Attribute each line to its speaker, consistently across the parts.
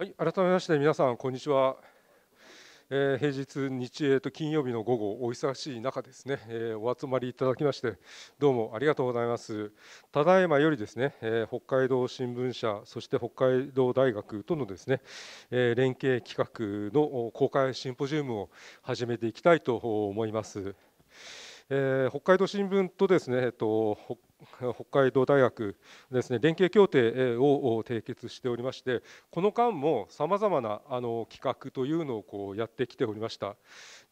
Speaker 1: はい、改めまして皆さんこんにちは、えー、平日日英と金曜日の午後お忙しい中ですね、えー、お集まりいただきましてどうもありがとうございますただいまよりですね、えー、北海道新聞社そして北海道大学とのですね、え連携企画の公開シンポジウムを始めていきたいと思います、え北海道新聞とですね、えっと、北海道大学ですね連携協定を締結しておりましてこの間もさまざまなあの企画というのをこうやってきておりました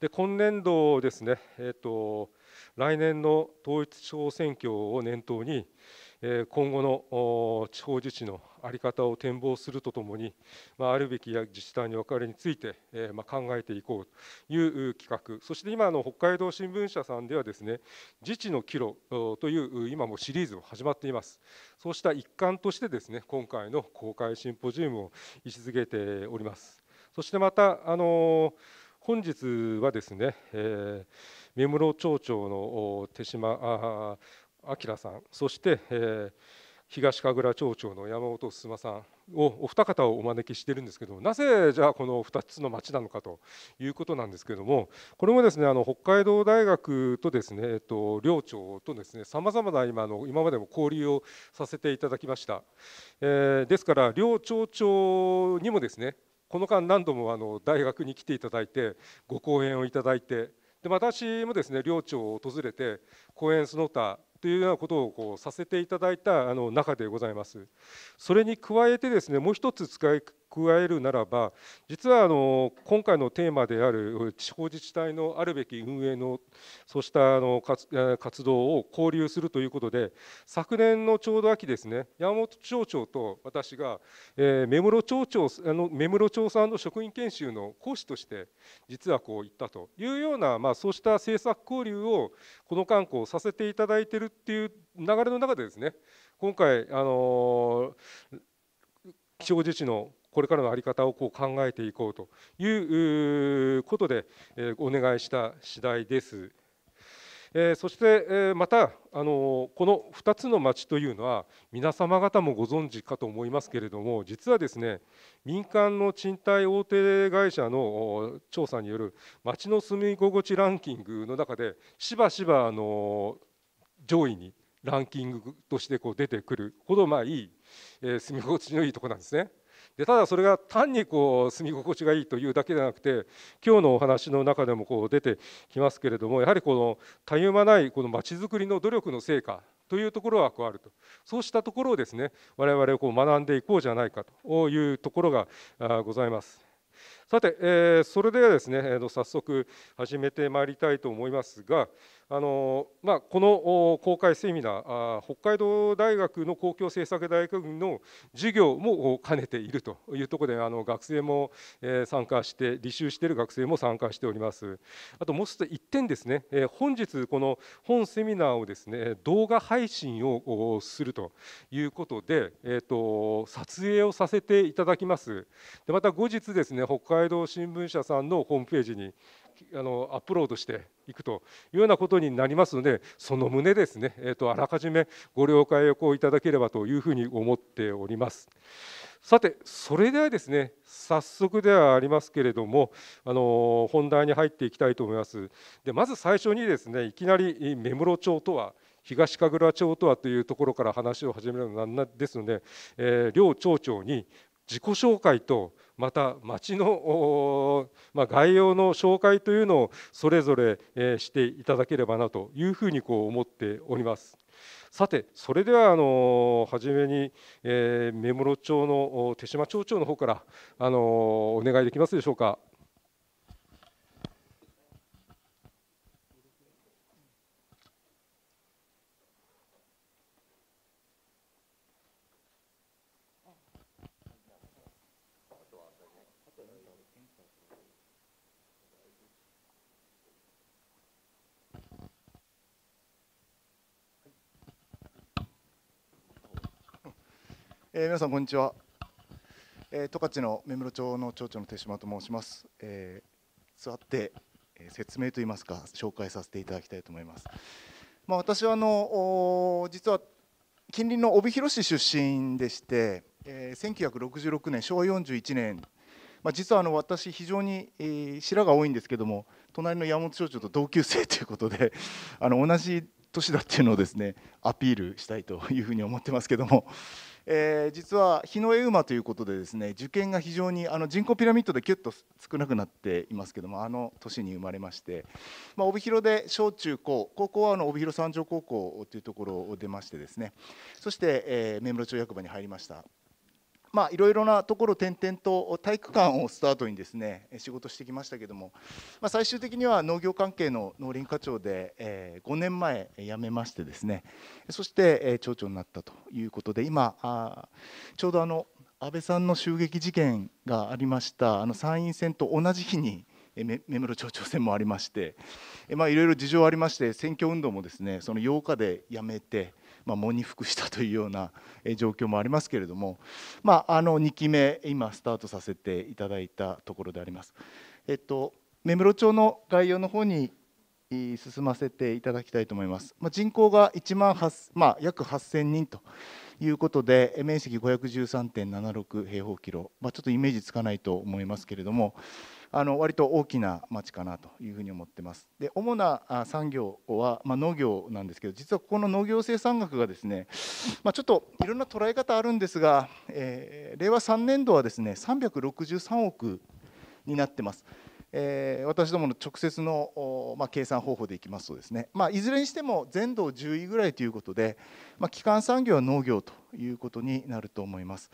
Speaker 1: で今年度ですねえっ、と来年の統一地方選挙を念頭に今後の地方自治の在り方を展望するとともに、まあ、あるべき自治体の役割について、えまあ、考えていこうという企画、そして今、北海道新聞社さんでは、ですね自治の岐路という今もシリーズも始まっています、そうした一環として、ですね今回の公開シンポジウムを位置づけております。そしてまた、あの本日はですね、えー、目室町長の手島明さんそして、えー、東神楽町長の山本進さんをお二方をお招きしてるんですけどなぜじゃあこの2つの町なのかということなんですけどもこれもですねあの北海道大学とですね、えっと、寮長とですねさまざまな今の今までも交流をさせていただきました、えー、ですから寮長長にもですねこの間何度もあの大学に来ていただいてご講演をいただいてで私もですね寮長を訪れて講演その他というようなことをこうさせていただいたあの中でございます。それに加えてですねもう一つ使い加えるならば実はあの今回のテーマである地方自治体のあるべき運営のそうしたあの活動を交流するということで昨年のちょうど秋ですね山本町長と私が、え目室町長あの目室町さんの職員研修の講師として実はこう行ったというような、まあ、そうした政策交流をこの観光させていただいてるっていう流れの中でですね今回あの地方自治のこれからの在り方をこう考えていこうということで、えお願いした次第です。えそして、えまた、あのこの2つの町というのは皆様方もご存知かと思いますけれども実はですね民間の賃貸大手会社の調査による町の住み心地ランキングの中でしばしばあの上位にランキングとしてこう出てくるほどまあいい、え住み心地のいいとこなんですね。でただそれが単にこう住み心地がいいというだけではなくて今日のお話の中でもこう出てきますけれどもやはりこのたゆまないこのまちづくりの努力の成果というところはこうあるとそうしたところをですね我々こう学んでいこうじゃないかというところがございます。さて、えー、それではですね、え早速始めてまいりたいと思いますが、あのまあ、この公開セミナー北海道大学の公共政策大学院の授業も兼ねているというところであの学生も、参加して履修している学生も参加しておりますあともう一つ点ですね、本日この本セミナーをですね動画配信をするということで、えーと撮影をさせていただきますでまた後日ですね北海道新聞社さんのホームページにあのアップロードしていくというようなことになりますのでその旨ですね、えーと、あらかじめご了解をいただければというふうに思っております。さてそれではですね早速ではありますけれどもあの本題に入っていきたいと思います。でまず最初にですねいきなり目室町とは東神楽町とはというところから話を始めるのなんですので、えー、両町長に自己紹介とまた町の、ま概要の紹介というのをそれぞれ、えしていただければなというふうにこう思っております。さて、それではあの初めに、えー、目室町の手島町長の方からあのお願いできますでしょうか。
Speaker 2: えー、皆さんこんにちは、えー、十勝の目室町の町長の手島と申します、えー、座って、えー、説明といいますか紹介させていただきたいと思います、まあ、私はあの実は近隣の帯広市出身でして、えー、1966年昭和41年まあ、実はあの私、非常に、えー、白が多いんですけども隣の山本町長と同級生ということであの同じ年だっていうのをですねアピールしたいというふうに思ってますけども、えー、実は日の絵馬ということでですね受験が非常にあの人口ピラミッドでキュッと少なくなっていますけどもあの年に生まれまして、まあ、帯広で小中高高校はあの帯広三条高校というところを出ましてですねそして、えー、目室町役場に入りました。まあ、いろいろなところ転々と体育館をスタートにですね仕事してきましたけども、まあ、最終的には農業関係の農林課長で、え5年前辞めましてですねそして、え町長になったということで今あちょうどあの安倍さんの襲撃事件がありましたあの参院選と同じ日に目室町長選もありまして、まあ、いろいろ事情ありまして選挙運動もですねその8日で辞めて。ま喪に服したというような状況もありますけれども、まあ、あの2期目今スタートさせていただいたところであります。えっと、目室町の概要の方に進ませていただきたいと思います。まあ、人口が1万8、まあ、約8000人ということで面積513.76平方キロ、まあ、ちょっとイメージつかないと思いますけれども、あの割と大きな町かなというふうに思ってます。で主な産業は、まあ、農業なんですけど実はここの農業生産額がですね、まあ、ちょっといろんな捉え方あるんですが、えー、令和3年度はですね363億になってます。えー、私どもの直接の、まあ、計算方法でいきますとですね、まあ、いずれにしても全土10位ぐらいということで、まあ、基幹産業は農業ということになると思います。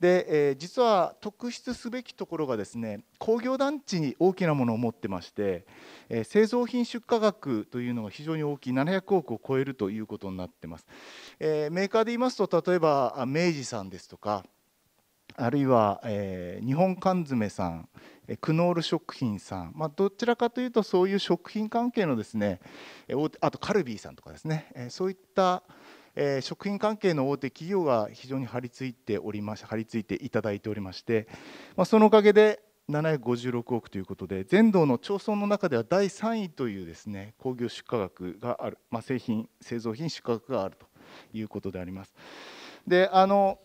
Speaker 2: で、えー、実は特筆すべきところがですね工業団地に大きなものを持ってまして、えー、製造品出荷額というのが非常に大きい700億を超えるということになってます、えー、メーカーで言いますと例えば明治さんですとかあるいは、え日本缶詰さんクノール食品さん、まあ、どちらかというとそういう食品関係のですねあとカルビーさんとかですねそういったえー、食品関係の大手企業が非常に張り付いておりまし張り付いていただいておりまして、まあ、そのおかげで756億ということで全道の町村の中では第3位というですね工業出荷額がある、まあ、製品製造品出荷額があるということであります。であの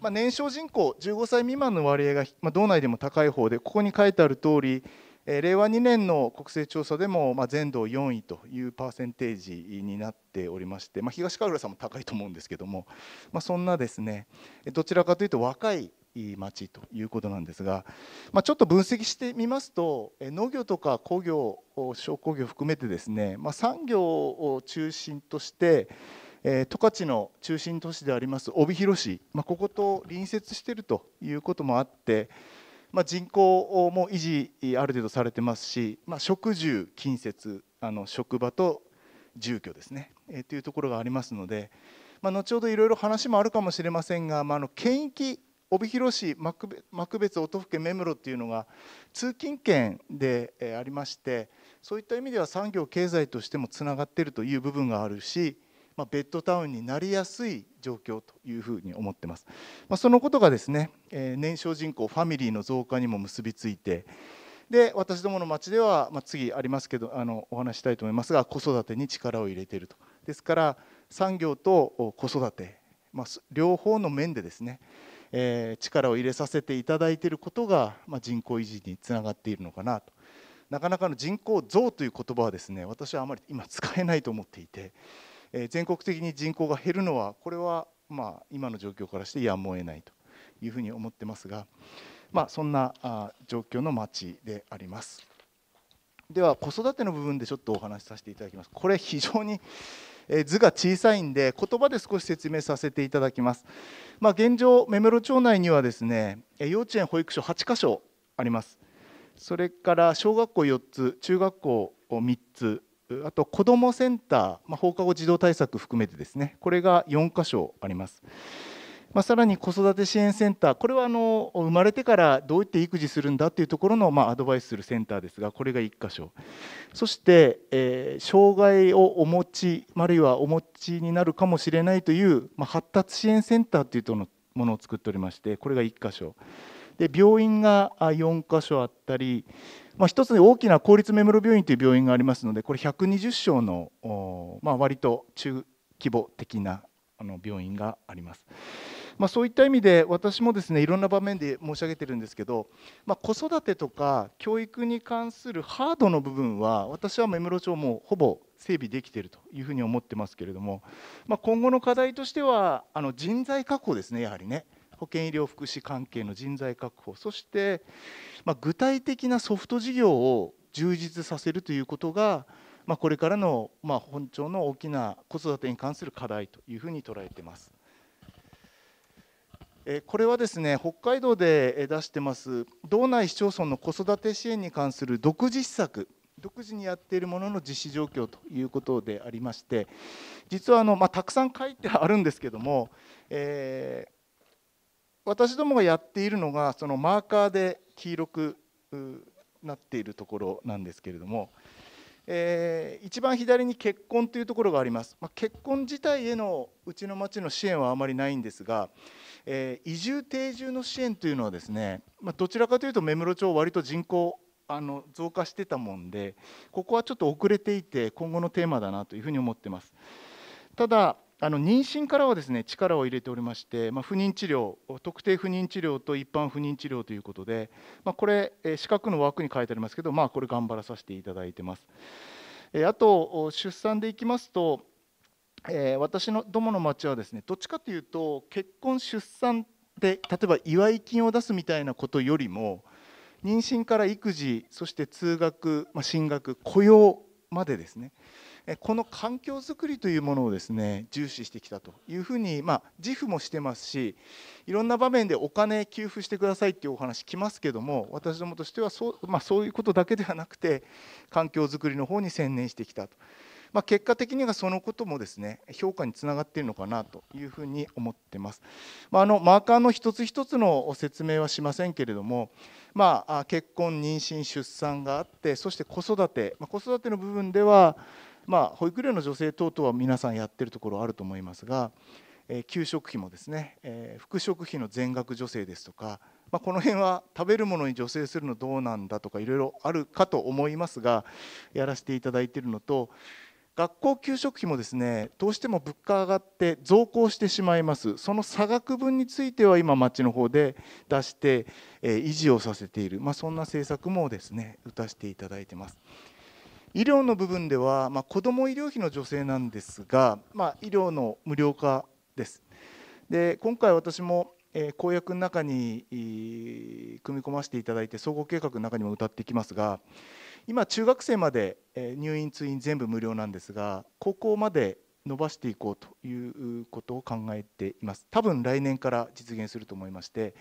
Speaker 2: まあ、年少人口15歳未満の割合が、まあ、道内でも高い方でここに書いてある通り令和2年の国勢調査でも、全土4位というパーセンテージになっておりまして、まあ、東川浦さんも高いと思うんですけども、まあ、そんなですねどちらかというと若い町ということなんですが、まあ、ちょっと分析してみますと農業とか工業商工業含めてですね、まあ、産業を中心として十勝の中心都市であります帯広市、まあ、ここと隣接しているということもあって、まあ、人口も維持ある程度されてますし、まあ、食住近接あの職場と住居ですね、えというところがありますので、まあ、後ほどいろいろ話もあるかもしれませんが、まあ、あの県域帯広市幕別音更目室っていうのが通勤圏でありましてそういった意味では産業経済としてもつながっているという部分があるしまあ、ベッドタウンになりやすい状況というふうに思ってます、まあ、そのことがですね、えー、年少人口ファミリーの増加にも結びついてで私どもの町では、まあ、次ありますけどあのお話したいと思いますが子育てに力を入れているとですから産業と子育て、まあ、両方の面でですねえー、力を入れさせていただいていることが、まあ、人口維持につながっているのかなとなかなかの人口増という言葉はですね私はあまり今使えないと思っていてえ全国的に人口が減るのはこれはまあ今の状況からしてやむを得ないというふうに思ってますが、まあ、そんなあ状況の町であります。では子育ての部分でちょっとお話しさせていただきます。これ非常に図が小さいんで言葉で少し説明させていただきます。まあ、現状目室町内にはですね幼稚園保育所8か所あります。それから小学校4つ中学校3つあと子どもセンター、まあ、放課後児童対策含めてですねこれが4箇所あります。まあ、さらに子育て支援センターこれはあの生まれてからどうやって育児するんだというところのまあアドバイスするセンターですがこれが1箇所そして、えー、障害をお持ちあるいはお持ちになるかもしれないという、まあ、発達支援センターというのものを作っておりましてこれが1箇所で病院が4箇所あったりまあ、一つに大きな公立目室病院という病院がありますのでこれ120床の、まあ、割と中規模的なあの病院があります。まあ、そういった意味で私もですねいろんな場面で申し上げてるんですけど、まあ、子育てとか教育に関するハードの部分は私は目室町もほぼ整備できているというふうに思ってますけれども、まあ、今後の課題としてはあの人材確保ですねやはりね保健医療福祉関係の人材確保そして、まあ、具体的なソフト事業を充実させるということが、まあ、これからの、まあ、本庁の大きな子育てに関する課題というふうに捉えています。これはですね北海道で出してます道内市町村の子育て支援に関する独自施策独自にやっているものの実施状況ということでありまして実はあの、まあ、たくさん書いてあるんですけども、えー私どもがやっているのがそのマーカーで黄色くなっているところなんですけれども、えー、一番左に結婚というところがあります、まあ、結婚自体へのうちの町の支援はあまりないんですが、えー、移住定住の支援というのはですね、まあ、どちらかというと目室町割と人口あの増加してたもんでここはちょっと遅れていて今後のテーマだなというふうに思ってますただあの妊娠からはですね力を入れておりまして、まあ、不妊治療特定不妊治療と一般不妊治療ということで、まあ、これ資格の枠に書いてありますけど、まあ、これ頑張らさせていただいてます。あと出産でいきますと、えー、私のどもの町はですねどっちかというと結婚出産で例えば祝い金を出すみたいなことよりも妊娠から育児そして通学、まあ、進学雇用までですねこの環境づくりというものをですね重視してきたというふうに、まあ、自負もしてますしいろんな場面でお金給付してくださいっていうお話きますけども私どもとしてはそう,、まあ、そういうことだけではなくて環境づくりの方に専念してきたと、まあ、結果的にはそのこともですね評価につながっているのかなというふうに思っています、まあ、あのマーカーの一つ一つの説明はしませんけれども、まあ、結婚妊娠出産があってそして子育て、まあ、子育ての部分ではまあ、保育料の助成等々は皆さんやっているところあると思いますが、え給食費もですね、えー、副食費の全額助成ですとか、まあ、この辺は食べるものに助成するのどうなんだとかいろいろあるかと思いますがやらせていただいているのと学校給食費もですねどうしても物価上がって増高してしまいますその差額分については今町の方で出して、えー、維持をさせている、まあ、そんな政策もですね打たせていただいています。医療の部分では、まあ、子ども医療費の助成なんですが、まあ、医療の無料化です。で今回私も、公約の中に、組み込ませていただいて総合計画の中にも歌っていきますが今中学生まで、入院通院全部無料なんですが高校まで伸ばしていこうということを考えています多分来年から実現すると思いまして、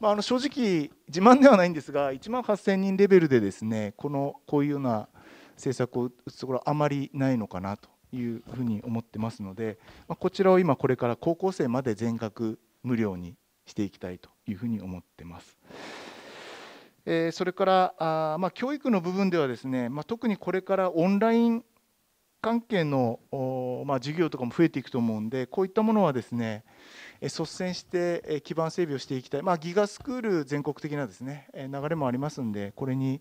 Speaker 2: まあ、あの正直自慢ではないんですが1万8000人レベルでですねこのこういうような政策を打つところはあまりないのかなというふうに思ってますので、まあ、こちらを今これから高校生まで全額無料にしていきたいというふうに思ってます。えー、それからあ、まあ、教育の部分ではですね、まあ、特にこれからオンライン関係の、まあ、授業とかも増えていくと思うんでこういったものはですね率先して基盤整備をしていきたい、まあ、ギガスクール全国的なですね流れもありますんでこれに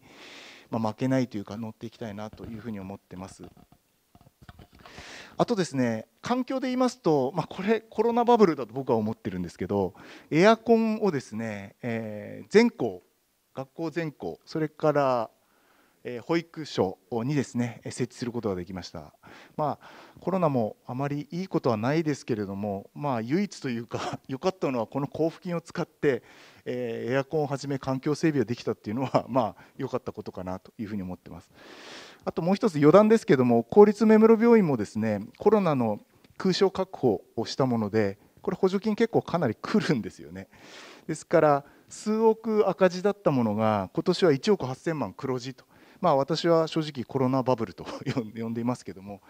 Speaker 2: まあ、負けないというか乗っていきたいなというふうに思ってます。あとですね環境で言いますと、まあ、これコロナバブルだと僕は思ってるんですけどエアコンをですね、えー、全校学校全校それからえ保育所にですね設置することができました、まあ、コロナもあまりいいことはないですけれども、まあ、唯一というか良かったのはこの交付金を使ってえー、エアコンをはじめ環境整備ができたっていうのは まあ良かったことかなというふうに思ってますあともう一つ余談ですけども公立目室病院もですねコロナの空床確保をしたものでこれ補助金結構かなり来るんですよねですから数億赤字だったものが今年は1億8000万黒字とまあ、私は正直コロナバブルと 呼んでいますけども、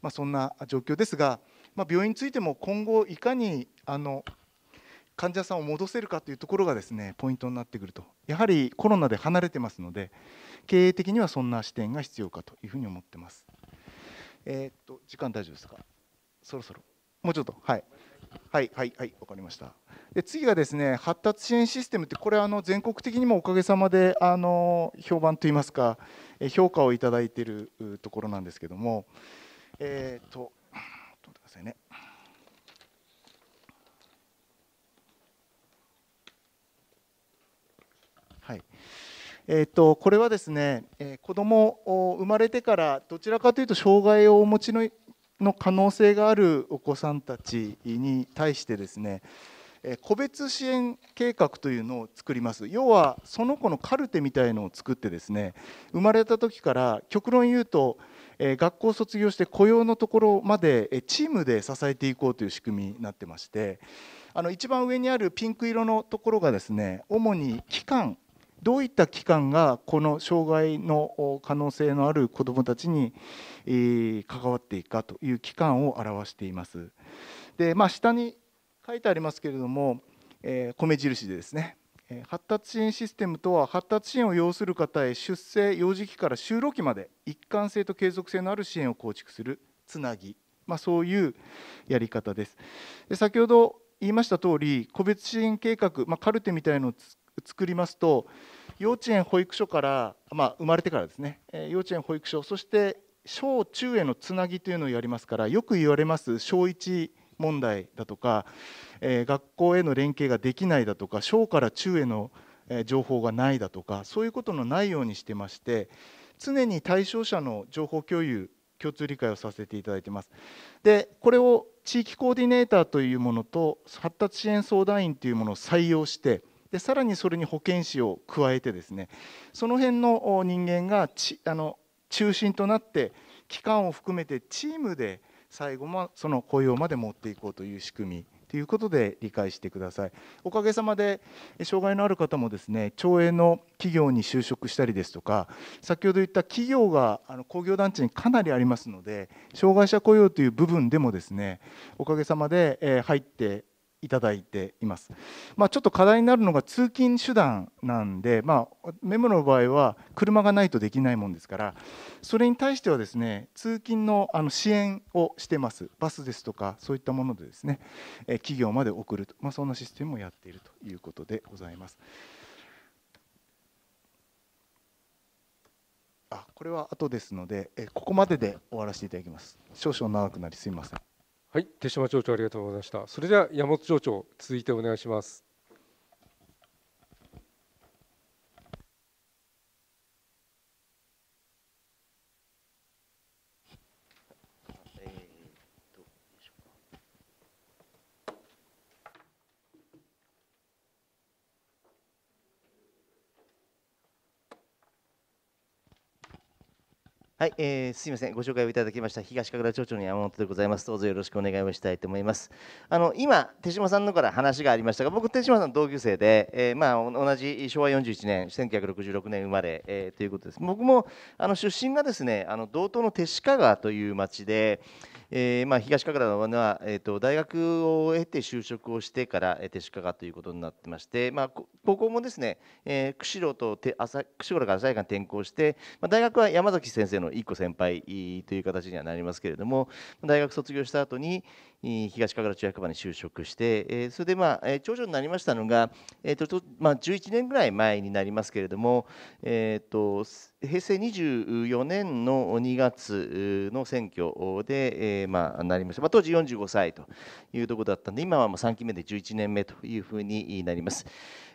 Speaker 2: まあ、そんな状況ですが、まあ、病院についても今後いかにあの患者さんを戻せるかというところがですねポイントになってくるとやはりコロナで離れてますので経営的にはそんな視点が必要かというふうに思ってます。えー、っと時間大丈夫ですかそろそろもうちょっとはいはいはいはい分かりましたで次がですね発達支援システムってこれあの全国的にもおかげさまであの評判といいますか評価を頂いているところなんですけどもえー、っとちょっと待ってくださいねえーと、これはですね、えー、子供を生まれてからどちらかというと障害をお持ちのの可能性があるお子さんたちに対してですね、えー、個別支援計画というのを作ります要はその子のカルテみたいのを作ってですね生まれた時から極論言うと、えー、学校卒業して雇用のところまで、えチームで支えていこうという仕組みになってましてあの一番上にあるピンク色のところがですね主に期間どういった機関がこの障害の可能性のある子どもたちに関わっていくかという機関を表しています。でまあ、下に書いてありますけれども、え米印でですね発達支援システムとは発達支援を要する方へ出生幼児期から就労期まで一貫性と継続性のある支援を構築するつなぎ、まあ、そういうやり方ですで先ほど言いました通り個別支援計画、まあ、カルテみたいのを作りますと幼稚園保育所から、まあ、生まれてからですね、え幼稚園保育所そして小中へのつなぎというのをやりますからよく言われます小1問題だとか、え学校への連携ができないだとか小から中への情報がないだとかそういうことのないようにしてまして常に対象者の情報共有共通理解をさせていただいてますでこれを地域コーディネーターというものと発達支援相談員というものを採用してでさらにそれに保健師を加えてですねその辺の人間がちあの中心となって機関を含めてチームで最後もその雇用まで持っていこうという仕組みということで理解してください。おかげさまで障害のある方もですね町営の企業に就職したりですとか先ほど言った企業があの工業団地にかなりありますので障害者雇用という部分でもですねおかげさまで入っていただいています。まあ、ちょっと課題になるのが通勤手段なんで、まあ、メモの場合は車がないとできないもんですからそれに対してはですね通勤のあの支援をしてますバスですとかそういったものでですね企業まで送ると、まあ、そんなシステムをやっているということでございます。あこれは後ですのでここまでで終わらせていただきます。少々長くなりすいません。はい、手島町
Speaker 1: 長ありがとうございました。それでは山本町長、続いてお願いします。
Speaker 3: はい、えー、すみません、ご紹介をいただきました東神楽町長の山本でございます。どうぞよろしくお願いをしたいと思います。あの今手島さんのから話がありましたが、僕手島さん同級生で、えー、まあ同じ昭和41年、1966年生まれ、えー、ということです。僕もあの出身がですね、あの道東の手鹿川という町で。えーまあ、東神楽のは、えーと、大学を経て就職をしてから手主がということになってまして、まあ、高校もですね、えー、釧路とて朝釧路から朝日館転校して、まあ、大学は山崎先生の一個先輩という形にはなりますけれども大学卒業した後に、東かがら中役場に就職して、えそれで、まあ、長女になりましたのが、えーとまあ、11年ぐらい前になりますけれども、えーと、平成24年の2月の選挙で、えまあ、なりました、まあ、当時45歳というところだったんで今はう3期目で11年目というふうになります。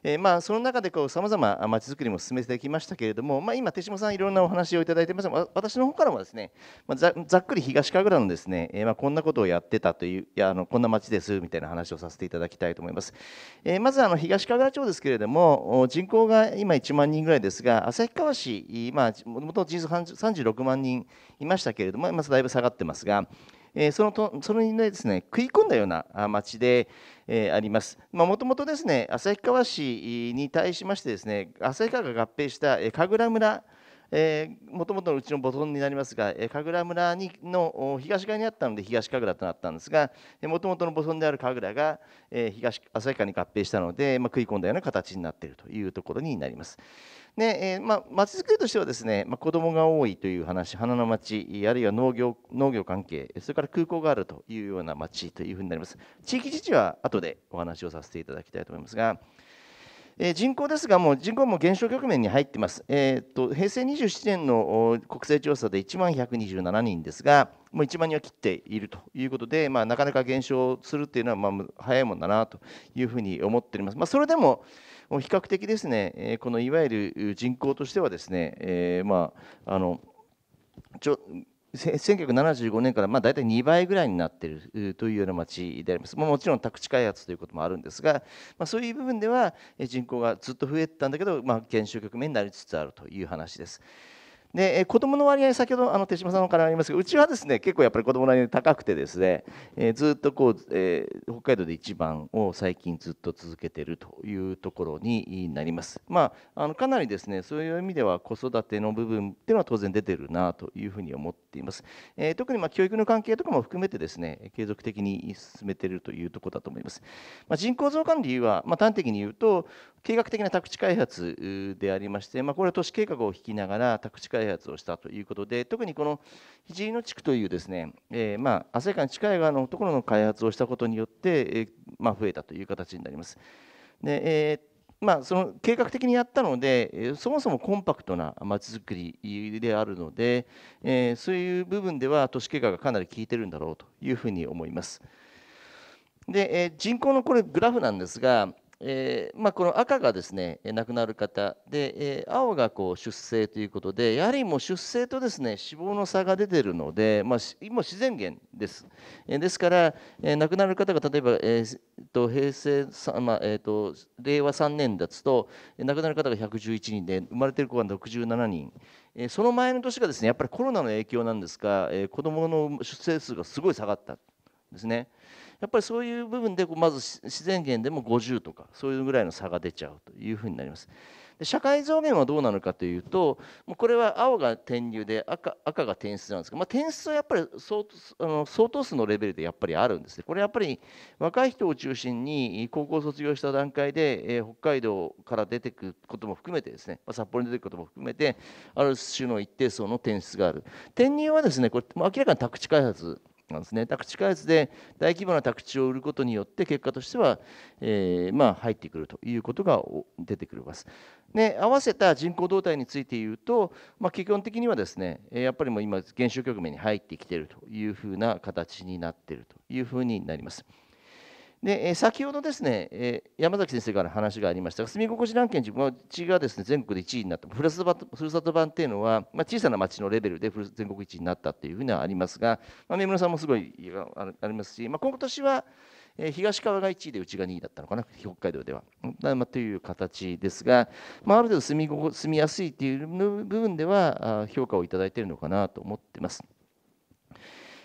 Speaker 3: えー、まあ、その中でさまざままちづくりも進めてきましたけれども、まあ、今、手嶋さん、いろんなお話をいただいてますが、私の方からもですね、まあ、ざざっくり東神楽のですね、えー、まあ、こんなことをやってたという、いやあのこんな町ですみたいな話をさせていただきたいと思います。えー、まずあの東神楽町ですけれども、人口が今1万人ぐらいですが、旭川市、まあ、もともと人数36万人いましたけれども、まだいぶ下がってますが、えそのとそれにですね食い込んだような町で、えあります。もともとですね旭川市に対しましてですね旭川が合併した神楽村えー、もともとのうちのボトンになりますが、えー、神楽村にの東側にあったので東神楽となったんですが、えー、もともとのボトンである神楽が、えー、東旭川に合併したので、まあ、食い込んだような形になっているというところになります。で、えー、まあ、町づくりとしてはですね、まあ、子どもが多いという話花の町あるいは農業農業関係それから空港があるというような町というふうになります地域自治は後でお話をさせていただきたいと思いますがえ人口ですが、もう人口も減少局面に入ってます、えーと、平成27年の国勢調査で1万127人ですが、もう1万人は切っているということで、まあ、なかなか減少するっていうのは、まあ、早いもんだなというふうに思っております。まあ、それでも比較的ですね、えこのいわゆる人口としてはですね、えー、まあのちょ1975年からまあ大体2倍ぐらいになっているというような町であります、まもちろん宅地開発ということもあるんですが、まあ、そういう部分では人口がずっと増えてたんだけど、まあ、減少局面になりつつあるという話です。で子どもの割合先ほどあの手嶋さんからありますけどうちはですね結構やっぱり子どもの割合高くてですね、えー、ずっとこう、えー、北海道で一番を最近ずっと続けているというところになります。まあ、あのかなりですねそういう意味では子育ての部分っていうのは当然出てるなというふうに思っています。えー、特にまあ教育の関係とかも含めてですね継続的に進めているというとこだと思います。まあ、人口増加の理由は、まあ、端的に言うと計画的な宅地開発でありまして、まあ、これは都市計画を引きながら宅地開発開発をしたということで特にこの肘の地区というですね、えー、まあ、a 近い側のところの開発をしたことによって、えー、まあ、増えたという形になります。でえーまあ、その計画的にやったので、そもそもコンパクトなまちづくりであるので、えー、そういう部分では都市計画がかなり効いてるんだろうというふうに思います。で、えー、人口のこれグラフなんですが、えー、まあ、この赤がですね亡くなる方で、えー、青がこう出生ということでやはりもう出生とですね死亡の差が出てるので、まあ、今自然源です、えー、ですから、え亡くなる方が例えば、えーと、と平成、まあ、えーと、令和3年だと亡くなる方が111人で生まれてる子が67人、えその前の年がですねやっぱりコロナの影響なんですが、え子どもの出生数がすごい下がったんですね。やっぱりそういう部分でまず自然源でも50とかそういうぐらいの差が出ちゃうというふうになります。で社会増減はどうなのかというともうこれは青が転入で赤赤が転出なんですが、まあ、転出はやっぱり相あの相当数のレベルでやっぱりあるんですねこれやっぱり若い人を中心に高校卒業した段階で、えー、北海道から出てくることも含めてですね、まあ、札幌に出てくることも含めてある種の一定層の転出がある転入はですねこれ明らかに宅地開発なんですね宅地開発で大規模な宅地を売ることによって結果としては、えー、まあ、入ってくるということが出てくるます。で合わせた人口動態について言うと、まあ、基本的にはですねやっぱりもう今減少局面に入ってきているというふうな形になっているというふうになります。で先ほどですね山崎先生から話がありましたが住み心地ランキングうちがですね全国で1位になったふるさとふるさと版っていうのは、まあ、小さな町のレベルで全国1位になったっていうふうにはありますが、まあ、さんもすごいありますし、まあ、今年は東川が1位でうちが2位だったのかな北海道では、まあ、という形ですが、まあ、ある程度住み住みやすいっていう部分では評価を頂いているのかなと思ってます。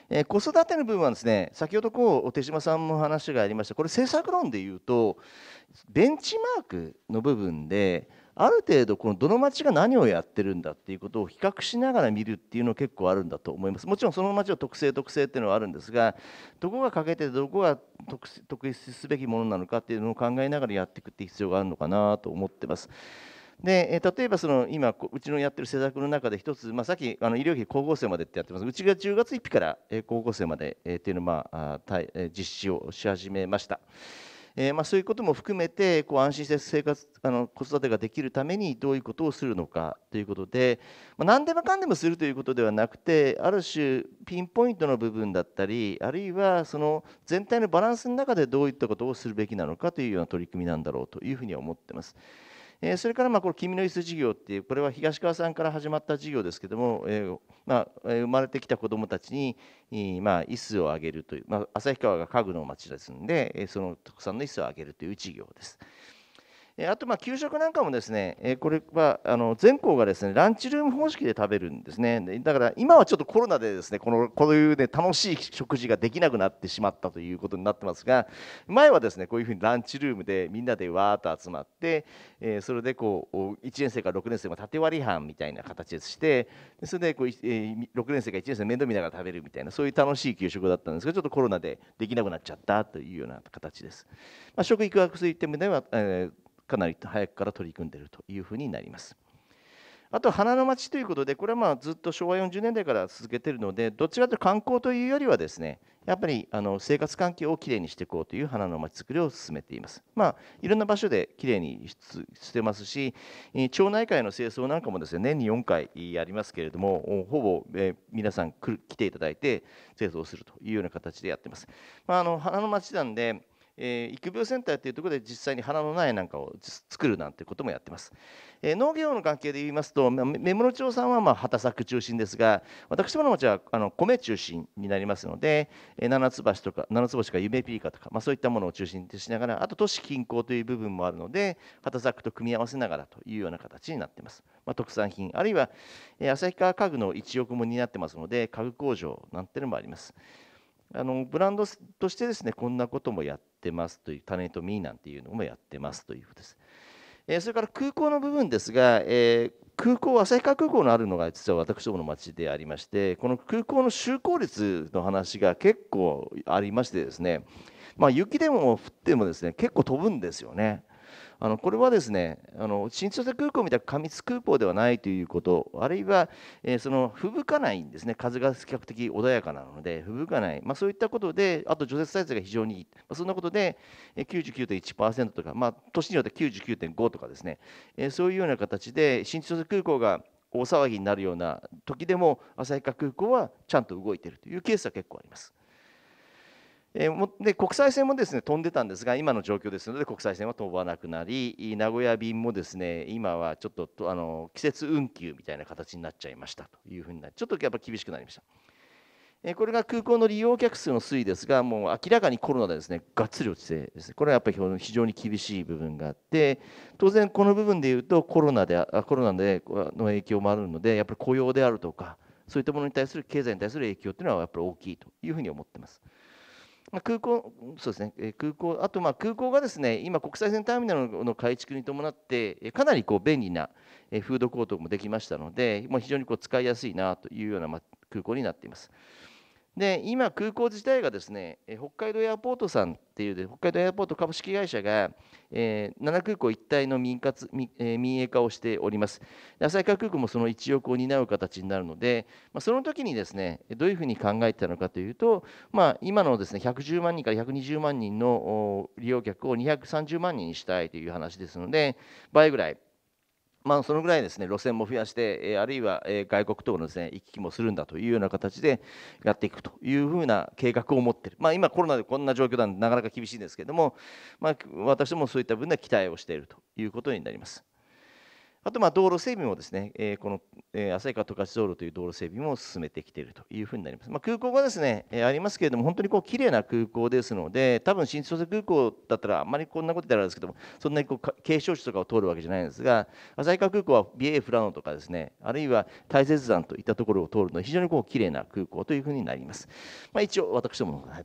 Speaker 3: えー、子育ての部分はですね先ほどこう手島さんも話がありましたこれ政策論でいうとベンチマークの部分である程度このどの町が何をやってるんだっていうことを比較しながら見るっていうの結構あるんだと思いますもちろんその町の特性特性っていうのはあるんですがどこが欠けてどこが特筆すべきものなのかっていうのを考えながらやっていくって必要があるのかなと思ってます。で、え例えばその今うちのやってる施策の中で一つ、まあ、さっきあの医療費高校生までってやってますうちが10月1日から、え高校生まで、えっていうのを、まあ、実施をし始めました。えー、まあ、そういうことも含めてこう安心して生活あの子育てができるためにどういうことをするのかということで、まあ、何でもかんでもするということではなくてある種ピンポイントの部分だったりあるいはその全体のバランスの中でどういったことをするべきなのかというような取り組みなんだろうというふうには思ってます。えそれからまあこれ君の椅子事業っていうこれは東川さんから始まった事業ですけども、えまあ、生まれてきた子どもたちに、まあ、椅子をあげるという、まあ、旭川が家具の町ですんでその特産の椅子をあげるという事業です。あとまあ給食なんかもですね、えこれはあの全校がですねランチルーム方式で食べるんですね。だから今はちょっとコロナでですねこのこういうね楽しい食事ができなくなってしまったということになってますが、前はですねこういうふうにランチルームでみんなでわーっと集まって、えそれでこう1年生から6年生も縦割り班みたいな形でしてそれでこう、え6年生か一1年生面倒見ながら食べるみたいなそういう楽しい給食だったんですがちょっとコロナでできなくなっちゃったというような形です。まあ、食育学てもでは、えーかなり早くから取り組んでいるというふうになります。あと花の町ということで、これはまあずっと昭和40年代から続けているので、どちらと観光というよりはですね、やっぱりあの生活環境をきれいにしていこうという花の町づくりを進めています。まあ、いろんな場所できれいにしてますし、町内会の清掃なんかもですね年に4回やりますけれども、ほぼ、え皆さん来ていただいて清掃するというような形でやってます。まあ、あの花の町なんでえー、育苗センターというところで実際に花の苗なんかを作るなんてこともやってます、えー、農業の関係で言いますと目室町さんはまあ畑作中心ですが私どもの町はあの米中心になりますので、えー、七つ橋とか七つ橋か夢ピーカとか、まあ、そういったものを中心としながらあと都市近郊という部分もあるので畑作と組み合わせながらというような形になってます、まあ、特産品あるいは旭川家具の一翼も担ってますので家具工場なんてのもありますあのブランドとしてですねこんなこともやってってますという、タレンミーなんていうのもやってますということです。えー、それから空港の部分ですが、えー、空港、旭川空港のあるのが実は私どもの町でありまして、この空港の就航率の話が結構ありましてですね、まあ、雪でも降ってもですね結構飛ぶんですよね。あのこれはですねあの新千歳空港みたいな過密空港ではないということあるいは、えー、その吹雪かないんですね風が比較的穏やかなので吹雪かない、まあ、そういったことであと除雪体制が非常にいい、まあ、そんなことで99.1%とか、まあ、年によって99.5とかですね、えー、そういうような形で新千歳空港が大騒ぎになるような時でも旭川空港はちゃんと動いているというケースは結構あります。えで国際線もですね飛んでたんですが、今の状況ですので、国際線は飛ばなくなり、名古屋便もですね今はちょっとあの季節運休みたいな形になっちゃいましたというふうになり、ちょっとやっぱ厳しくなりました。えこれが空港の利用客数の推移ですが、もう明らかにコロナでですねがっつり落ちてです、ね、これはやっぱり非常に厳しい部分があって、当然、この部分でいうとコロナで、コロナでの影響もあるので、やっぱり雇用であるとか、そういったものに対する経済に対する影響というのはやっぱり大きいというふうに思ってます。まあ、空港そうですね、え空港あとまあ空港がですね今、国際線ターミナルの改築に伴ってかなりこう便利なフードコートもできましたので、まあ、非常にこう使いやすいなというようなま空港になっています。で今、空港自体がですね北海道エアポートさんっていう北海道エアポート株式会社が、えー、7空港一体の民活民,、え民営化をしております。旭川空港もその一翼を担う形になるので、まあ、その時にですねどういうふうに考えてたのかというと、まあ、今のですね110万人から120万人の利用客を230万人にしたいという話ですので倍ぐらいまあ、そのぐらいですね路線も増やして、えあるいは、え外国とのです、ね、行き来もするんだというような形でやっていくというふうな計画を持っている、まあ、今、コロナでこんな状況なんでなかなか厳しいんですけれども、まあ、私もそういった分では期待をしているということになります。あとま道路整備もですね、えこの旭川十勝道路という道路整備も進めてきているというふうになります。まあ、空港がですね、えありますけれども、本当にこう綺麗な空港ですので、多分新千歳空港だったら、あんまりこんなこと言ったらあれですけども、そんなにこう軽傷地とかを通るわけじゃないんですが、旭川空港は BA フラノとかですね、あるいは大雪山といったところを通るので、非常にこう綺麗な空港というふうになります。まあ、一応私どもの、はい、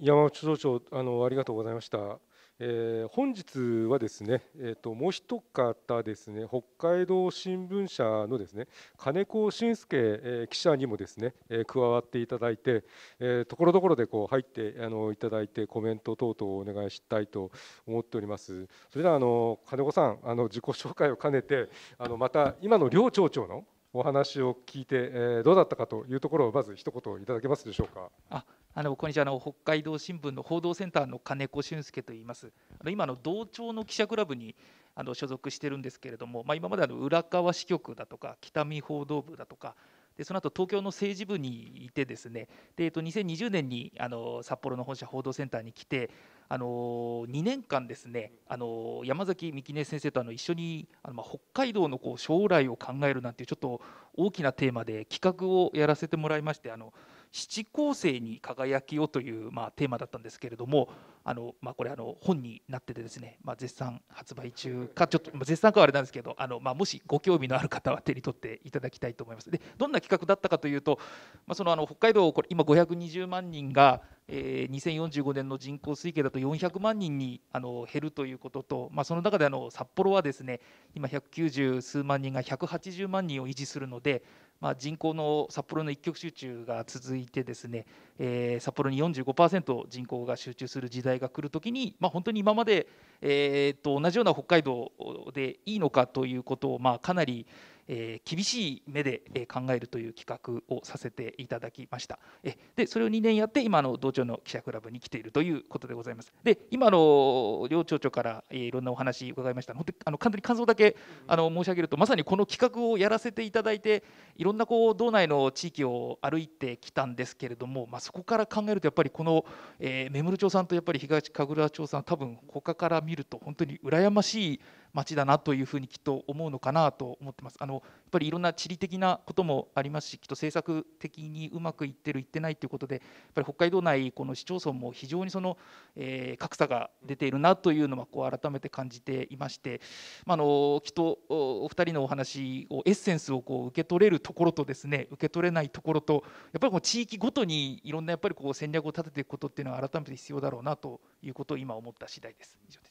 Speaker 1: 山内町長あのありがとうございました。えー、本日はですね、えーと、もう一方ですね北海道新聞社のですね金子信介、えー、記者にもですね、えー、加わっていただいて、えところどころでこう入ってあのいただいてコメント等々お願いしたいと思っておりますそれではあの金子さんあの自己紹介を兼ねてあのまた今の両町長のお話を聞いて、えー、どうだったかというところをまず一言いただけますでしょうか。あ
Speaker 4: あのこんにちはあの北海道新聞の報道センターの金子俊介と言います。あの今の同調の記者クラブにあの所属してるんですけれども、まあ、今まであの浦河支局だとか北見報道部だとかでその後東京の政治部にいてですねで、えっと、2020年にあの札幌の本社報道センターに来てあの2年間ですねあの山崎美希音先生とあの一緒にあの、まあ、北海道のこう将来を考えるなんていうちょっと大きなテーマで企画をやらせてもらいましてあの七高生に輝きをという、まあ、テーマだったんですけれどもあの、まあ、これあの本になっててですね、まあ、絶賛発売中かちょっと、絶賛かはあれなんですけどあの、まあ、もしご興味のある方は手に取っていただきたいと思います。でどんな企画だったかというと、まあ、そのあの北海道これ今520万人がえー、2045年の人口推計だと400万人にあの減るということと、まあ、その中であの札幌はですね今190数万人が180万人を維持するので、まあ、人口の札幌の一極集中が続いてですね、えー、札幌に45%人口が集中する時代が来るときに、まあ、本当に今まで、えー、と同じような北海道でいいのかということを、まあ、かなり、えー、厳しい目で、え考えるという企画をさせていただきました。えでそれを2年やって今の道庁の記者クラブに来ているということでございます。で今の両町長から、えいろんなお話伺いました本当にあの簡単に感想だけあの申し上げるとまさにこの企画をやらせていただいていろんなこう道内の地域を歩いてきたんですけれども、まあ、そこから考えるとやっぱりこの、えー、目室町さんとやっぱり東神楽町さん多分他から見ると本当に羨ましい町だなというふうにきっと思うのかなと思ってます。あのやっぱりいろんな地理的なこともありますしきっと政策的にうまくいってるいってないということでやっぱり北海道内この市町村も非常にその、えー、格差が出ているなというのはこう改めて感じていまして、まあの、きっとお二人のお話をエッセンスをこう受け取れるところとですね受け取れないところとやっぱりこう地域ごとにいろんなやっぱりこう戦略を立てていくことっていうのは改めて必要だろうなということを今思った次第です。以上です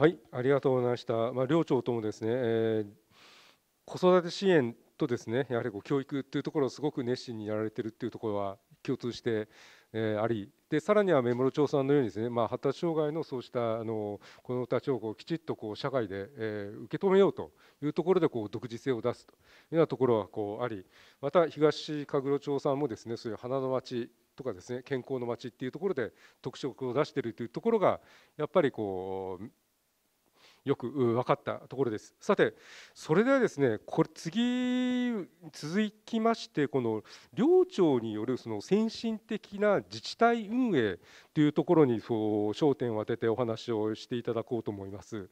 Speaker 1: はいありがとうございました、まあ、両庁ともですね、えー、子育て支援とですねやはりこう教育っていうところをすごく熱心にやられてるっていうところは共通して、えー、ありでさらには目室町さんのようにですね、まあ、発達障害のそうしたあの子どもたちをこうきちっとこう社会で、えー、受け止めようというところでこう独自性を出すというようなところはこうありまた東神楽町さんもですねそういう花の町とかですね健康の町っていうところで特色を出してるというところがやっぱりこうよく分かったところですさてそれではですねこれ次続きましてこの領庁によるその先進的な自治体運営というところにそう焦点を当ててお話をしていただこうと思います、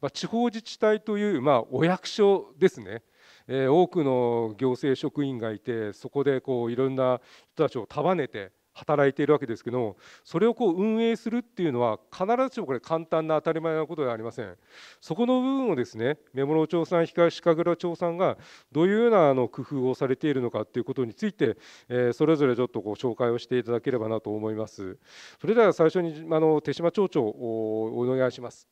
Speaker 1: まあ、地方自治体という、まあ、お役所ですねえ多くの行政職員がいてそこでこういろんな人たちを束ねて働いているわけですけどもそれをこう運営するっていうのは必ずしもこれ簡単な当たり前なことではありませんそこの部分をですね目室町さん東神楽町さんがどういうようなあの工夫をされているのかっていうことについて、えー、それぞれちょっとご紹介をしていただければなと思いますそれでは最初にあの手島町長をお願いします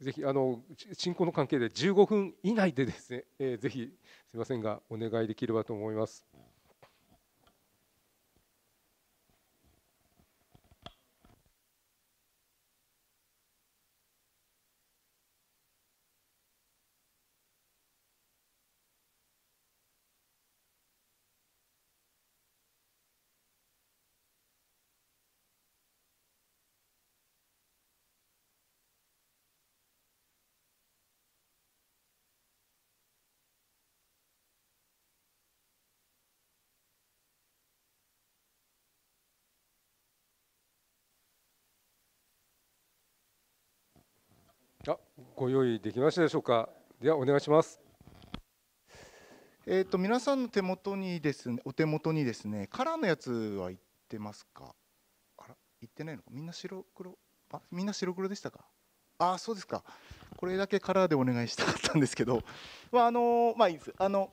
Speaker 1: ぜひあの進行の関係で15分以内でですね、えー、ぜひすみませんがお願いできればと思います。あ
Speaker 2: ご用意できましたでしょうかではお願いしますえっ、ー、と皆さんの手元にですねお手元にですねカラーのやつはいってますかあらいってないのかみんな白黒あみんな白黒でしたかあそうですかこれだけカラーでお願いしたかったんですけどまああのまあいいですあの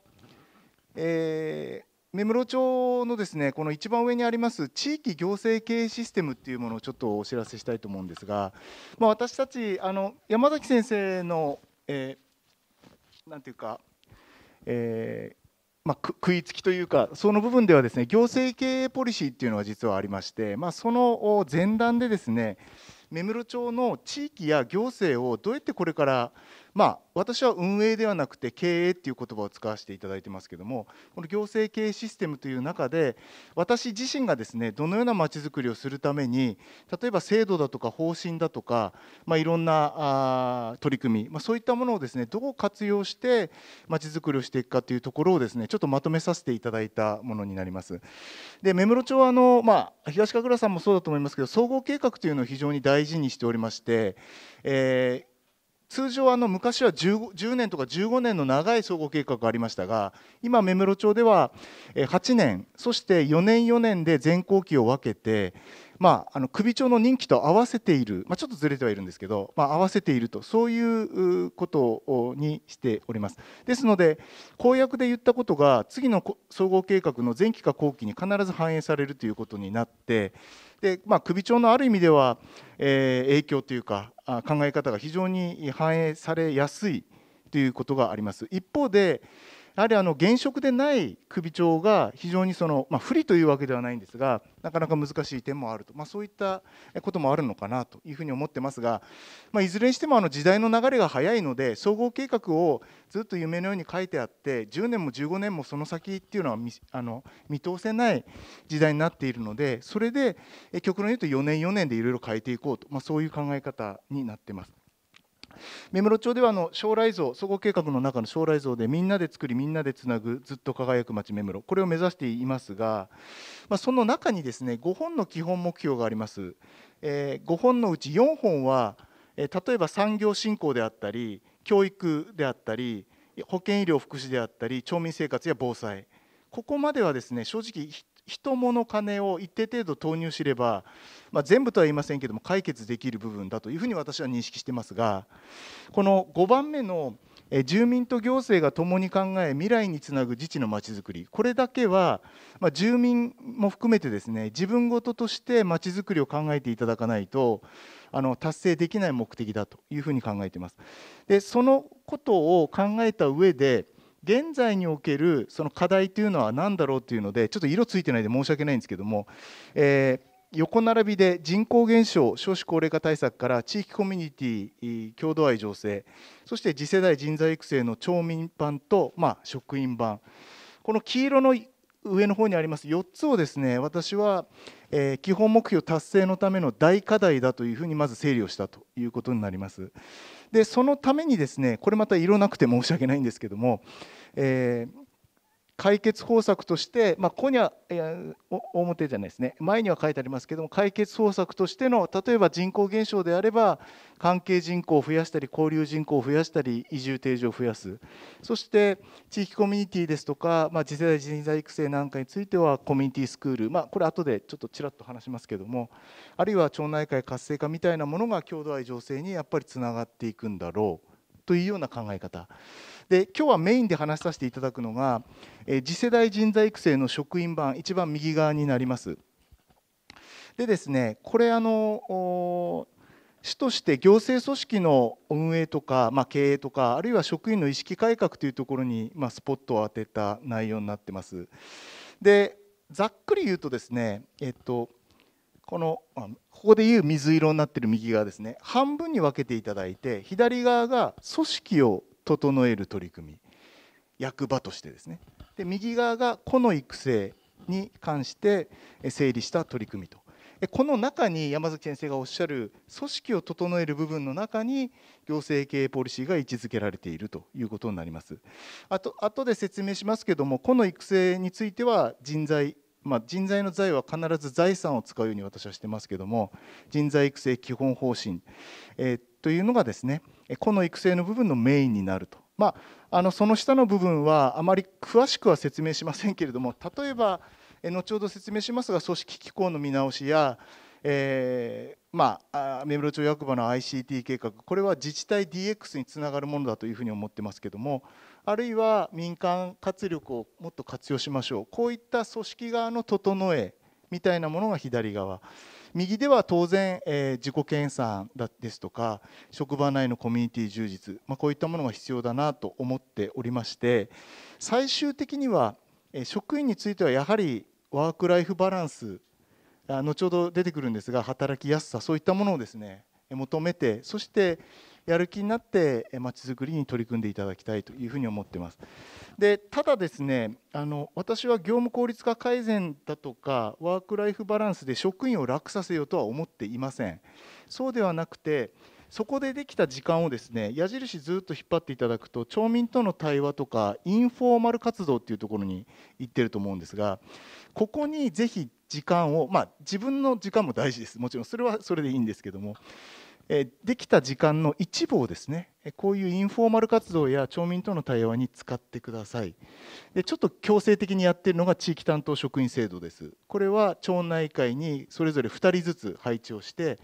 Speaker 2: え目室町のですねこの一番上にあります地域行政経営システムっていうものをちょっとお知らせしたいと思うんですが、まあ、私たちあの山崎先生の、えー、なんていうか、えーまあ、食いつきというかその部分ではですね行政経営ポリシーっていうのは実はありまして、まあ、その前段でですね目室町の地域や行政をどうやってこれからまあ、私は運営ではなくて経営っていう言葉を使わせていただいてますけどもこの行政経営システムという中で私自身がですねどのようなまちづくりをするために例えば制度だとか方針だとか、まあ、いろんなあ取り組み、まあ、そういったものをですねどう活用してまちづくりをしていくかというところをですねちょっとまとめさせていただいたものになります。で目室町はあの、まあ、東神楽さんもそうだと思いますけど総合計画というのを非常に大事にしておりまして、え通常あの昔は 10, 10, 年とか15年の長い総合計画がありましたが今目室町では8年そして4年4年で全校期を分けて、まあ、あの首長の任期と合わせている、まあ、ちょっとずれてはいるんですけど、まあ、合わせているとそういうことにしておりますですので公約で言ったことが次の総合計画の前期か後期に必ず反映されるということになってで、まあ、首長のある意味では、えー、影響というか考え方が非常に反映されやすいということがあります。一方で、やはりあの現職でない首長が非常にその、まあ、不利というわけではないんですがなかなか難しい点もあると、まあ、そういったこともあるのかなというふうに思ってますが、まあ、いずれにしてもあの時代の流れが早いので総合計画をずっと夢のように書いてあって10年も15年もその先っていうのは見あの見通せない時代になっているのでそれで極論言うと4年4年でいろいろ変えていこうと、まそういう考え方になってます。目室町ではあの将来像総合計画の中の将来像でみんなで作りみんなでつなぐずっと輝く街目室これを目指していますが、まあ、その中にですね5本の基本目標があります、えー、5本のうち4本は、えー、例えば産業振興であったり教育であったり保健医療福祉であったり町民生活や防災ここまではですね正直人物金を一定程度投入すれば、まあ、全部とは言いませんけども解決できる部分だというふうに私は認識してますがこの5番目の住民と行政が共に考え未来につなぐ自治のまちづくりこれだけは、まあ、住民も含めてですね自分事としてまちづくりを考えていただかないとあの達成できない目的だというふうに考えています。でそのことを考えた上で現在におけるその課題というのは何だろうというのでちょっと色ついてないで申し訳ないんですけども、えー、横並びで人口減少少子高齢化対策から地域コミュニティ共同愛情勢そして次世代人材育成の町民版と、まあ、職員版この黄色の上の方にあります4つをですね私は、えー、基本目標達成のための大課題だというふうにまず整理をしたということになります。でそのためにですねこれまた色なくて申し訳ないんですけども、えー解決方策として、まあ、ここには表じゃないですね前には書いてありますけども解決方策としての例えば人口減少であれば関係人口を増やしたり交流人口を増やしたり移住定住を増やすそして地域コミュニティですとか、まあ、次世代人材育成なんかについてはコミュニティスクール、まあ、これ後でちょっとちらっと話しますけどもあるいは町内会活性化みたいなものが郷土愛情勢にやっぱりつながっていくんだろうというような考え方。で今日はメインで話させていただくのが、え次世代人材育成の職員版一番右側になりますでですねこれあの市として行政組織の運営とか、まあ、経営とかあるいは職員の意識改革というところに、まあ、スポットを当てた内容になってます。でざっくり言うとですね、えっと、このここでいう水色になってる右側ですね半分に分けていただいて左側が組織を整える取り組み役場としてですねで右側が個の育成に関して整理した取り組みとこの中に山崎先生がおっしゃる組織を整える部分の中に行政経営ポリシーが位置づけられているということになりますあと後で説明しますけども個の育成については人材まあ、人材の財は必ず財産を使うように私はしてますけども人材育成基本方針、えー、というのがですね、この育成の部分のメインになると、まあ、あのその下の部分はあまり詳しくは説明しませんけれども例えば後ほど説明しますが組織機構の見直しや、えー、まあ、目黒町役場の ICT 計画これは自治体 DX につながるものだというふうに思ってますけどもあるいは民間活力をもっと活用しましょうこういった組織側の整えみたいなものが左側右では当然、え自己研鑽だですとか職場内のコミュニティ充実、まあ、こういったものが必要だなと思っておりまして最終的には、え職員についてはやはりワーク・ライフ・バランス後ほど出てくるんですが働きやすさそういったものをですね求めてそしてやる気になってまちづくりに取り組んでいただきたいというふうに思ってます。でただですねあの私は業務効率化改善だとかワーク・ライフ・バランスで職員を楽させようとは思っていません。そうではなくてそこでできた時間をですね矢印ずっと引っ張っていただくと町民との対話とかインフォーマル活動っていうところに行ってると思うんですがここにぜひ時間をまあ自分の時間も大事ですもちろんそれはそれでいいんですけどもできた時間の一部をですねこういうインフォーマル活動や町民との対話に使ってくださいでちょっと強制的にやっているのが地域担当職員制度ですこれは町内会にそれぞれ2人ずつ配置をして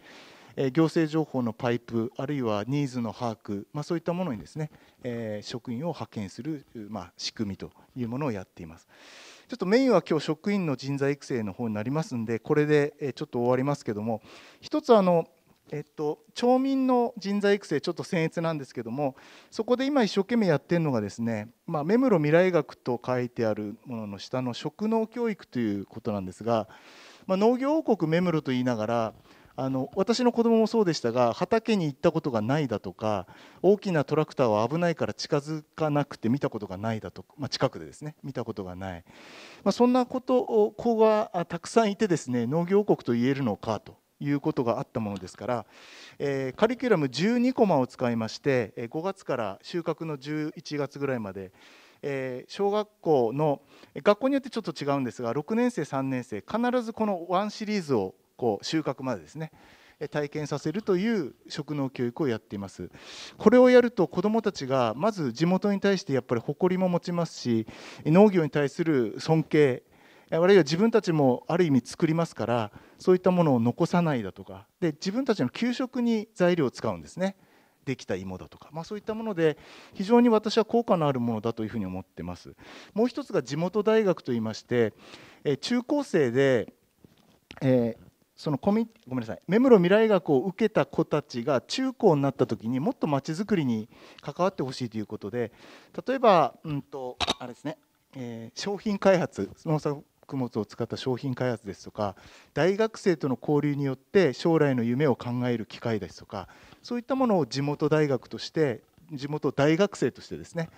Speaker 2: 行政情報のパイプあるいはニーズの把握、まあ、そういったものにですね、え職員を派遣する、ま仕組みというものをやっていますちょっとメインは今日職員の人材育成の方になりますんでこれでちょっと終わりますけども一つあのえっと、町民の人材育成ちょっと僭越なんですけどもそこで今一生懸命やってるのがですね、まあ、目室未来学と書いてあるものの下の職能教育ということなんですが、まあ、農業王国目室と言いながらあの私の子供もそうでしたが畑に行ったことがないだとか大きなトラクターは危ないから近づかなくて見たことがないだとか、まあ、近くでですね見たことがない、まあ、そんなことを子がたくさんいてですね農業王国と言えるのかということがあったものですから、えー、カリキュラム12コマを使いまして5月から収穫の11月ぐらいまで、えー、小学校の学校によってちょっと違うんですが6年生3年生必ずこの1シリーズをこう収穫までですね体験させるという職能教育をやっていますこれをやると子どもたちがまず地元に対してやっぱり誇りも持ちますし農業に対する尊敬あるいは自分たちもある意味作りますからそういったものを残さないだとかで自分たちの給食に材料を使うんですねできた芋だとか、まあ、そういったもので非常に私は効果のあるものだというふうに思ってますもう一つが地元大学といいまして、え中高生で、えーそのコミごめんなさい目室未来学を受けた子たちが中高になった時にもっとまちづくりに関わってほしいということで例えば、うんとあれですねえ商品開発作物を使った商品開発ですとか大学生との交流によって将来の夢を考える機会ですとかそういったものを地元大学として地元大学生としてですね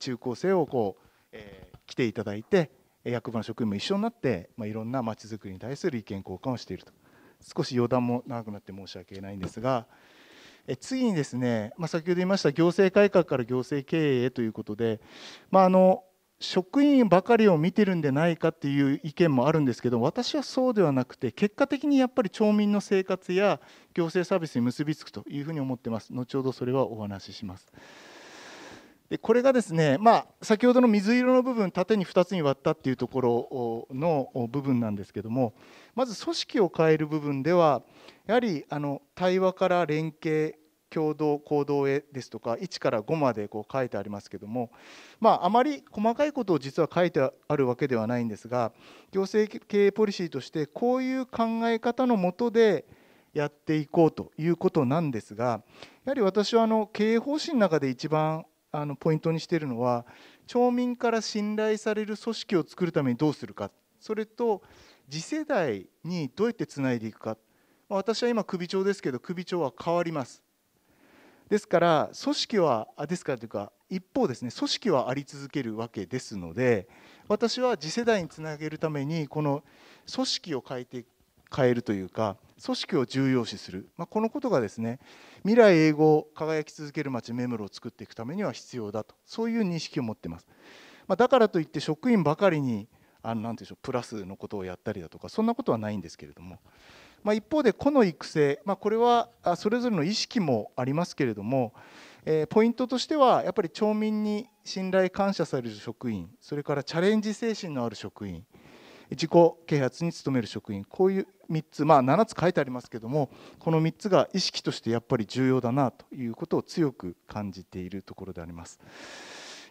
Speaker 2: 中高生をこう、えー、来ていただいて役場の職員も一緒になって、まあ、いろんなまちづくりに対する意見交換をしていると少し余談も長くなって申し訳ないんですが。え次にですね、まあ、先ほど言いました行政改革から行政経営へということで、まあ、あの職員ばかりを見てるんでないかっていう意見もあるんですけど私はそうではなくて結果的にやっぱり町民の生活や行政サービスに結びつくというふうに思ってます後ほどそれはお話ししますでこれがですね、まあ、先ほどの水色の部分縦に2つに割ったっていうところの部分なんですけどもまず組織を変える部分ではやはりあの対話から連携共同行動へですとか1から5までこう書いてありますけども、まあ、あまり細かいことを実は書いてあるわけではないんですが行政経営ポリシーとしてこういう考え方のもとでやっていこうということなんですがやはり私はあの経営方針の中で一番あのポイントにしているのは町民から信頼される組織を作るためにどうするかそれと次世代にどうやってつないでいくか私は今首長ですけど首長は変わりますですから組織はですからというか一方ですね組織はあり続けるわけですので私は次世代につなげるためにこの組織を変えて変えるというか組織を重要視する、まあ、このことがですね未来永劫輝き続ける街メムロを作っていくためには必要だとそういう認識を持ってます、まあ、だからといって職員ばかりにあのなんていうでしょうプラスのことをやったりだとかそんなことはないんですけれども。まあ、一方で個の育成、まあ、これはそれぞれの意識もありますけれども、えー、ポイントとしてはやっぱり町民に信頼感謝される職員それからチャレンジ精神のある職員自己啓発に努める職員こういう3つ、まあ、7つ書いてありますけどもこの3つが意識としてやっぱり重要だなということを強く感じているところであります。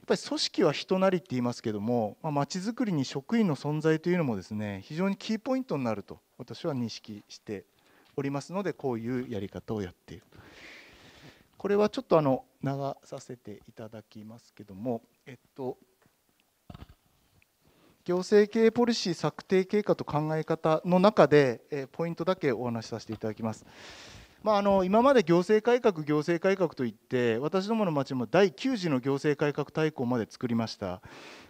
Speaker 2: ぱり組織は人なりって言いますけども、まあ、づくりに職員の存在というのもですね非常にキーポイントになると私は認識しておりますのでこういうやり方をやっているこれはちょっとあの流させていただきますけどもえっと行政経営ポリシー策定経過と考え方の中で、えポイントだけお話しさせていただきます。まあ、あの今まで行政改革、行政改革といって私どもの町も第9次の行政改革大綱まで作りました、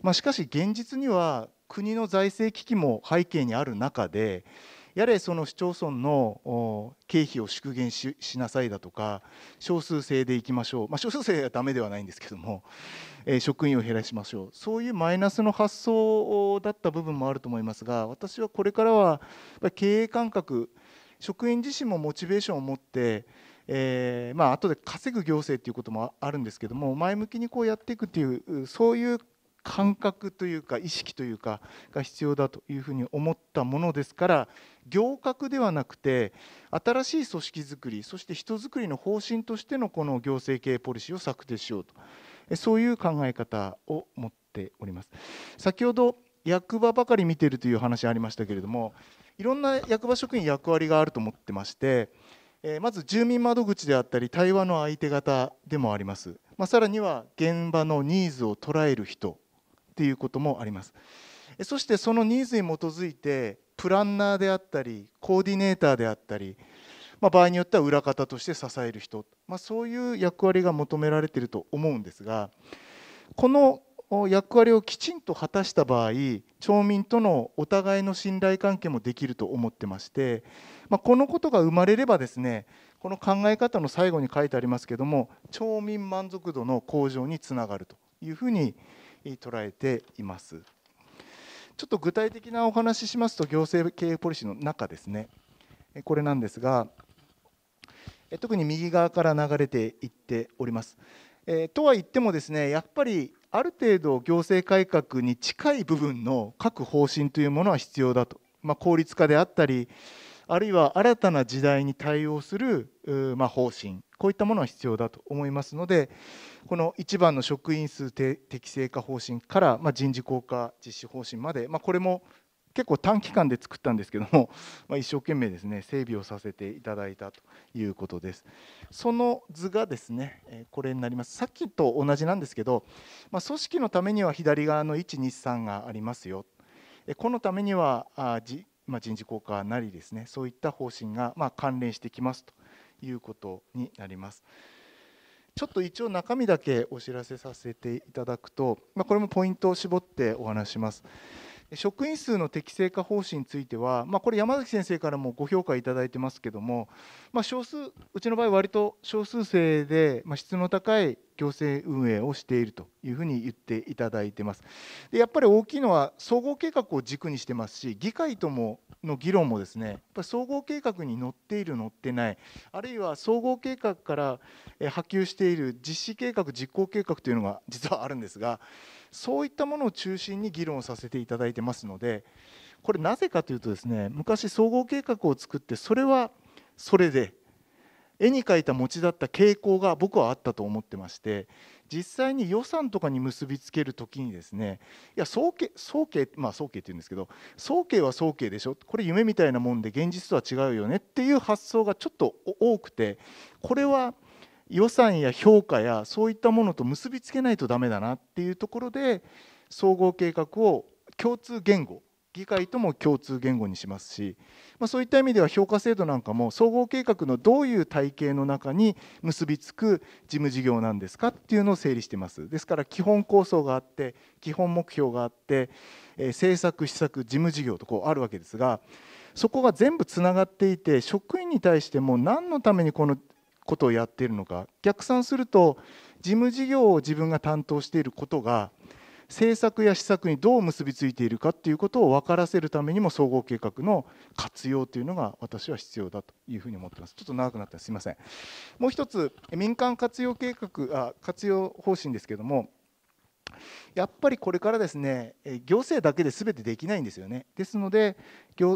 Speaker 2: まあ、しかし現実には国の財政危機も背景にある中でやれその市町村の経費を縮減しなさいだとか少数制でいきましょう、まあ、少数制はだめではないんですけども、えー、職員を減らしましょうそういうマイナスの発想だった部分もあると思いますが私はこれからは経営感覚職員自身もモチベーションを持って、えーまあ後で稼ぐ行政ということもあるんですけども前向きにこうやっていくというそういう感覚というか意識というかが必要だというふうに思ったものですから行革ではなくて新しい組織づくりそして人づくりの方針としてのこの行政経営ポリシーを策定しようとそういう考え方を持っております。先ほど役場ばかり見ているという話ありましたけれどもいろんな役場職員役割があると思ってまして、えまず住民窓口であったり対話の相手方でもあります、まあ、さらには現場のニーズを捉える人っていうこともありますそしてそのニーズに基づいてプランナーであったりコーディネーターであったり、まあ、場合によっては裏方として支える人、まあ、そういう役割が求められていると思うんですがこの役割をきちんと果たした場合町民とのお互いの信頼関係もできると思ってまして、まあ、このことが生まれればですねこの考え方の最後に書いてありますけども町民満足度の向上につながるというふうに捉えています。ちょっと具体的なお話ししますと行政経営ポリシーの中ですねこれなんですが特に右側から流れていっております。えー、とは言ってもですねやっぱりある程度行政改革に近い部分の各方針というものは必要だと、まあ、効率化であったりあるいは新たな時代に対応する、まあ、方針こういったものは必要だと思いますのでこの1番の職員数適正化方針から、まあ、人事効果実施方針まで、まあ、これも結構短期間で作ったんですけども、まあ、一生懸命ですね整備をさせていただいたということですその図がですねこれになりますさっきと同じなんですけど、まあ、組織のためには左側の123がありますよこのためにはじ、まあ、人事効果なりですねそういった方針がま関連してきますということになります。ちょっと一応中身だけお知らせさせていただくと、まあ、これもポイントを絞ってお話します。職員数の適正化方針については、まあ、これ、山崎先生からもご評価いただいてますけども、まあ、少数うちの場合、割と少数制で、まあ、質の高い行政運営をしているというふうに言っていただいてます。でやっぱり大きいのは、総合計画を軸にしてますし、議会ともの議論もですね、やっぱり総合計画に載っている、載ってない、あるいは総合計画から波及している実施計画、実行計画というのが実はあるんですが、そういったものを中心に議論させていただいてますのでこれなぜかというとですね昔総合計画を作ってそれはそれで絵に描いた餅だった傾向が僕はあったと思ってまして実際に予算とかに結びつける時にですねいや総計総計まあ総計って言うんですけど総計は総計でしょこれ夢みたいなもんで現実とは違うよねっていう発想がちょっと多くてこれは予算や評価やそういったものと結びつけないとダメだなっていうところで総合計画を共通言語議会とも共通言語にしますし、まあ、そういった意味では評価制度なんかも総合計画のどういう体系の中に結びつく事務事業なんですかっていうのを整理してますですから基本構想があって基本目標があって、えー、政策施策事務事業とこうあるわけですがそこが全部つながっていて職員に対しても何のためにこのことをやっているのか逆算すると事務事業を自分が担当していることが政策や施策にどう結びついているかということを分からせるためにも総合計画の活用というのが私は必要だというふうに思っていますちょっと長くなったすみませんもう一つ民間活用計画あ活用方針ですけどもやっぱりこれからですね行政だけで全てできないんですよねですので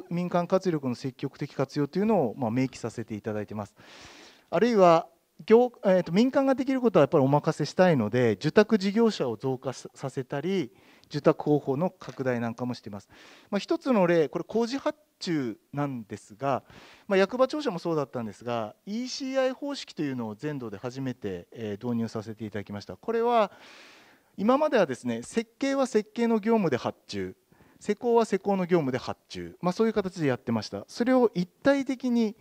Speaker 2: 民間活力の積極的活用というのをま明記させていただいてますあるいは業、えー、と民間ができることはやっぱりお任せしたいので受託事業者を増加させたり受託方法の拡大なんかもしています、まあ、一つの例これ工事発注なんですが、まあ、役場庁舎もそうだったんですが ECI 方式というのを全土で初めて導入させていただきましたこれは今まではですね設計は設計の業務で発注施工は施工の業務で発注、まあ、そういう形でやってましたそれを一体的に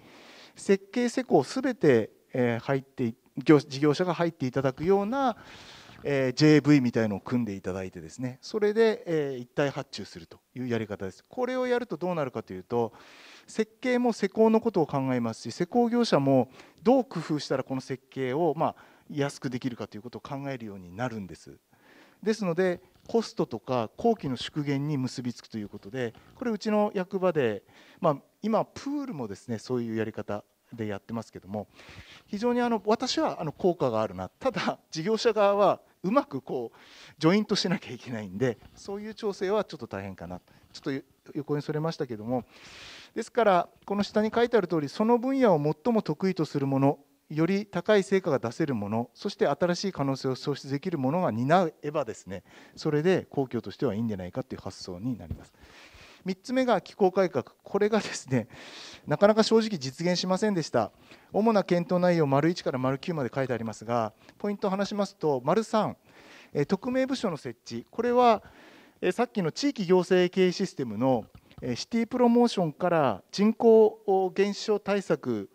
Speaker 2: 設計施工すべて、え入って事業者が入っていただくような、え JV みたいのを組んでいただいてですねそれで、え一体発注するというやり方ですこれをやるとどうなるかというと設計も施工のことを考えますし施工業者もどう工夫したらこの設計をまあ安くできるかということを考えるようになるんですですのでコストとか工期の縮減に結びつくということでこれうちの役場で、まあ、今プールもですねそういうやり方でやってますけども非常にあの私はあの効果があるなただ事業者側はうまくこうジョイントしなきゃいけないんでそういう調整はちょっと大変かなちょっと横にそれましたけどもですからこの下に書いてある通りその分野を最も得意とするものより高い成果が出せるものそして新しい可能性を創出できるものが担えばですねそれで公共としてはいいんじゃないかという発想になります。3つ目が機構改革、これがですねなかなか正直実現しませんでした。主な検討内容、丸1から丸9まで書いてありますが、ポイントを話しますと、丸3、え匿名部署の設置、これはえさっきの地域行政経営システムのシティプロモーションから人口減少対策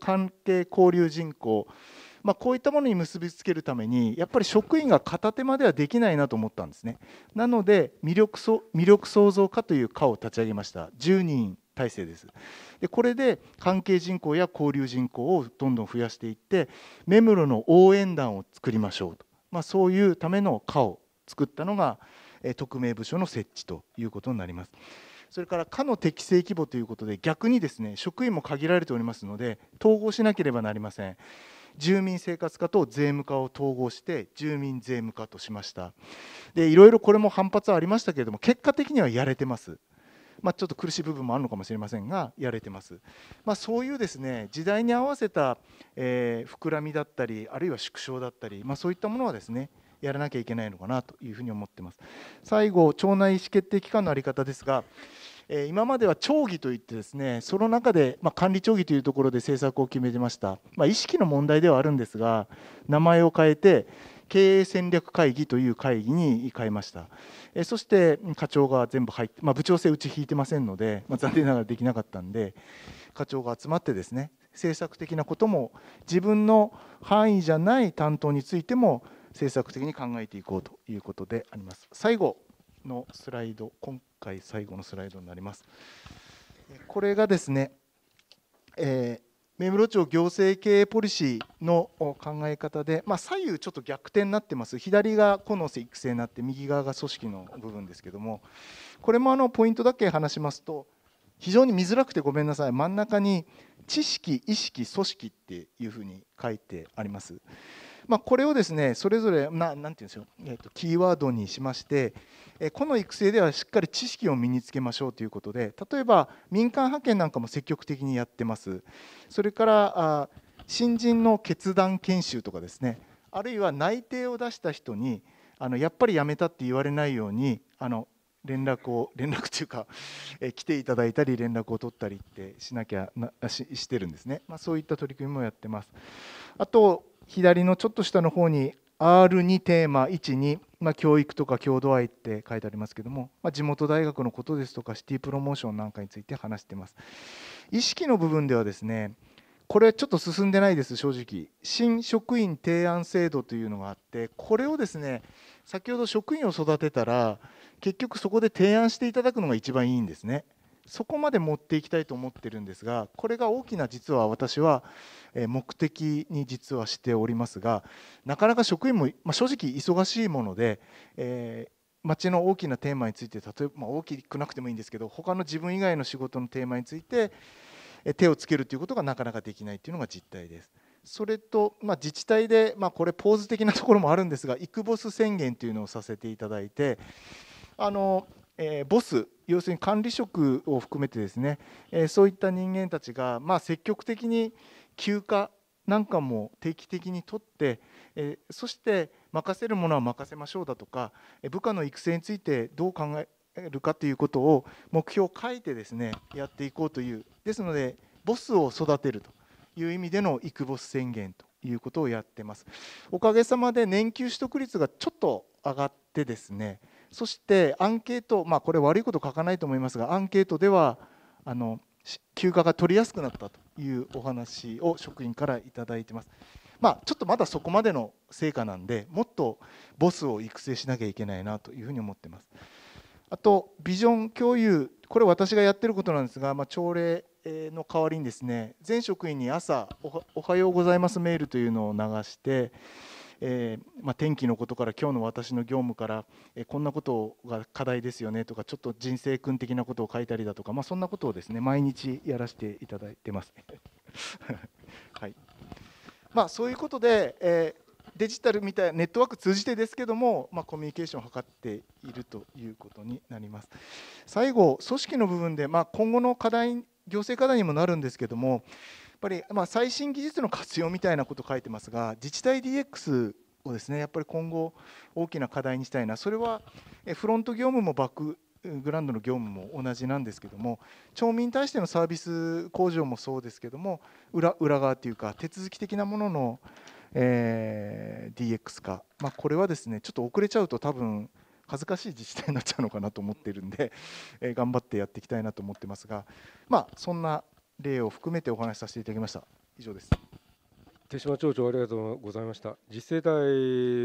Speaker 2: 関係交流人口、まあ、こういったものに結びつけるためにやっぱり職員が片手まではできないなと思ったんですねなので魅力魅力創造課という課を立ち上げました10人体制ですでこれで関係人口や交流人口をどんどん増やしていって目室の応援団を作りましょうと、まあ、そういうための課を作ったのが特命部署の設置ということになります。それから課の適正規模ということで逆にですね職員も限られておりますので統合しなければなりません。住民生活課と税務課を統合して住民税務課としましたでいろいろこれも反発はありましたけれども結果的にはやれてますまあ、ちょっと苦しい部分もあるのかもしれませんがやれてます、まあ、そういうですね時代に合わせた、えー、膨らみだったりあるいは縮小だったり、まあ、そういったものはですねやらなきゃいけないのかなというふうに思ってます最後町内意思決定機関の在り方ですがえ今までは町議といってですねその中で、ま管理町議というところで政策を決めてました、ま意識の問題ではあるんですが名前を変えて経営戦略会議という会議に変えました、えそして課長が全部入って、ま部長制うち引いてませんので、ま残念ながらできなかったんで課長が集まってですね政策的なことも自分の範囲じゃない担当についても政策的に考えていこうということであります。最後のスライド、今回最後のスライドになります。これがですね、えー目室町行政経営ポリシーの考え方で、まあ、左右ちょっと逆転になってます左が個の育成になって右側が組織の部分ですけどもこれもあのポイントだけ話しますと非常に見づらくてごめんなさい真ん中に知識意識組織っていうふうに書いてありますまあ、これをですねそれぞれてうんすよ、えとキーワードにしまして、えー、個の育成ではしっかり知識を身につけましょうということで例えば民間派遣なんかも積極的にやってますそれからあ新人の決断研修とかですねあるいは内定を出した人にあのやっぱり辞めたって言われないようにあの連絡を 連絡というか、え来ていただいたり連絡を取ったりってしなきゃなししてるんですね、まあ、そういった取り組みもやってますあと左のちょっと下の方に R2 テーマ1に、まあ、教育とか郷土愛って書いてありますけども、まあ、地元大学のことですとかシティプロモーションなんかについて話してます意識の部分ではですねこれちょっと進んでないです正直新職員提案制度というのがあってこれをですね先ほど職員を育てたら結局そこで提案していただくのが一番いいんですねそこまで持っていきたいと思ってるんですがこれが大きな実は私は目的に実はしておりますがなかなか職員も、まあ、正直忙しいもので、えー、町の大きなテーマについて例えば、まあ、大きくなくてもいいんですけど他の自分以外の仕事のテーマについて手をつけるということがなかなかできないというのが実態です。それと、まあ、自治体で、まあ、これポーズ的なところもあるんですがイクボス宣言というのをさせていただいてあのえー、ボス要するに管理職を含めてですね、えー、そういった人間たちが、まあ、積極的に休暇なんかも定期的に取って、えー、そして任せるものは任せましょうだとか部下の育成についてどう考えるかということを目標を書いてですねやっていこうというですのでボスを育てるという意味での育ボス宣言ということをやってますおかげさまで年休取得率がちょっと上がってですねそしてアンケート、まあ、これ悪いこと書かないと思いますがアンケートではあの休暇が取りやすくなったというお話を職員からいただいています。まあ、ちょっとまだそこまでの成果なんでもっとボスを育成しなきゃいけないなというふうに思っています。あとビジョン共有これ私がやってることなんですが、まあ、朝礼の代わりにですね全職員に朝おはようございます」メールというのを流してえー、まあ、天気のことから今日の私の業務から、えー、こんなことが課題ですよねとかちょっと人生訓的なことを書いたりだとか、まあ、そんなことをですね毎日やらせていただいてます。はいまあ、そういうことで、えー、デジタルみたいネットワーク通じてですけども、まあ、コミュニケーションを図っているということになります最後組織の部分で、まあ、今後の課題行政課題にもなるんですけどもぱりま最新技術の活用みたいなこと書いてますが自治体 DX をですねやっぱり今後大きな課題にしたいなそれはフロント業務もバックグラウンドの業務も同じなんですけども町民に対してのサービス向上もそうですけども裏裏側というか手続き的なものの、えー、DX 化、まあ、これはですねちょっと遅れちゃうと多分恥ずかしい自治体になっちゃうのかなと思ってるんで、えー、頑張ってやっていきたいなと思ってますがまあそんな例を含めてお話しさせていただきました。
Speaker 1: 以上です。手島町長ありがとうございました次世代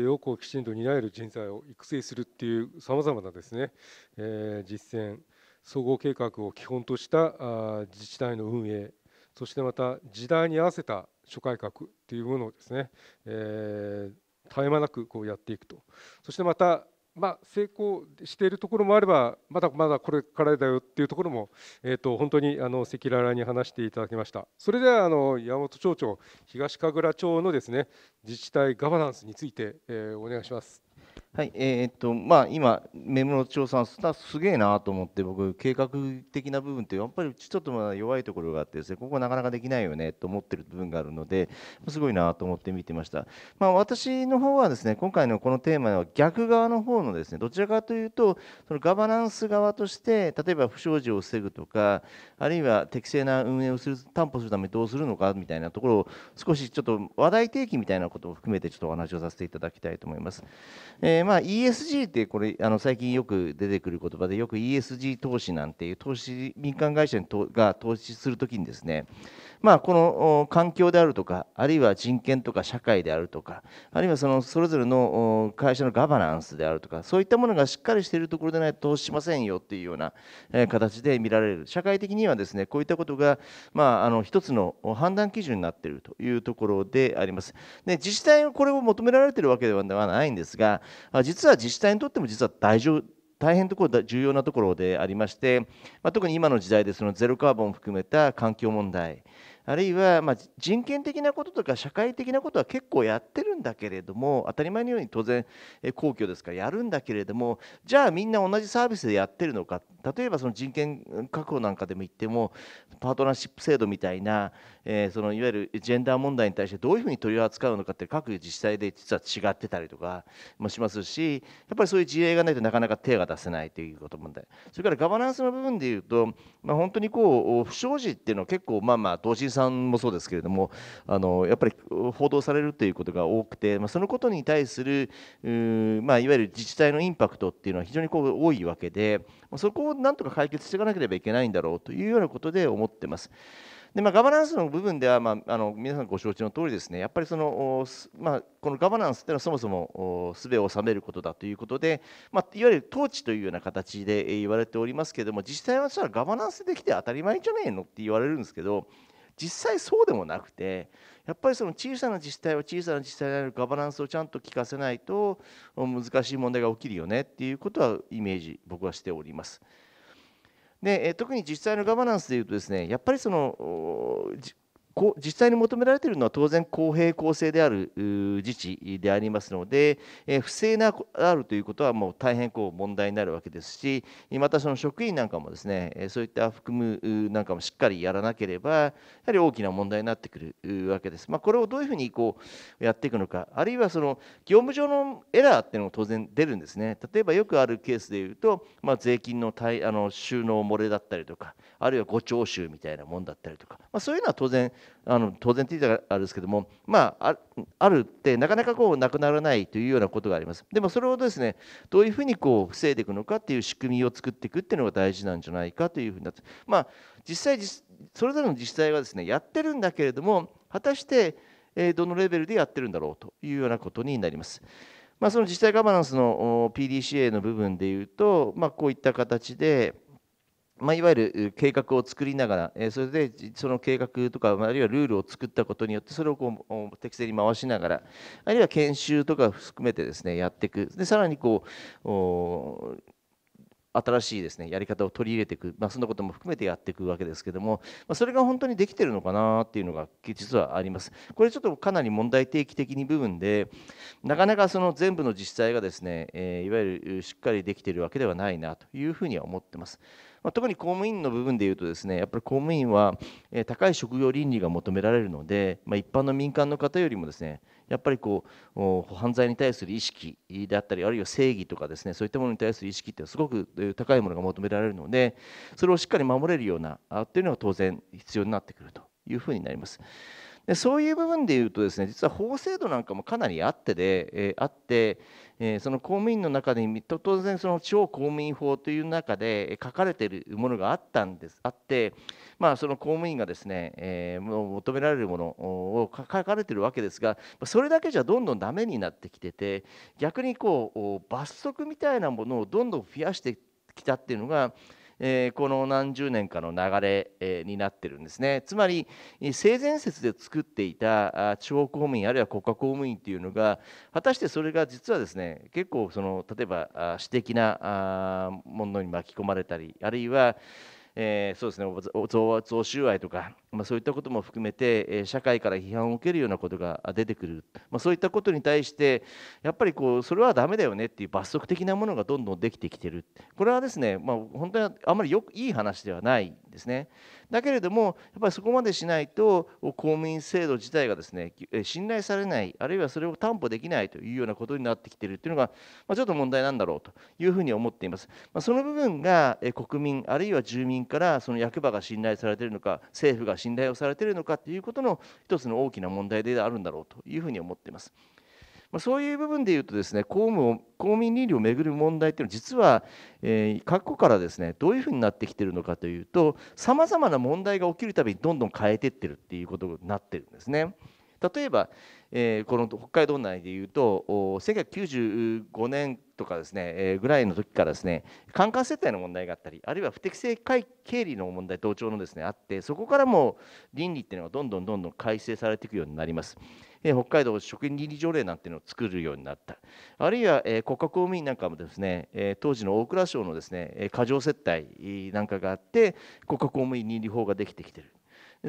Speaker 1: をこうきちんと担える人材を育成するっていうさまざまなですね、えー、実践総合計画を基本としたあ自治体の運営そしてまた時代に合わせた諸改革というものをですね、えー、絶え間なくこうやっていくとそしてまたまあ、成功しているところもあればまだまだこれからだよっていうところも、えー、と本当にあの赤裸々に話していただきましたそれではあの山本町長東神楽町のですね自治体ガバナンスについて、えー、お願いします。
Speaker 3: はい、えー、っと、まあ、今、目室長さん、スタすげえなと思って、僕、計画的な部分って、やっぱりちょっとまだ弱いところがあってですね、ここなかなかできないよねと思ってる部分があるので、すごいなと思って見てました。まあ、私の方はですね、今回のこのテーマは逆側の方のですね、どちらかというと、そのガバナンス側として、例えば不祥事を防ぐとか、あるいは適正な運営をする、担保するためにどうするのかみたいなところを、少しちょっと話題提起みたいなことを含めて、ちょっとお話をさせていただきたいと思います。えーー、まあ、ESG ってこれあの最近よく出てくる言葉でよく ESG 投資なんていう投資民間会社にとが投資するときにですねまあ、この環境であるとか、あるいは人権とか社会であるとか、あるいはそのそれぞれの会社のガバナンスであるとか、そういったものがしっかりしているところでないと投資しませんよっていうような形で見られる、社会的にはですねこういったことが、まあ、あの一つの判断基準になっているというところであります。で自治体はこれを求められているわけではないんですが、実は自治体にとっても実は大丈夫。大変ところ重要なところでありまして、まあ、特に今の時代でそのゼロカーボンを含めた環境問題、あるいはま人権的なこととか社会的なことは結構やってるんだけれども当たり前のように当然公共ですからやるんだけれどもじゃあみんな同じサービスでやってるのか例えばその人権確保なんかでも言ってもパートナーシップ制度みたいな、えそのいわゆるジェンダー問題に対してどういうふうに取り扱うのかって各自治体で実は違ってたりとかもしますしやっぱりそういう事例がないとなかなか手が出せないということ問題それからガバナンスの部分でいうと、まあ、本当にこう不祥事っていうのは結構まあまあ同時にさんもそうですけれどもあのやっぱり報道されるということが多くて、まあ、そのことに対するまあ、いわゆる自治体のインパクトっていうのは非常にこう多いわけでそこをなんとか解決していかなければいけないんだろうというようなことで思ってます。でまあ、ガバナンスの部分では、まあ、あの皆さんご承知の通りですねやっぱりその、まあ、このガバナンスっていうのはそもそもすべを治めることだということで、まあ、いわゆる統治というような形で言われておりますけれども実際はそれはガバナンスできて当たり前じゃねえのって言われるんですけど実際そうでもなくてやっぱりその小さな自治体は小さな自治体であるガバナンスをちゃんと聞かせないと難しい問題が起きるよねっていうことはイメージ僕はしております。で特に自治体のガバナンスでいうとですねやっぱりそのこ実際に求められているのは当然公平公正である自治でありますので、え不正なあるということはもう大変こう問題になるわけですしまたその職員なんかもですねえそういった含むなんかもしっかりやらなければやはり大きな問題になってくるわけです。まあ、これをどういうふうにこうやっていくのかあるいはその業務上のエラーっていうのも当然出るんですね。例えばよくあるケースでいうと、まあ、税金の対あの収納漏れだったりとかあるいはご徴収みたいなもんだったりとか、まあ、そういうのは当然あの当然というら、あれですけども、まあ、あるってなかなかこうなくならないというようなことがありますでもそれをですねどういうふうにこう防いでいくのかっていう仕組みを作っていくっていうのが大事なんじゃないかというふうになってまあ実際それぞれの自治体はですねやってるんだけれども果たしてどのレベルでやってるんだろうというようなことになります。まあ、その自治体ガバナンスの PDCA の部分でいうと、まあ、こういった形で、まあ、いわゆる計画を作りながら、えそれでその計画とか、あるいはルールを作ったことによって、それをこう適正に回しながら、あるいは研修とか含めてですねやっていく、でさらにこう新しいですねやり方を取り入れていく、まあ、そんなことも含めてやっていくわけですけども、まあ、それが本当にできてるのかなっていうのが実はあります。これちょっとかなり問題定期的に部分でなかなかその全部の自治体がですね、えー、いわゆるしっかりできてるわけではないなというふうには思ってます。ま特に公務員の部分でいうとですねやっぱり公務員は高い職業倫理が求められるので、ま一般の民間の方よりもですねやっぱりこう犯罪に対する意識であったりあるいは正義とかですねそういったものに対する意識ってすごく高いものが求められるのでそれをしっかり守れるようなっていうのは当然必要になってくるというふうになります。でそういう部分でいうとですね実は法制度なんかもかなりあってで、えー、あって、えー、その公務員の中で当然その地方公務員法という中で書かれているものがあったんですあって、まあ、その公務員がですね、えー、求められるものを書かれているわけですがそれだけじゃどんどんダメになってきてて逆にこう罰則みたいなものをどんどん増やしてきたっていうのがえこの何十年かの流れ、えになってるんですねつまり性善説で作っていた地方公務員あるいは国家公務員っていうのが果たしてそれが実はですね結構その例えば私的なものに巻き込まれたりあるいはえー、そうですね贈収賄とかまあ、そういったことも含めて社会から批判を受けるようなことが出てくる、まあ、そういったことに対してやっぱりこうそれはダメだよねっていう罰則的なものがどんどんできてきてるこれはですね、まあ、本当にあまりよくいい話ではないですねだけれどもやっぱりそこまでしないと公務員制度自体がですね信頼されないあるいはそれを担保できないというようなことになってきてるっていうのが、まあ、ちょっと問題なんだろうというふうに思っています、まあ、その部分が国民あるいは住民からその役場が信頼されてるのか政府が信頼をされているのかということの一つの大きな問題であるんだろうというふうに思っています。まあ、そういう部分でいうとですね公務を公民倫理をめぐる問題というのは実は、えー、過去からですねどういうふうになってきているのかというとさまざまな問題が起きるたびにどんどん変えていってるっていうことになってるんですね。例えば、えー、この北海道内でいうと1995年とかですね、えー、ぐらいの時からですね管轄接待の問題があったりあるいは不適正経理の問題同調のですねあってそこからも倫理っていうのがどんどんどんどん改正されていくようになります。え北海道職員倫理条例なんていうのを作るようになったあるいは、え国家公務員なんかもですね、え当時の大蔵省のですね過剰接待なんかがあって国家公務員倫理法ができてきてる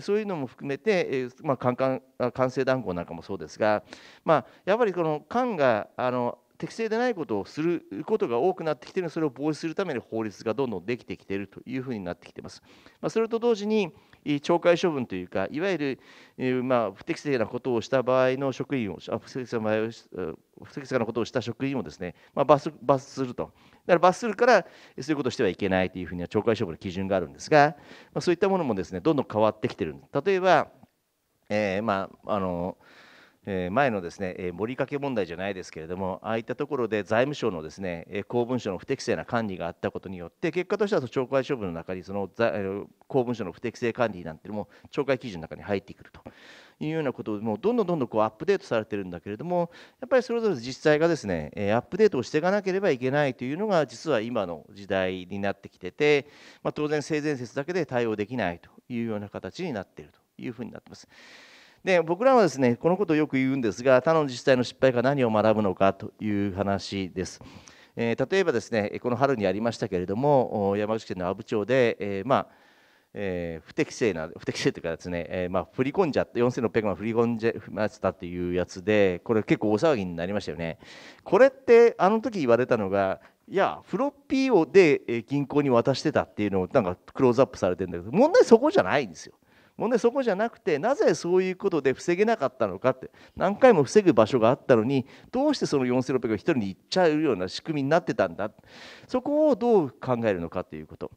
Speaker 3: そういうのも含めて、えまあ、缶缶完成談合なんかもそうですが、まあ、やっぱりこの缶があの適正でないことをすることが多くなってきているそれを防止するために法律がどんどんできてきているというふうになってきています。まあ、それと同時に懲戒処分というかいわゆる、えまあ、不適正なことをした場合の職員をあ不適正な場合を不適切なことをした職員をですね、まあ、罰罰すると。だから罰するからそういうことをしてはいけないというふうには懲戒処分の基準があるんですが、まあ、そういったものもですねどんどん変わってきてる例えば、えー、まああのえ前のですね、え盛りかけ問題じゃないですけれども、ああいったところで財務省のですね、え公文書の不適正な管理があったことによって、結果としては懲戒処分の中に、その公文書の不適正管理なんていうのも、懲戒基準の中に入ってくるというようなこともうどんどんどんどんこうアップデートされてるんだけれども、やっぱりそれぞれ自治体がですね、えアップデートをしていかなければいけないというのが、実は今の時代になってきてて、まあ、当然、性善説だけで対応できないというような形になっているというふうになってます。で僕らはですねこのことをよく言うんですが他の自治体の失敗から何を学ぶのかという話です。えー、例えばですねこの春にありましたけれども山口県の阿武町で、えー、まあえー、不適正な不適正というかですね、えー、まあ振り込んじゃって4600万振り込んじゃましたっていうやつでこれ結構大騒ぎになりましたよね。これってあの時言われたのがいやフロッピーをで銀行に渡してたっていうのをなんかクローズアップされてるんだけど問題そこじゃないんですよ。問ね、そこじゃなくてなぜそういうことで防げなかったのかって何回も防ぐ場所があったのにどうしてその4600が1人に行っちゃうような仕組みになってたんだそこをどう考えるのかということ。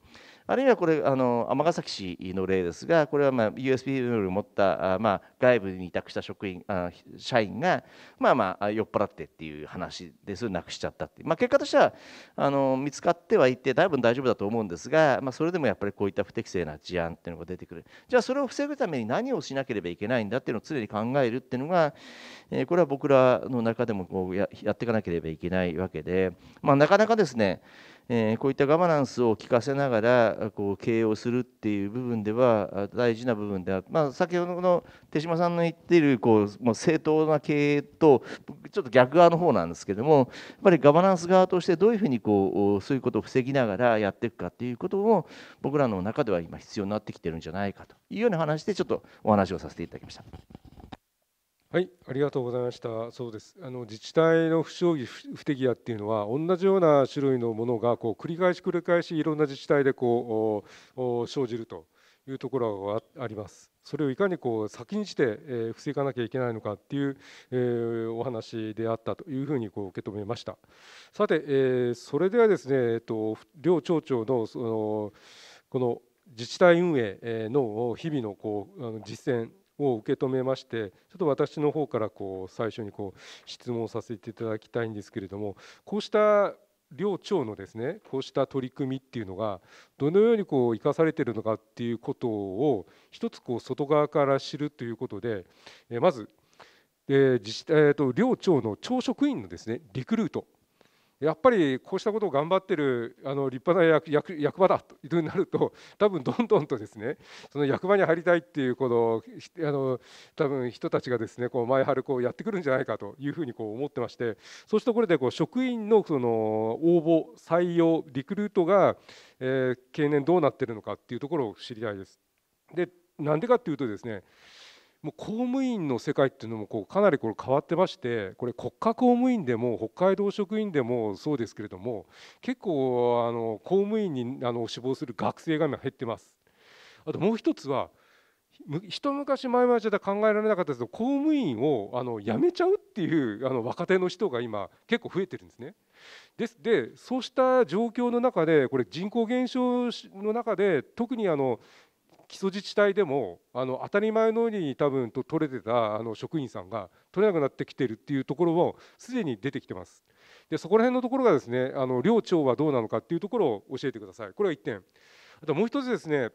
Speaker 3: あるいはこれあの尼崎市の例ですがこれは、まあ、USB メモリを持ったあ、まあ、外部に委託した職員あ社員がまあまあ酔っ払ってっていう話ですなくしちゃったってまあ、結果としてはあの見つかってはいてだいぶ大丈夫だと思うんですが、まあ、それでもやっぱりこういった不適正な事案っていうのが出てくるじゃあそれを防ぐために何をしなければいけないんだっていうのを常に考えるっていうのが、えー、これは僕らの中でもこうややっていかなければいけないわけで、まあ、なかなかですねえこういったガバナンスを効かせながらこう経営をするっていう部分では大事な部分であって、まあ、先ほどの手嶋さんの言っているこうもう正当な経営とちょっと逆側の方なんですけどもやっぱりガバナンス側としてどういうふうにこうそういうことを防ぎながらやっていくかっていうことを僕らの中では今必要になってきてるんじゃないかというような話でちょっとお話をさせていただきました。
Speaker 1: はい、ありがとうございました。そうです。あの自治体の不祥事不手際っていうのは同じような種類のものがこう繰り返し繰り返しいろんな自治体でこう生じるというところがあります。それをいかにこう先にして、えー、防がなきゃいけないのかっていう、えー、お話であったというふうにこう受け止めました。さて、えー、それではですね、えっと両町長のそのこの自治体運営の日々のこう実践を受け止めましてちょっと私の方からこう最初にこう質問させていただきたいんですけれどもこうした両庁のですねこうした取り組みっていうのがどのようにこう生かされてるのかっていうことを一つこう外側から知るということでまず、えー自治えーと、と両庁の庁職員のですねリクルートやっぱりこうしたことを頑張ってるあの立派な役役場だというふうになると 多分どんどんとですねその役場に入りたいっていうこのあの多分人たちがですねこう前春こうやってくるんじゃないかというふうにこう思ってましてそうしたところでこう職員のその応募採用リクルートが、えー、経年どうなってるのかっていうところを知りたいです。でなんでかっていうとですねもう公務員の世界っていうのもこうかなりこれ変わってましてこれ国家公務員でも北海道職員でもそうですけれども結構あの公務員にあの志望する学生が今減ってます。あともう一つは一昔前まで考えられなかったですけど公務員をあの辞めちゃうっていうあの若手の人が今結構増えてるんですね。ですでそうした状況の中でこれ人口減少の中で特にあの基礎自治体でもあの当たり前のように多分と取れてたあの職員さんが取れなくなってきてるっていうところもすでに出てきてます。でそこら辺のところがですねあの寮長はどうなのかっていうところを教えてください。これは1点。あともう1つですね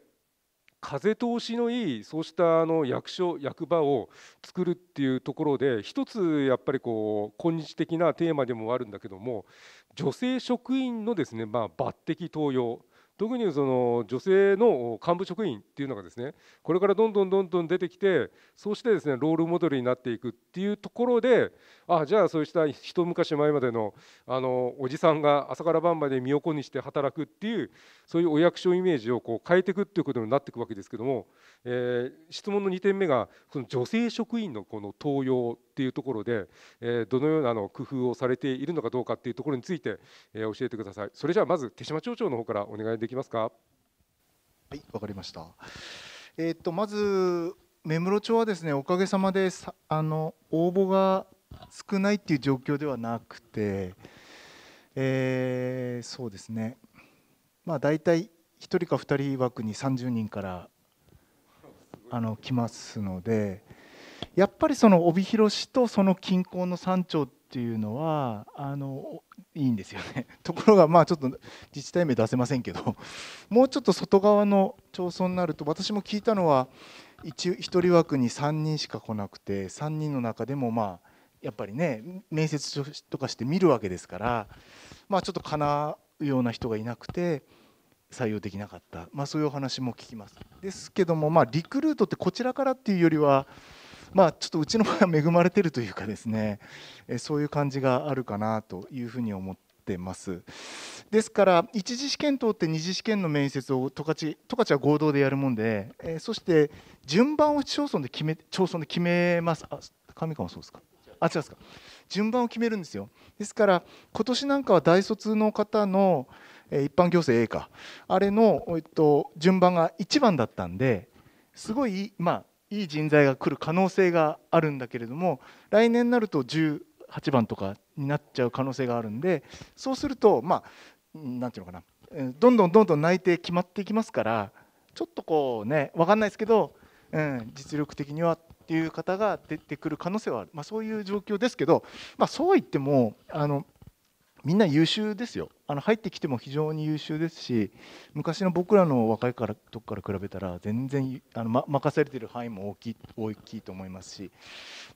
Speaker 1: 風通しのいいそうしたあの役所役場を作るっていうところで一つやっぱりこう今日的なテーマでもあるんだけども女性職員のですね、まあ、抜擢登用特にその女性の幹部職員っていうのがですねこれからどんどんどんどん出てきてそうしてですねロールモデルになっていくっていうところであじゃあそうした一昔前までのあのおじさんが朝から晩まで身を粉にして働くっていうそういうお役所イメージをこう変えていくっていうことになっていくわけですけども、えー、質問の2点目がその女性職員のこの登用っていうところで、えどのようなあの工夫をされているのかどうかっていうところについて、え教えてください。それじゃあまず手島町長の方からお願いできますか。は
Speaker 2: い、わかりました。えー、っとまず目室町はですねおかげさまでさあの応募が少ないっていう状況ではなくて、えー、そうですねまあ大体1人か2人枠に30人からあの来ますのでやっぱりその帯広市とその近郊の山頂っていうのはあのいいんですよね ところがまあちょっと自治体名出せませんけど もうちょっと外側の町村になると私も聞いたのは 1, 1人枠に3人しか来なくて3人の中でもまあやっぱりね面接とかして見るわけですからまあちょっとかなうような人がいなくて採用できなかった、まあ、そういうお話も聞きます。ですけども、まあ、リクルートってこちらからっていうよりはまあ、ちょっとうちの場合は恵まれているというかですね、えそういう感じがあるかなというふうに思ってます。ですから一次試験通って二次試験の面接を十勝十勝は合同でやるもんで、えそして順番を市町村で決め町村で決めますあ上川もそうですかあ違うですか順番を決めるんですよですから今年なんかは大卒の方の一般行政 A かあれの、えっと、順番が1番だったんですごい、まあ、いい人材が来る可能性があるんだけれども来年になると18番とかになっちゃう可能性があるんでそうするとまあ何て言うのかなどんどんどんどん内定決まっていきますからちょっとこうね分かんないですけど、うん、実力的にはっていう方が出てくる可能性はある、まあ、そういう状況ですけど、まあ、そうは言ってもあのみんな優秀ですよあの入ってきても非常に優秀ですし昔の僕らの若いからとこから比べたら全然あの、ま、任されている範囲も大きい大きいと思いますし、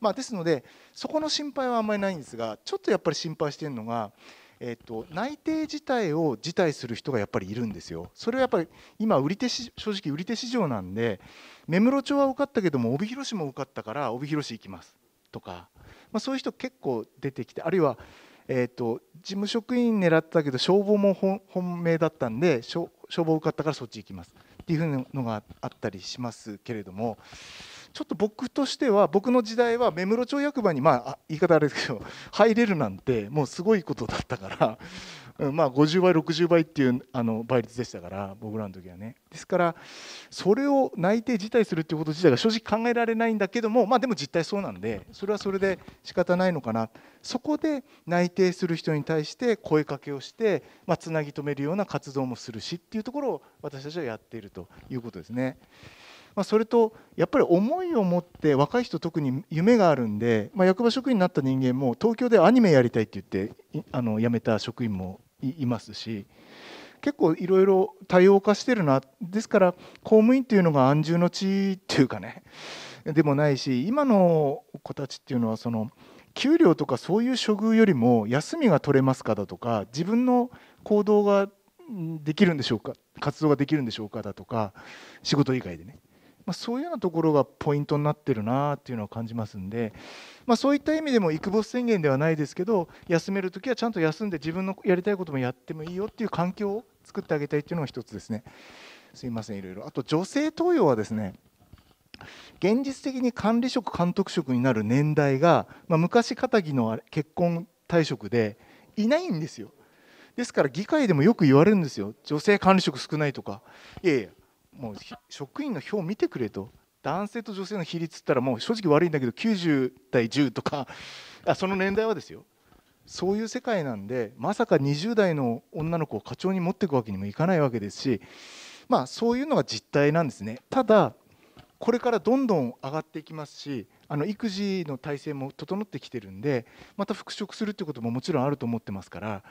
Speaker 2: まあ、ですのでそこの心配はあんまりないんですがちょっとやっぱり心配しているのが、えーと、内定自体を辞退する人がやっぱりいるんですよ。それはやっぱり今売り手正直売り手市場なんで目室町は受かったけども帯広市も受かったから帯広市行きますとか、まあ、そういう人結構出てきてあるいはえーと、事務職員狙ったけど消防も本命だったんで消防受かったからそっち行きますっていうふうのがあったりしますけれどもちょっと僕としては僕の時代は目室町役場にまあ言い方あれですけど入れるなんてもうすごいことだったからうん、まあ50倍60倍っていうあの倍率でしたから僕らの時はねですからそれを内定辞退するっていうこと自体が正直考えられないんだけどもまあでも実態そうなんでそれはそれで仕方ないのかなそこで内定する人に対して声かけをしてまあつなぎ止めるような活動もするしっていうところを私たちはやっているということですね。まあ、それとやっぱり思いを持って若い人特に夢があるんで、まあ、役場職員になった人間も東京でアニメやりたいって言ってあの辞めた職員もいますし結構いろいろ多様化してるなですから公務員っていうのが安住の地っていうかねでもないし今の子たちっていうのはその給料とかそういう処遇よりも休みが取れますかだとか自分の行動ができるんでしょうか活動ができるんでしょうかだとか仕事以外でねまあ、そういうようなところがポイントになってるなっていうのを感じますんで、まあ、そういった意味でも育ボス宣言ではないですけど休める時はちゃんと休んで自分のやりたいこともやってもいいよっていう環境を作ってあげたいっていうのが一つですねすいませんいろいろあと女性登用はですね現実的に管理職監督職になる年代が、まあ、昔かたぎの結婚退職でいないんですよですから議会でもよく言われるんですよ女性管理職少ないとかいやいやもう職員の表を見てくれと男性と女性の比率ったらもう正直悪いんだけど90対10とかあその年代はですよそういう世界なんでまさか20代の女の子を課長に持っていくわけにもいかないわけですしまあそういうのが実態なんですねただこれからどんどん上がっていきますしあの育児の体制も整ってきてるんでまた復職するってことももちろんあると思ってますから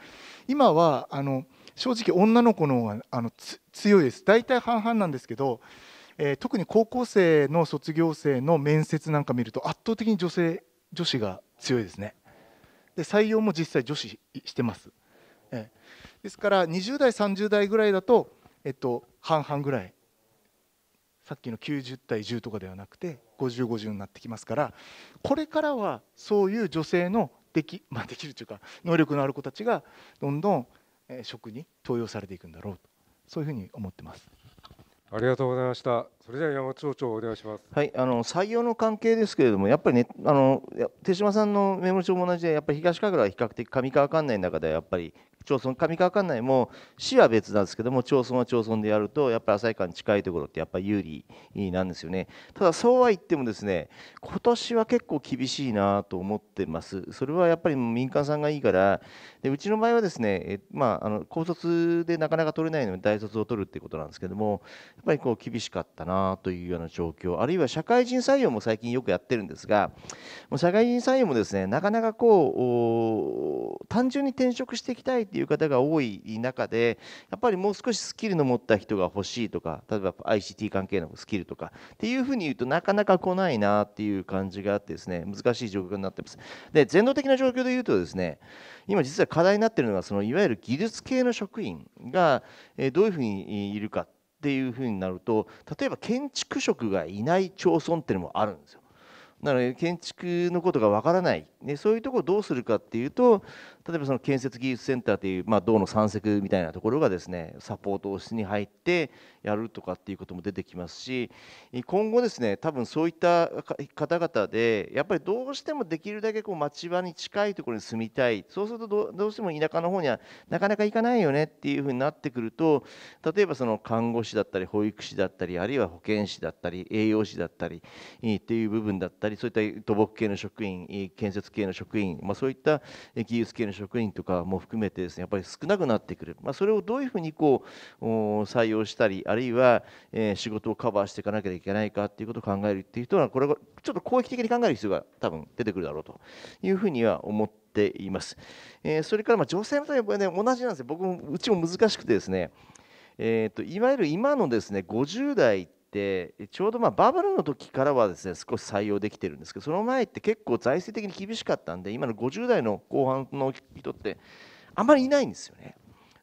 Speaker 2: 今はあの正直女の子の方があの強いです大体半々なんですけど、えー、特に高校生の卒業生の面接なんか見ると圧倒的に女性女子が強いですねで採用も実際女子してます、えー、ですから20代30代ぐらいだと、えっと、半々ぐらいさっきの90対10とかではなくて5050になってきますからこれからはそういう女性のでき, まあ、できるというか能力のある子たちがどんどん職に登用されていくんだろうとそういうふうに思ってます。
Speaker 1: ありがとうございました。それでは山本町長お願いします。
Speaker 3: はい、あの採用の関係ですけれども、やっぱりね、あの手嶋さんのメモ帳も同じで、やっぱり東神楽は比較的上川管内の中ではやっぱり町村上川管内も市は別なんですけども町村は町村でやるとやっぱり旭川に近いところってやっぱり有利なんですよねただそうは言ってもですね今年は結構厳しいなと思ってますそれはやっぱり民間さんがいいからでうちの場合はですねえ、まあ、あの高卒でなかなか取れないので大卒を取るっていうことなんですけどもやっぱりこう厳しかったななというような状況あるいは社会人採用も最近よくやってるんですが社会人採用もですねなかなかこう単純に転職していきたいという方が多い中でやっぱりもう少しスキルの持った人が欲しいとか例えば ICT 関係のスキルとかっていうふうに言うとなかなか来ないなっていう感じがあってですね難しい状況になってます。で全能的な状況で言うとですね今実は課題になってるのはそのいわゆる技術系の職員がどういうふうにいるかっていうふうになると例えば建築職がいない町村っていうのもあるんですよ。なので建築のことがわからない、ね、そういうとこをどうするかっていうと例えばその建設技術センターという、まあ、道の山積みたいなところがですねサポートをフに入ってやるとかっていうことも出てきますし今後ですね多分そういった方々でやっぱりどうしてもできるだけこう町場に近いところに住みたいそうするとどうしても田舎の方にはなかなか行かないよねっていうふうになってくると例えばその看護師だったり保育士だったりあるいは保健師だったり栄養士だったりっていう部分だったりそういった土木系の職員建設系の職員、まあ、そういった技術系の職員とかも含めてですねやっぱり少なくなってくる、まあ、それをどういうふうにこう採用したりあるいは、え仕事をカバーしていかなきゃいけないかっていうことを考えるっていう人はこれがちょっと攻撃的に考える必要が多分出てくるだろうというふうには思っています。えー、それからま女性のタイプは、ね、同じなんですよ、僕もうちも難しくてですね、えーと、といわゆる今のですね50代てちょうどまバブルの時からはですね少し採用できてるんですけどその前って結構財政的に厳しかったんで今の50代の後半の人ってあまりいないんですよね。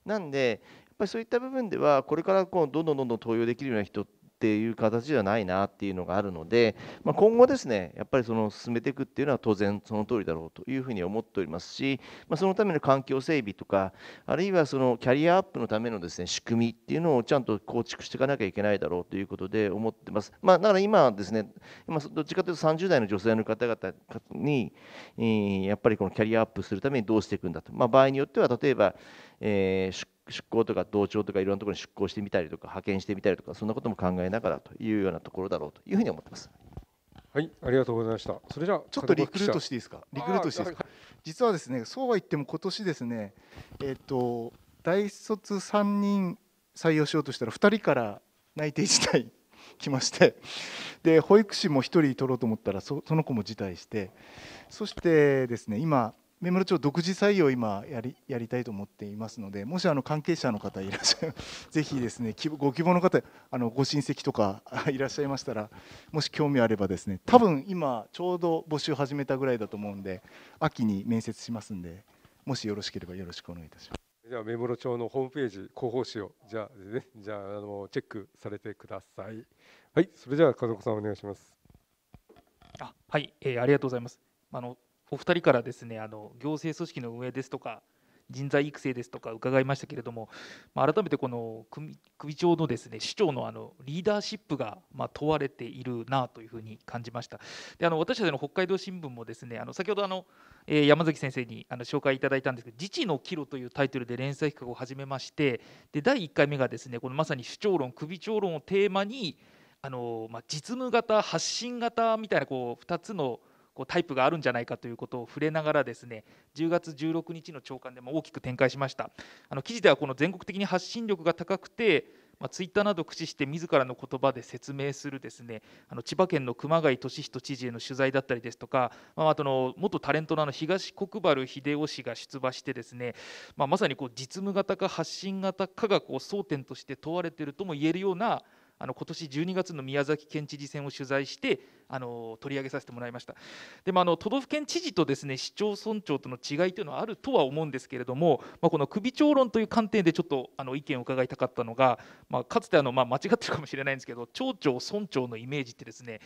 Speaker 3: なんでやっぱりそういった部分ではこれからこうどんどんどんどん登用できるような人ってっていう形ではないなっていうのがあるので、まあ、今後ですねやっぱりその進めていくっていうのは当然その通りだろうというふうに思っておりますし、まあ、そのための環境整備とかあるいはそのキャリアアップのためのですね仕組みっていうのをちゃんと構築していかなきゃいけないだろうということで思ってます、まあ、だから今ですね今どっちかというと30代の女性の方々に、えやっぱりこのキャリアアップするためにどうしていくんだと、まあ、場合によっては例えば、えー、出向とか同調とかいろんなところに出向してみたりとか派遣してみたりとかそんなことも考えながらというようなところだろうというふうに思ってます。はい、ありがとうございました。それじゃちょっとリクルートしていいですか。リクルートしていいで
Speaker 2: すか。実はですね、そうは言っても今年ですね、えっ、ー、と大卒三人採用しようとしたら二人から内定辞退 来まして、で保育士も一人取ろうと思ったらその子も辞退して、そしてですね今目室町独自採用今やりやりたいと思っていますのでもしあの関係者の方いらっしゃるぜひですね ご希望の方あのご親戚とか いらっしゃいましたらもし興味あればですね多分今ちょうど募集始めたぐらいだと思うんで秋に面接しますんでもしよろしければよろしくお願いいたします。
Speaker 1: ゃあ目室町のホームページ広報誌をじゃあ、ね、じゃああのチェック
Speaker 4: されてください。はい、それじゃあ家族さんお願いします。あ、はい、えー、ありがとうございます。あのお二人からですねあの行政組織の運営ですとか人材育成ですとか伺いましたけれども、まあ、改めてこの首長のですね市長のあのリーダーシップがま問われているなというふうに感じました。であの私たちの北海道新聞もですねあの先ほどあの、えー、山崎先生にあの紹介いただいたんですけど「自治の岐路」というタイトルで連載企画を始めましてで第1回目がですねこのまさに主張論首長論をテーマにあの、まあ、実務型発信型みたいなこう2つのこうタイプがあるんじゃないかということを触れながらですね10月16日の朝刊でも大きく展開しましたあの記事ではこの全国的に発信力が高くてまあ、ツイッターなど駆使して自らの言葉で説明するですねあの千葉県の熊谷俊人知事への取材だったりですとか、まあ、あとの元タレントのの東国原英夫氏が出馬してですね、まあ、まさにこう実務型か発信型かがこう争点として問われているとも言えるようなあの今年12月の宮崎県知事選を取材してあの取り上げさせてもらいましたでもあの都道府県知事とですね市町村長との違いというのはあるとは思うんですけれども、まあ、この首長論という観点でちょっとあの意見を伺いたかったのが、まあ、かつてあの、まあ、間違ってるかもしれないんですけど町長村長のイメージってですね、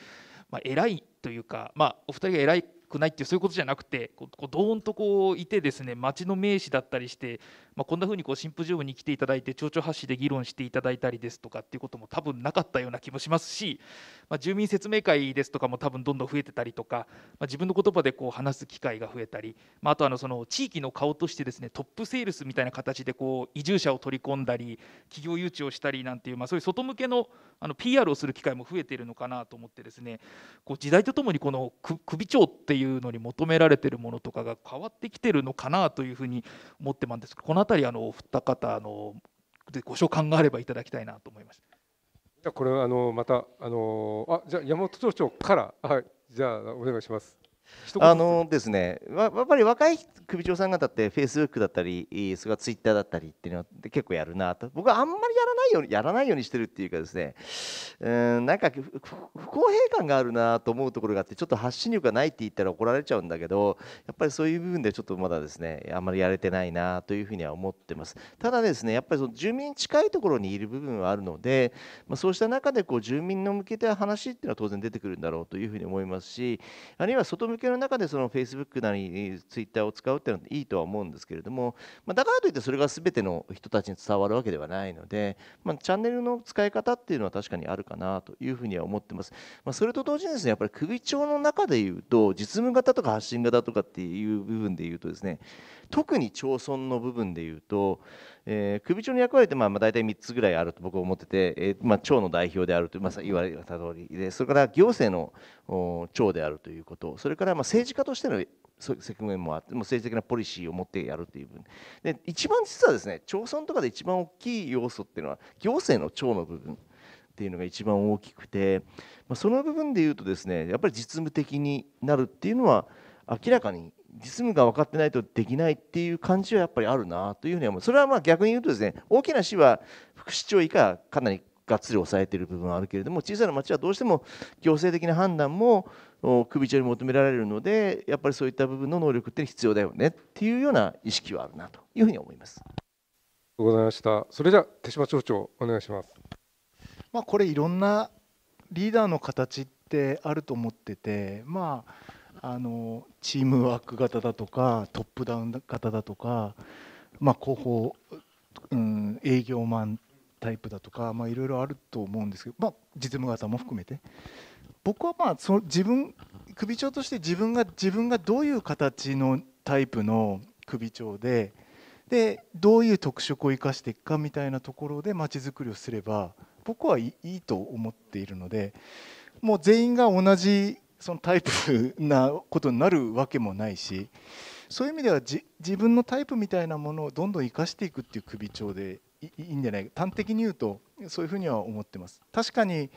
Speaker 4: まあ、偉いというか、まあ、お二人が偉いくないっていうそういうことじゃなくてこうどーんとこういてですね町の名士だったりしてまあ、こんなふうにこうシンポジウムに来ていただいて町長発信で議論していただいたりですとかっていうことも多分なかったような気もしますし、まあ、住民説明会ですとかも多分どんどん増えてたりとか、まあ、自分の言葉でこう話す機会が増えたり、まあ、あとあのその地域の顔としてですねトップセールスみたいな形でこう移住者を取り込んだり企業誘致をしたりなんていう、まあ、そういう外向けのあの PR をする機会も増えているのかなと思ってですねこう時代とともにこの首長っていうのに求められているものとかが変わってきてるのかなというふうに思ってますこのたりあのお二方あのご所感があればいただきたいなと思いました。
Speaker 1: じゃこれあのまたあのあじゃ山本町長からはいじゃお願いします。
Speaker 3: あのですねやっぱり若い首長さん方ってフェイスブックだったりそれがツイッターだったりっていうのは結構やるなと僕はあんまりやらないようにやらないようにしてるっていうかですねうんなんか不公平感があるなと思うところがあってちょっと発信力がないって言ったら怒られちゃうんだけどやっぱりそういう部分でちょっとまだですねあんまりやれてないなというふうには思ってますただですねやっぱりその住民に近いところにいる部分はあるので、まあ、そうした中でこう住民の向けて話っていうのは当然出てくるんだろうというふうに思いますしあるいは外向状況の中でその Facebook なり Twitter を使うっていうのはいいとは思うんですけれども、まあ、だからといってそれが全ての人たちに伝わるわけではないので、まあ、チャンネルの使い方っていうのは確かにあるかなというふうには思ってます、まあ、それと同時にですねやっぱり首長の中でいうと実務型とか発信型とかっていう部分でいうとですね特に町村の部分でいうとえー、首長の役割ってまあまあ大体3つぐらいあると僕は思ってて、えーまあ、長の代表であるとま言われた通りでそれから行政の長であるということそれからまあ政治家としての側面もあっても政治的なポリシーを持ってやるという部分で一番実はですね町村とかで一番大きい要素っていうのは行政の長の部分。っていうのが一番大きくて、まあ、その部分でいうとですねやっぱり実務的になるっていうのは明らかに実務が分かってないとできないっていう感じはやっぱりあるなというふうに思うそれはまあ逆に言うとですね大きな市は副市長以下かなりがっつり抑えている部分はあるけれども小さな町はどうしても行政的な判断も首長に求められるのでやっぱりそういった部分の能力って必要だよねっていうような意識はあるなというふうに思います。ございましたそれじゃ手島町長お願いします、
Speaker 2: まあ、これいろんなリーダーの形ってあると思っててまああのチームワーク型だとかトップダウン型だとか、まあ、広報、うん、営業マンタイプだとか、まあ、いろいろあると思うんですけど、まあ、実務型も含めて僕はまあその自分首長として自分が自分がどういう形のタイプの首長ででどういう特色を生かしていくかみたいなところでまちづくりをすれば僕はいいと思っているのでもう全員が同じそのタイプなことになるわけもないしそういう意味では自分のタイプみたいなものをどんどん生かしていくっていう首長でいいんじゃないか端的に言うとそういうふうには思ってます。確かに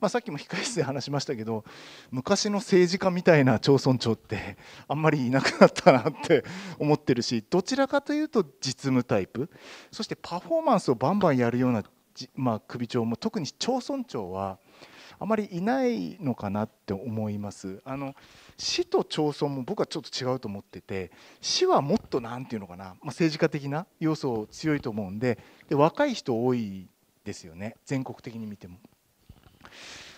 Speaker 2: まあ、さっきも控室で話しましたけど昔の政治家みたいな町村長ってあんまりいなくなったなって 思ってるしどちらかというと実務タイプそしてパフォーマンスをバンバンやるような、まあ、首長も特に町村長はあまりいないのかなって思いますあの市と町村も僕はちょっと違うと思ってて市はもっと何て言うのかな、まあ、政治家的な要素強いと思うんでで若い人多いですよね全国的に見ても。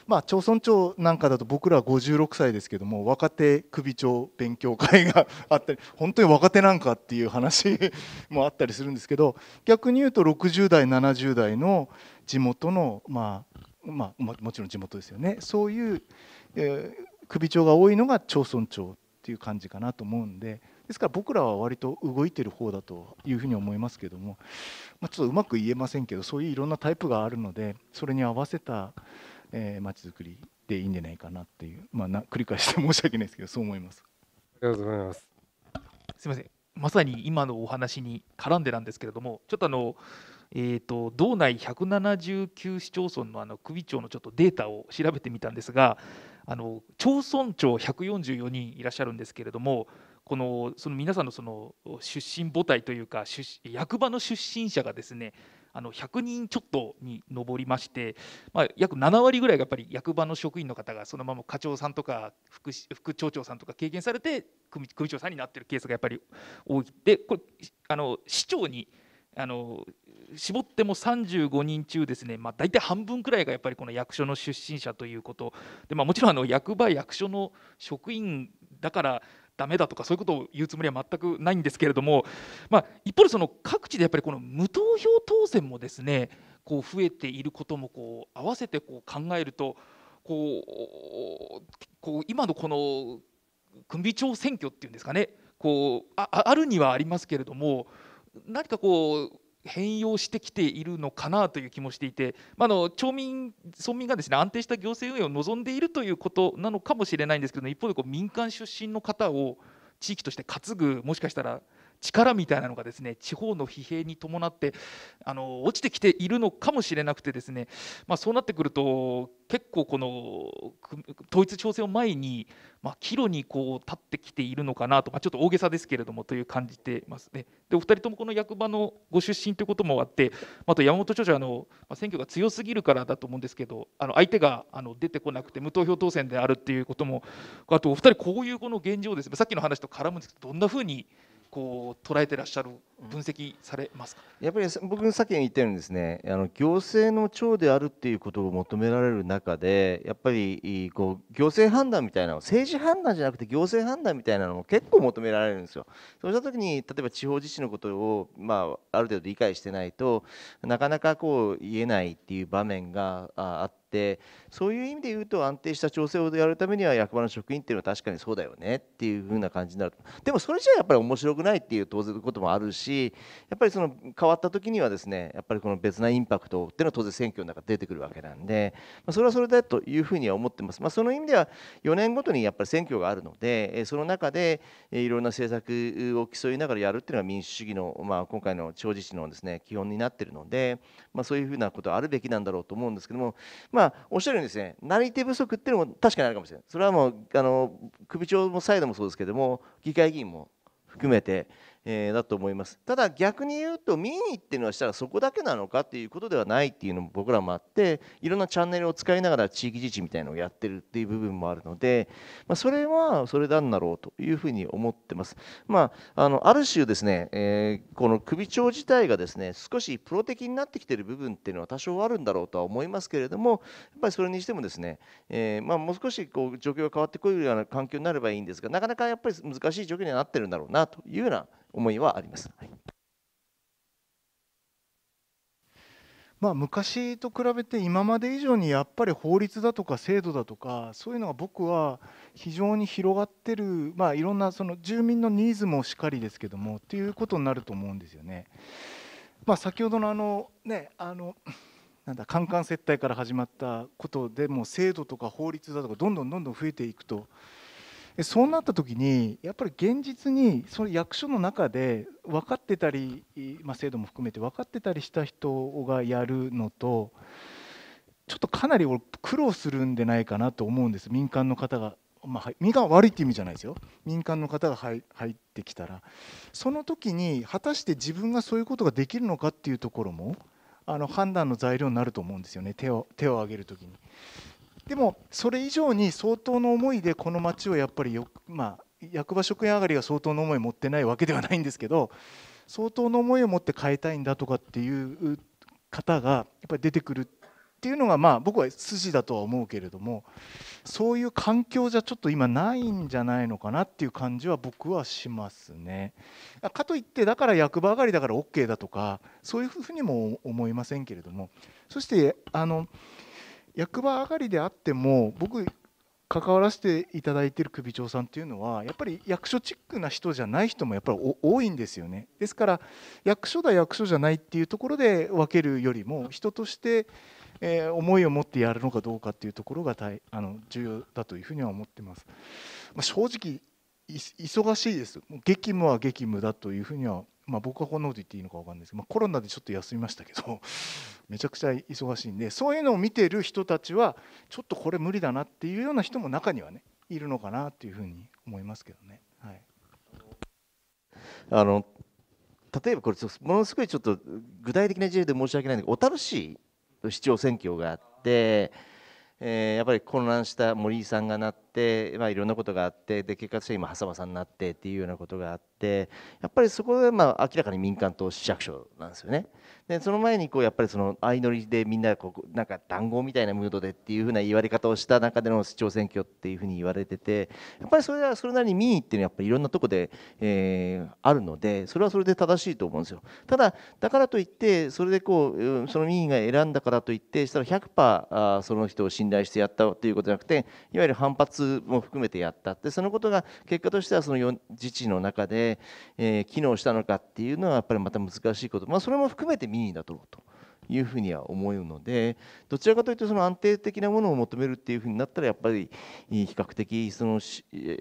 Speaker 2: まあ、町村長なんかだと僕ら56歳ですけども若手首長勉強会が あったり本当に若手なんかっていう話 もあったりするんですけど逆に言うと60代70代の地元のまあまあ、もちろん地元ですよねそういう、えー、首長が多いのが町村長っていう感じかなと思うんでですから僕らは割と動いてる方だというふうに思いますけども、まあ、ちょっとうまく言えませんけどそういういろんなタイプがあるのでそれに合わせたまち、づくりでいいんじゃないかなっていう、まあ、な繰り返して申し訳ない
Speaker 4: ですけどそう思います。ありがとうございますすいませんまさに今のお話に絡んでなんですけれどもちょっとあのえーと、道内179市町村のあの首長のちょっとデータを調べてみたんですがあの町村長144人いらっしゃるんですけれどもこのその皆さんのその出身母体というか役場の出身者がですねあの100人ちょっとに上りまして、まあ、約7割ぐらいがやっぱり役場の職員の方がそのまま課長さんとか副副町長さんとか経験されて組長さんになってるケースがやっぱり多いでこれあの市長にあの絞っても35人中ですね、まあ、大体半分くらいがやっぱりこの役所の出身者ということで、まあ、もちろんあの役場役所の職員だからダメだとかそういうことを言うつもりは全くないんですけれども、まあ、一方でその各地でやっぱりこの無投票当選もですねこう増えていることもこう合わせてこう考えるとこう今のこの組長選挙っていうんですかねこうああるにはありますけれども何かこう変容してきているのかなという気もしていて、まあ、の町民、村民がです、ね、安定した行政運営を望んでいるということなのかもしれないんですけど、一方でこう民間出身の方を地域として担ぐ、もしかしたら力みたいなのがですね地方の疲弊に伴ってあの落ちてきているのかもしれなくてですね、まあ、そうなってくると結構この統一地方選を前に、まあ、岐路にこう立ってきているのかなと、まあ、ちょっと大げさですけれどもという感じてますね。でお二人ともこの役場のご出身ということもあってあと山本町長あの、まあ、選挙が強すぎるからだと思うんですけどあの相手があの出てこなくて無投票当選であるっていうこともあとお二人こういうこの現状ですねさっきの話と絡むんですけどどんなふうにこう捉えてらっしゃる分析されますか、
Speaker 3: うん、やっぱり僕さっき言ったようにですねあの行政の長であるっていうことを求められる中でやっぱりこう行政判断みたいな政治判断じゃなくて行政判断みたいなのも結構求められるんですよ。そうした時に例えば地方自治のことを、まあ、ある程度理解してないとなかなかこう言えないっていう場面があって。ってそういう意味で言うと安定した調整をやるためには役場の職員っていうのは確かにそうだよねっていう風な感じになるでもそれじゃやっぱり面白くないっていう当然こともあるしやっぱりその変わった時にはですねやっぱりこの別なインパクトっていうのは当然選挙の中で出てくるわけなんで、まあ、それはそれだというふうには思ってます、まあ、その意味では4年ごとにやっぱり選挙があるのでその中でいろんな政策を競いながらやるっていうのは民主主義の、まあ、今回の地方自治のですね基本になってるので、まあ、そういうふうなことはあるべきなんだろうと思うんですけども、まあ、おっしゃるようにですね、なり手不足っていうのも確かにあるかもしれない。それはもう、あの首長もサイドもそうですけども、議会議員も含めて、えー、だと思いますただ逆に言うと民意っていうのはしたらそこだけなのかっていうことではないっていうのも僕らもあっていろんなチャンネルを使いながら地域自治みたいなのをやってるっていう部分もあるので、まあ、それはそれなんだろうというふうに思ってます。まあ、あのある種ですね、えー、この首長自体がですね少しプロ的になってきてる部分っていうのは多少あるんだろうとは思いますけれどもやっぱりそれにしてもですね、えー、まあ、もう少しこう状況が変わってくるような環境になればいいんですがなかなかやっぱり難しい状況にはなってるんだろうなというような思いはあります。はい
Speaker 2: まあ、昔と比べて今まで以上にやっぱり法律だとか制度だとかそういうのが僕は非常に広がってる、まあ、いろんなその住民のニーズもしっかりですけどもっていうことになると思うんですよね。まあ、先ほどのあの、ね、あのなんだカンカン接待から始まったことでも制度とか法律だとかどんどんどんどん増えていくとそうなった時にやっぱり現実にその役所の中で分かってたり、まあ、制度も含めて分かってたりした人がやるのとちょっとかなり苦労するんでないかなと思うんです民間の方が、まあ、民間は悪いっていう意味じゃないですよ民間の方が入ってきたらその時に果たして自分がそういうことができるのかっていうところもあの判断の材料になると思うんですよね手を手を挙げる時に。でもそれ以上に相当の思いでこの町をやっぱりよまあ役場職員上がりが相当の思いを持ってないわけではないんですけど相当の思いを持って変えたいんだとかっていう方がやっぱり出てくるっていうのがまあ僕は筋だとは思うけれどもそういう環境じゃちょっと今ないんじゃないのかなっていう感じは僕はしますね。かといってだから役場上がりだから OK だとかそういうふうにも思いませんけれどもそしてあの役場上がりであっても僕関わらせていただいている首長さんっていうのはやっぱり役所チックな人じゃない人もやっぱり多いんですよねですから役所だ役所じゃないっていうところで分けるよりも人として、えー、思いを持ってやるのかどうかっていうところが大あの重要だというふうには思ってます、まあ、正直忙しいです激務は激務だというふうにはまあ、僕はこんなこと言っていいのか分かんないですけど、まあ、コロナでちょっと休みましたけど めちゃくちゃ忙しいんでそういうのを見てる人たちはちょっとこれ無理だなっていうような人も中にはねいるのかなっていうふうに思いますけどね。
Speaker 3: はい、あの例えばこれものすごいちょっと具体的な事例で申し訳ないんだけど小樽市市長選挙があって、えー、やっぱり混乱した森井さんがなって。、まあ、いろんなことがあってで結果として今さ間さんになってっていうようなことがあってやっぱりそこがまあ明らかに民間と市役所なんですよね。でその前にこうやっぱりその相乗りでみんなこうなんか談合みたいなムードでっていうふうな言われ方をした中での市長選挙っていうふうに言われててやっぱりそれはそれなりに民意っていうのはやっぱりいろんなとこで、えー、あるのでそれはそれで正しいと思うんですよ。ただだからといってそれでこうその民意が選んだからといってしたら100%その人を信頼してやったということじゃなくていわゆる反発も含めてやったでそのことが結果としてはその自治の中で、えー、機能したのかっていうのはやっぱりまた難しいこと、まあ、それも含めて民意だというふうには思うのでどちらかというとその安定的なものを求めるっていうふうになったらやっぱり比較的その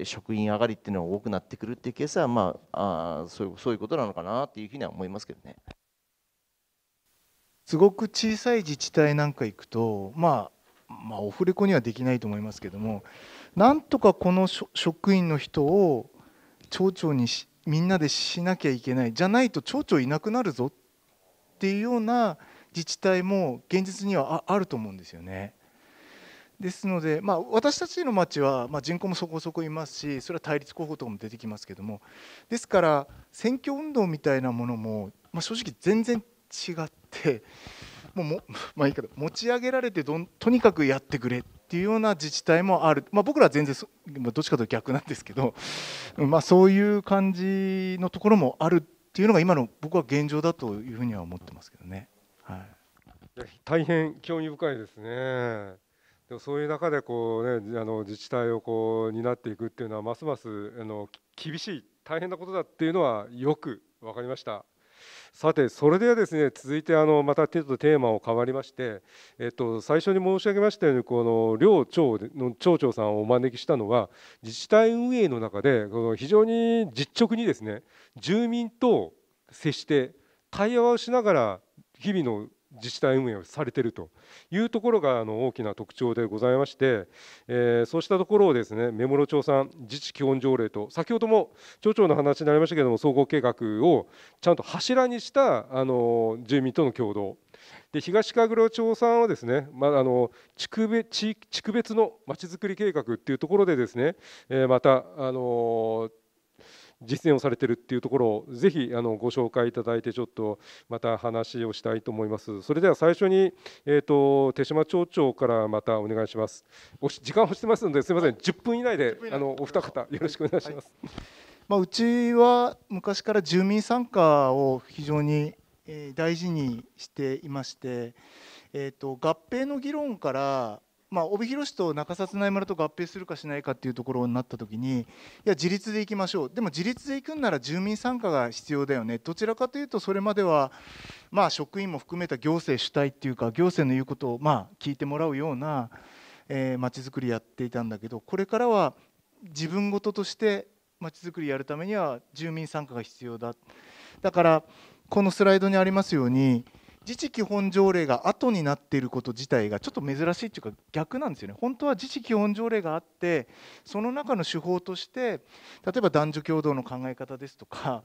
Speaker 3: 職員上がりっていうのが多くなってくるっていうケースはまああそういうそういうことなのかなっていうふうには思いますけどね。
Speaker 2: すごく小さい自治体なんか行くと、まあ、まあオフレコにはできないと思いますけどもなんとかこの職員の人を町長にしみんなでしなきゃいけないじゃないと町長いなくなるぞっていうような自治体も現実にはあると思うんですよね。ですので、まあ、私たちの町は、まあ、人口もそこそこいますしそれは対立候補とかも出てきますけどもですから選挙運動みたいなものも、まあ、正直全然違ってもうも、まあ、いいけど持ち上げられてどんとにかくやってくれっっていうような自治体もある、まあ、僕らは全然どっちかというと逆なんですけど、まあ、そういう感じのところもあるっていうのが今の僕は現状だというふうには思ってますけどね。はい、
Speaker 1: いや大変興味深いですね。でもそういう中でこう、ね、あの自治体をこう担っていくっていうのはますますあの厳しい大変なことだっていうのはよく分かりました。さてそれではですね続いてあのまたちょっとテーマを変わりまして、えっと、最初に申し上げましたようにこの両町の町長さんをお招きしたのは自治体運営の中でこの非常に実直にですね住民と接して対話をしながら日々の自治体運営をされているというところがあの大きな特徴でございまして、えー、そうしたところをですね目室町産自治基本条例と先ほども町長の話になりましたけれども総合計画をちゃんと柱にしたあの住民との共同で東神楽町さんはですね、まあ、あの地区別地地区別のまちづくり計画っていうところでですね、えー、またあのー実践をされてるっていうところをぜひあのご紹介いただいてちょっとまた話をしたいと思いますそれでは最初に、えーと、手島町長からまたお願いしますお時間をしてますのですみません10分以内であのお二方よろ
Speaker 2: しくお願いします、はい、まあ、うちは昔から住民参加を非常に大事にしていまして、えーと合併の議論からまあ、帯広市と中札内村と合併するかしないかっていうところになったときにいや自立で行きましょうでも自立で行くんなら住民参加が必要だよねどちらかというとそれまでは、まあ、職員も含めた行政主体っていうか行政の言うことをまあ聞いてもらうようなまち、えー、づくりやっていたんだけどこれからは自分事としてまちづくりやるためには住民参加が必要だだからこのスライドにありますように自治基本条例が後になっていること自体がちょっと珍しいっていうか逆なんですよね本当は自治基本条例があってその中の手法として例えば男女共同の考え方ですとか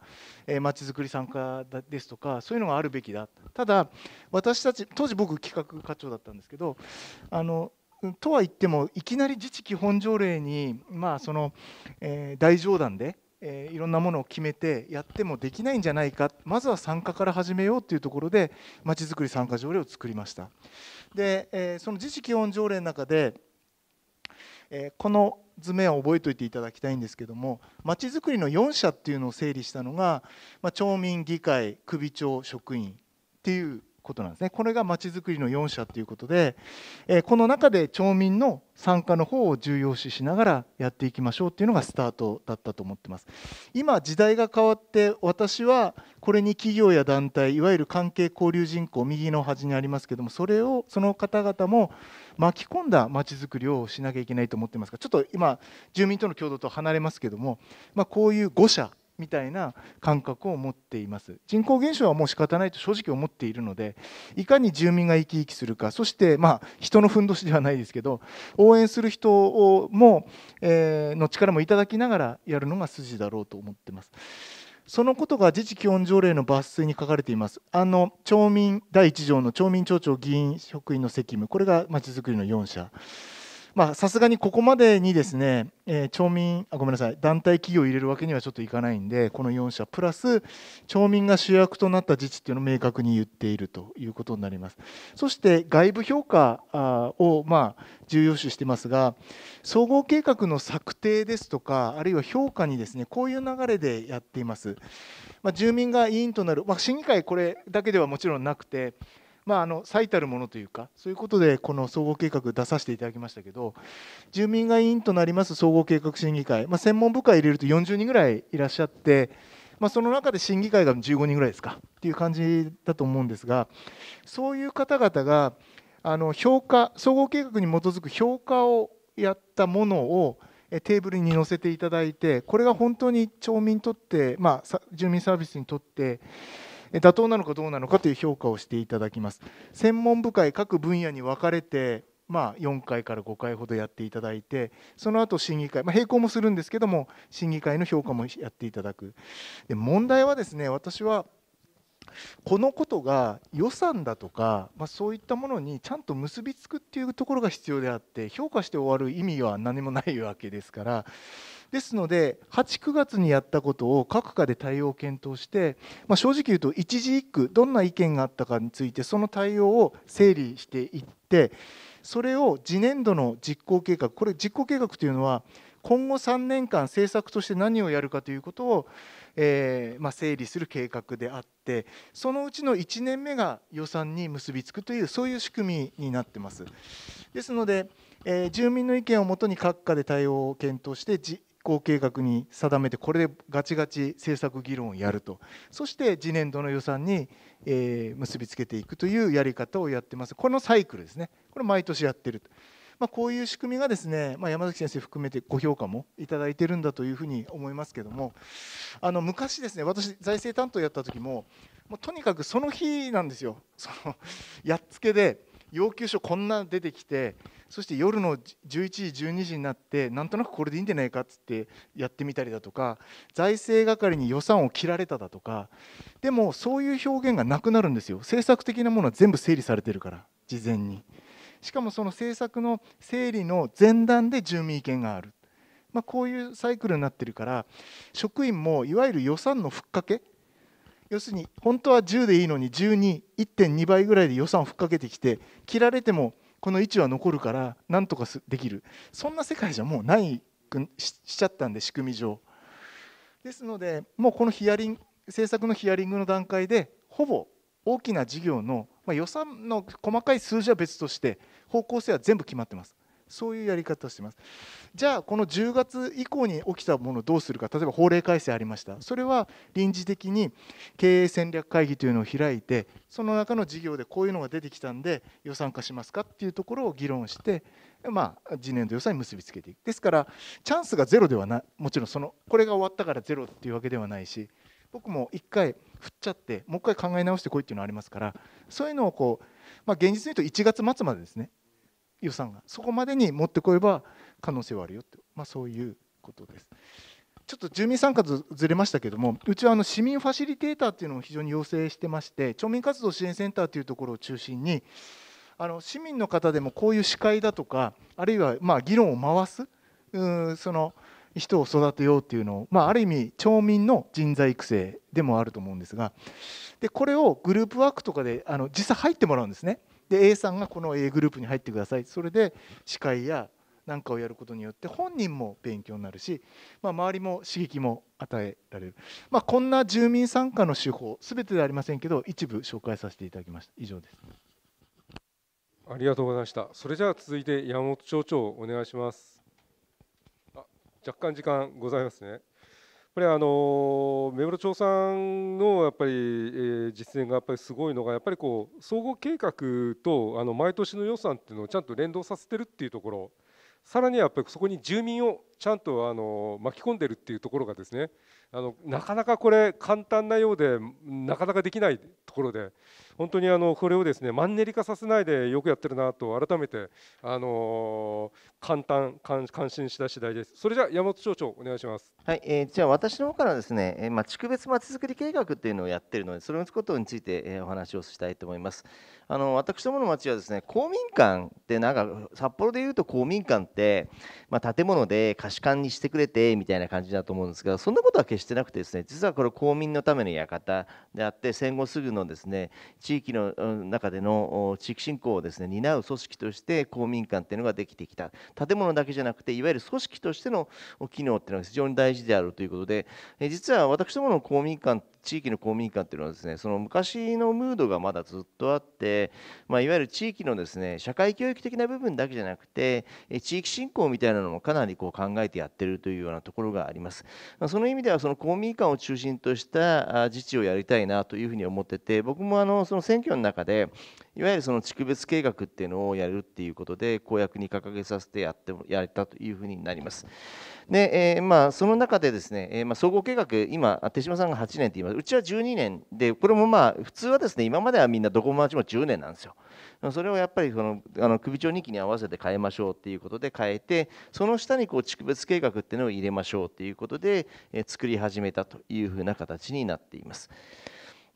Speaker 2: まち、づくり参加ですとかそういうのがあるべきだただ私たち当時僕企画課長だったんですけどあのとは言ってもいきなり自治基本条例にまあその、えー、大冗談でえー、いろんなものを決めてやってもできないんじゃないかまずは参加から始めようというところでまちづくり参加条例を作りましたで、えー、その自治基本条例の中で、えー、この図面を覚えておいていただきたいんですけどもまちづくりの4社っていうのを整理したのが、まあ、町民議会首長職員っていうことなんですねこれがまちづくりの4社ということで、えこの中で町民の参加の方を重要視しながらやっていきましょうっていうのがスタートだったと思ってます今時代が変わって私はこれに企業や団体いわゆる関係交流人口右の端にありますけどもそれをその方々も巻き込んだまちづくりをしなきゃいけないと思ってますがちょっと今住民との共同と離れますけども、まあ、こういう5社みたいな感覚を持っています人口減少はもう仕方ないと正直思っているのでいかに住民が生き生きするかそしてまあ人のふんどしではないですけど応援する人をも、えー、の力もいただきながらやるのが筋だろうと思ってます。そのことが自治基本条例の抜粋に書かれています。あの町民第1条の町民町長議員職員の責務、これがまちづくりの4社。さすがにここまでにですね、えー、町民あごめんなさい団体企業を入れるわけにはちょっといかないんでこの4社プラス町民が主役となった自治っていうのを明確に言っているということになりますそして外部評価をまあ重要視してますが総合計画の策定ですとかあるいは評価にですねこういう流れでやっています、まあ、住民が委員となる、まあ、議会これだけではもちろんなくてまあ、あの最たるものというかそういうことでこの総合計画出させていただきましたけど住民が委員となります総合計画審議会、まあ、専門部会入れると40人ぐらいいらっしゃって。まあ、その中で審議会が15人ぐらいですかっていう感じだと思うんですがそういう方々があの評価総合計画に基づく評価をやったものをテーブルに載せていただいてこれが本当に町民にとって、まあ、住民サービスにとって妥当なのかどうなのかという評価をしていただきます専門部会各分野に分かれてまあ、4回から5回ほどやっていただいてその後審議会、まあ、並行もするんですけども審議会の評価もやっていただくで問題はですね私はこのことが予算だとか、まあ、そういったものにちゃんと結びつくっていうところが必要であって評価して終わる意味は何もないわけですからですので89月にやったことを各課で対応を検討して、まあ、正直言うと一時一句どんな意見があったかについてその対応を整理していってそれを次年度の実行計画これ実行計画というのは今後3年間政策として何をやるかということを、えーまあ、整理する計画であってそのうちの1年目が予算に結びつくというそういう仕組みになっていますですので、えー、住民の意見をもとに各課で対応を検討して行計画に定めてこれでガチガチ政策議論をやるとそして次年度の予算に、え結びつけていくというやり方をやってますこのサイクルですねこれ毎年やってると、まあ、こういう仕組みがですね、まあ、山崎先生含めてご評価もいただいてるんだというふうに思いますけどもあの昔ですね私財政担当やった時ももうとにかくその日なんですよそのやっつけで要求書こんな出てきてそして夜の11時12時になってなんとなくこれでいいんじゃないかっつってやってみたりだとか財政係に予算を切られただとかでもそういう表現がなくなるんですよ政策的なものは全部整理されてるから事前にしかもその政策の整理の前段で住民意見がある、まあ、こういうサイクルになってるから職員もいわゆる予算のふっかけ要するに本当は10でいいのに121.2倍ぐらいで予算をふっかけてきて切られてもこの位置は残るから何とかできるそんな世界じゃもうないしちゃったんで仕組み上ですのでもうこのヒアリング政策のヒアリングの段階でほぼ大きな事業の、まあ、予算の細かい数字は別として方向性は全部決まってますそういうやり方をしてますじゃあこの10月以降に起きたものをどうするか例えば法令改正ありましたそれは臨時的に経営戦略会議というのを開いてその中の事業でこういうのが出てきたんで予算化しますかっていうところを議論してまあ次年度予算に結びつけていくですからチャンスがゼロではないもちろんそのこれが終わったからゼロっていうわけではないし僕も一回振っちゃってもう一回考え直してこいっていうのありますからそういうのをこう、まあ、現実に言うと1月末までですね予算がそこまでに持ってこれば可能性はあるよと、まあ、そういうことです。ちょっと住民参加とずれましたけども、うちはあの市民ファシリテーターというのを非常に要請してまして、町民活動支援センターというところを中心に、あの市民の方でもこういう司会だとか、あるいはま議論を回す、うんその人を育てようっていうのを、まあ、ある意味町民の人材育成でもあると思うんですがでこれをグループワークとかであの実際入ってもらうんですねで A さんがこの A グループに入ってくださいそれで司会や何かをやることによって本人も勉強になるし、まあ、周りも刺激も与えられる、まあ、こんな住民参加の手法すべてではありませんけど一部紹介させていただきました以上です
Speaker 1: ありがとうございましたそれじゃあ続いて山本町長お願いしますあ若干時間ございますねぱりあの目黒町さんのやっぱり、えー、実践がやっぱりすごいのがやっぱりこう総合計画とあの毎年の予算っていうのをちゃんと連動させてるっていうところさらにはやっぱりそこに住民をちゃんとあの巻き込んでるっていうところがですねあのなかなかこれ簡単なようでなかなかできないところで本当にあのこれをですねマンネリ化させないでよくやってるなと改めてあの簡単感心した次第です。それじゃ山本町長お願いします。
Speaker 3: はい、えー、じゃあ私の方からですね、えー、まあ地区別まちづくり計画っていうのをやってるので、それのことについて、えー、お話をしたいと思います。あの私どもの町はですね、公民館ってなんか札幌で言うと公民館って、まあ、建物で貸し館にしてくれてみたいな感じだと思うんですが、そんなことは決してなくてですね、実はこれ公民のための館であって戦後すぐのですね地域の中での地域振興をですね担う組織として公民館っていうのができてきた。建物だけじゃなくていわゆる組織としての機能っていうのが非常に大事であるということで、え実は私どもの公民館地域の公民館っていうのはですねその昔のムードがまだずっとあって、まあ、いわゆる地域のですね社会教育的な部分だけじゃなくて地域振興みたいなのもかなりこう考えてやってるというようなところがあります。その意味ではその公民館を中心とした自治をやりたいなというふうに思ってて僕もあのその選挙の中でいわゆるその地区別計画っていうのをやるっていうことで公約に掲げさせてやってやれたというふうになります。で、えー、まあ、その中でですね、えー、まあ、総合計画、今、手嶋さんが8年って言います、うちは12年で、これもまあ、普通はですね、今まではみんなどこも町も10年なんですよ。それをやっぱりそのあの首長2期に合わせて変えましょうっていうことで変えて、その下にこう地区別計画っていうのを入れましょうっていうことで、え作り始めたというふうな形になっています。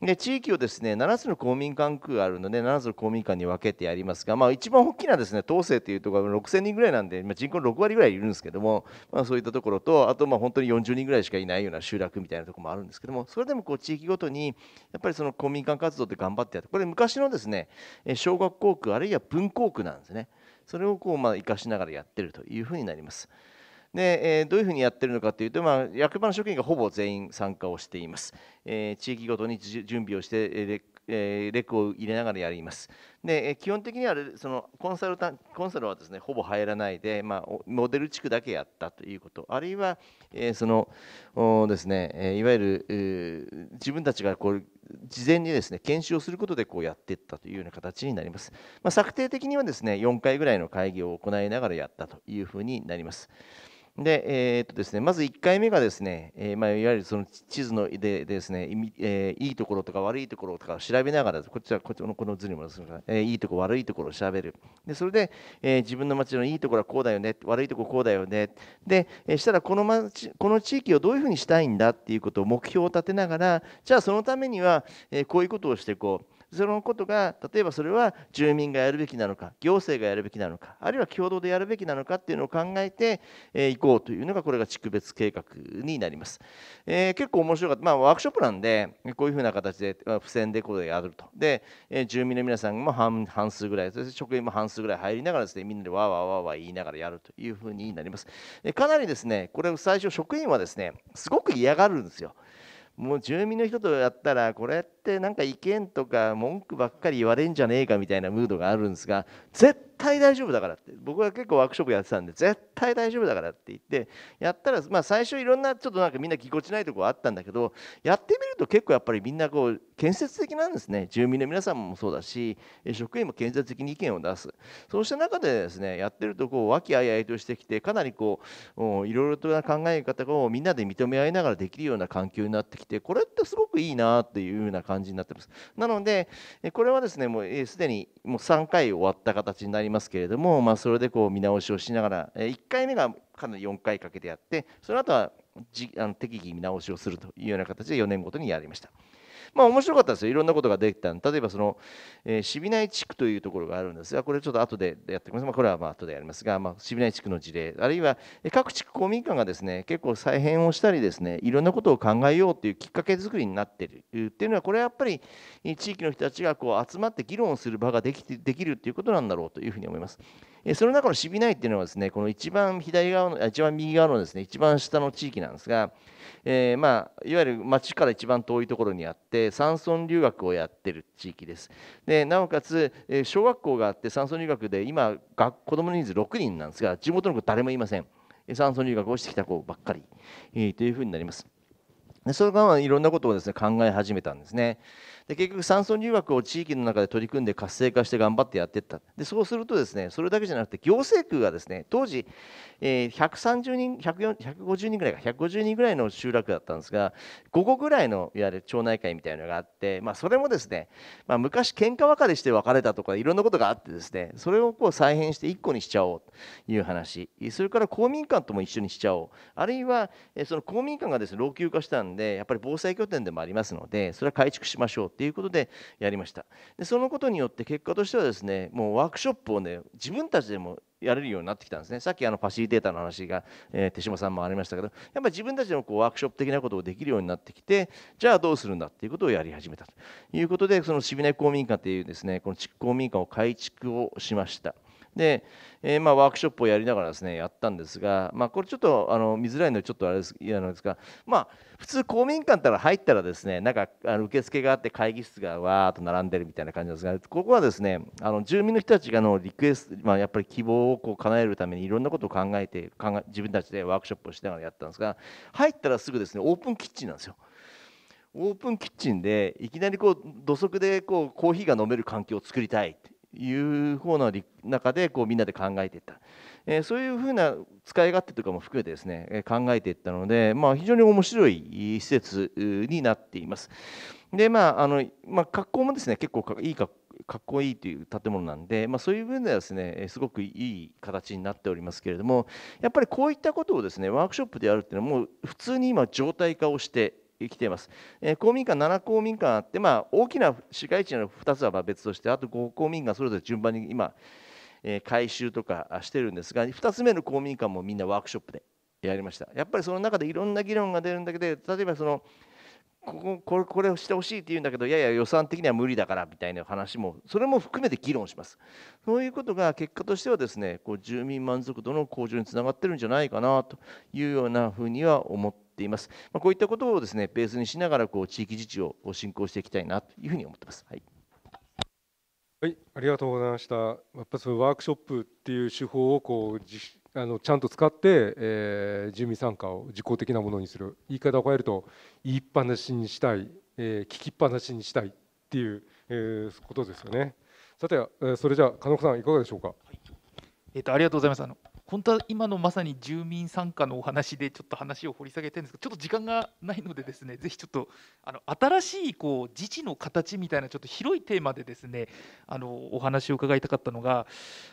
Speaker 3: で地域をですね7つの公民館区があるので7つの公民館に分けてやりますが、まあ、一番大きなですね東勢というところが6000人ぐらいなんで、まあ、人口の6割ぐらいいるんですけども、まあ、そういったところとあとまあ本当に40人ぐらいしかいないような集落みたいなところもあるんですけどもそれでもこう地域ごとにやっぱりその公民館活動って頑張ってやってこれ昔のですね小学校区あるいは文校区なんですねそれをこうまあ生かしながらやってるというふうになります。で、えー、どういうふうにやってるのかというと、まあ、役場の職員がほぼ全員参加をしています。えー、地域ごとに準備をして、えー、レクを入れながらやります。で基本的にはそのコンサルタンコンサルはですねほぼ入らないで、まあ、モデル地区だけやったということあるいは、えー、そのですねいわゆる、自分たちがこう事前にですね研修をすることでこうやっていったというような形になります、まあ、策定的にはですね4回ぐらいの会議を行いながらやったというふうになります。で、えー、っとですね、まず1回目がですね、えー、まあ、いわゆるその地図のでですね、えー、いいところとか悪いところとかを調べながら、こっちはこっちのこの図にもするかえー、いいところ悪いところを調べる。で、それで、え自分の町のいいところはこうだよね、悪いところこうだよね。で、えしたらこの町、この地域をどういうふうにしたいんだっていうことを目標を立てながら、じゃあそのためには、えこういうことをしていこう。そのことが例えばそれは住民がやるべきなのか行政がやるべきなのかあるいは共同でやるべきなのかっていうのを考えていこうというのがこれが地区別計画になります、えー、結構面白かった、まあ、ワークショップなんでこういうふうな形で付箋でこうやるとで、え住民の皆さんも半数ぐらいそして職員も半数ぐらい入りながらですねみんなでわーわーわーわー言いながらやるというふうになりますかなりですねこれ最初職員はですねすごく嫌がるんですよもう住民の人とやったらこれってなんか意見とか文句ばっかり言われんじゃねえかみたいなムードがあるんですが絶対大丈夫だからって僕は結構ワークショップやってたんで絶対大丈夫だからって言ってやったら、まあ、最初いろんなちょっとなんかみんなぎこちないとこあったんだけどやってみると結構やっぱりみんなこう建設的なんですね住民の皆さんもそうだし職員も建設的に意見を出すそうした中でですねやってるとこう和気あいあいとしてきてかなりこういろいろとな考え方をみんなで認め合いながらできるような環境になってきてこれってすごくいいなっていうような感じになってますなのでこれはですねもうすでにもう3回終わった形になりりますけれども、まあ、それでこう見直しをしながら、え1回目がかなり4回かけてやってその後はじあの適宜見直しをするというような形で4年ごとにやりました。まあ面白かったですよいろんなことができた例えばその、えー、シビ地区というところがあるんですがこれちょっと後でやってきます、まあ、これはまあ後でやりますが、まあ、シビ地区の事例あるいは各地区公民館がですね結構再編をしたりですねいろんなことを考えようというきっかけ作りになっているっていうのはこれはやっぱり地域の人たちがこう集まって議論する場ができてできるということなんだろうというふうに思います。その中のシビナイっていうのはですねこの一番左側の一番右側のですね一番下の地域なんですが、えー、まあ、いわゆる町から一番遠いところにあって山村留学をやってる地域ですでなおかつ、え小学校があって山村留学で今学子どもの人数6人なんですが地元の子誰もいません山村留学をしてきた子ばっかり、えー、というふうになりますでその間はいろんなことをですね考え始めたんですね。で結局酸素入学を地域の中で取り組んで活性化して頑張ってやっていったでそうするとですねそれだけじゃなくて行政区がですね当時えー、130人150人ぐらいか150人ぐらいの集落だったんですが午後ぐらいのいわゆる町内会みたいなのがあって、まあ、それもですね、まあ、昔喧嘩別れして別れたとかいろんなことがあってですねそれをこう再編して1個にしちゃおうという話それから公民館とも一緒にしちゃおうあるいは、えー、その公民館がですね老朽化したんでやっぱり防災拠点でもありますのでそれは改築しましょうということでやりましたでそのことによって結果としてはですねもうワークショップをね自分たちでもやれるようになってきたんですね。さっきあのファシリテーターの話が、えー、手嶋さんもありましたけど、やっぱり自分たちのこうワークショップ的なことをできるようになってきて、じゃあどうするんだっていうことをやり始めたということで、その渋谷公民館というですね、この公民館を改築をしました。で、えー、まあ、ワークショップをやりながらですねやったんですが、まあ、これちょっとあの見づらいのでちょっとあれです嫌なんですが、まあ、普通公民館から入ったらですねなんかあの受付があって会議室がわーっと並んでるみたいな感じなんですがここはですねあの住民の人たちがのリクエスト、まあ、やっぱり希望をこう叶えるためにいろんなことを考えて考え自分たちでワークショップをしながらやったんですが入ったらすぐですねオープンキッチンなんですよ。オープンキッチンでいきなりこう土足でこうコーヒーが飲める環境を作りたいっていう方の中でこうみんなで考えていった、えー、そういうふうな使い勝手とかも含めてですね考えていったので、まあ、非常に面白い施設になっています。でまああのまあ、格好もですね結構いい格好かっこいいという建物なんで、まあ、そういう分ではですねすごくいい形になっておりますけれどもやっぱりこういったことをですねワークショップでやるっていうのはもう普通に今常態化をして生きています。えー、公民館、7公民館あって、まあ、大きな市街地の2つは別として、あと5公民館、それぞれ順番に今、えー、改修とかしてるんですが、2つ目の公民館もみんなワークショップでやりました。やっぱりその中でいろんな議論が出るんだけど、例えばその、ここれこれをしてほしいって言うんだけどいやいや予算的には無理だからみたいな話もそれも含めて議論しますそういうことが結果としてはですねこう住民満足度の向上につながってるんじゃないかなというようなふうには思ってっています、まあ、こういったことをですねベースにしながらこう地域自治を進行していきたいなというふうに思ってます。はい
Speaker 1: はい、ありがとうございました。やっぱそのワークショップっていう手法をこうじ、あのちゃんと使って、えー、住民参加を自公的なものにする言い方を変えると言いっぱなしにしたい、えー、聞きっぱなしにしたいっていう、えー、ことですよね。さて、えー、それじゃあ金子さんいかがでしょうか。はい、えっ、ー、
Speaker 4: とありがとうございます。あの本当は今のまさに住民参加のお話でちょっと話を掘り下げてるんですけどちょっと時間がないのでですねぜひちょっとあの新しいこう自治の形みたいなちょっと広いテーマでですねあのお話を伺いたかったのが、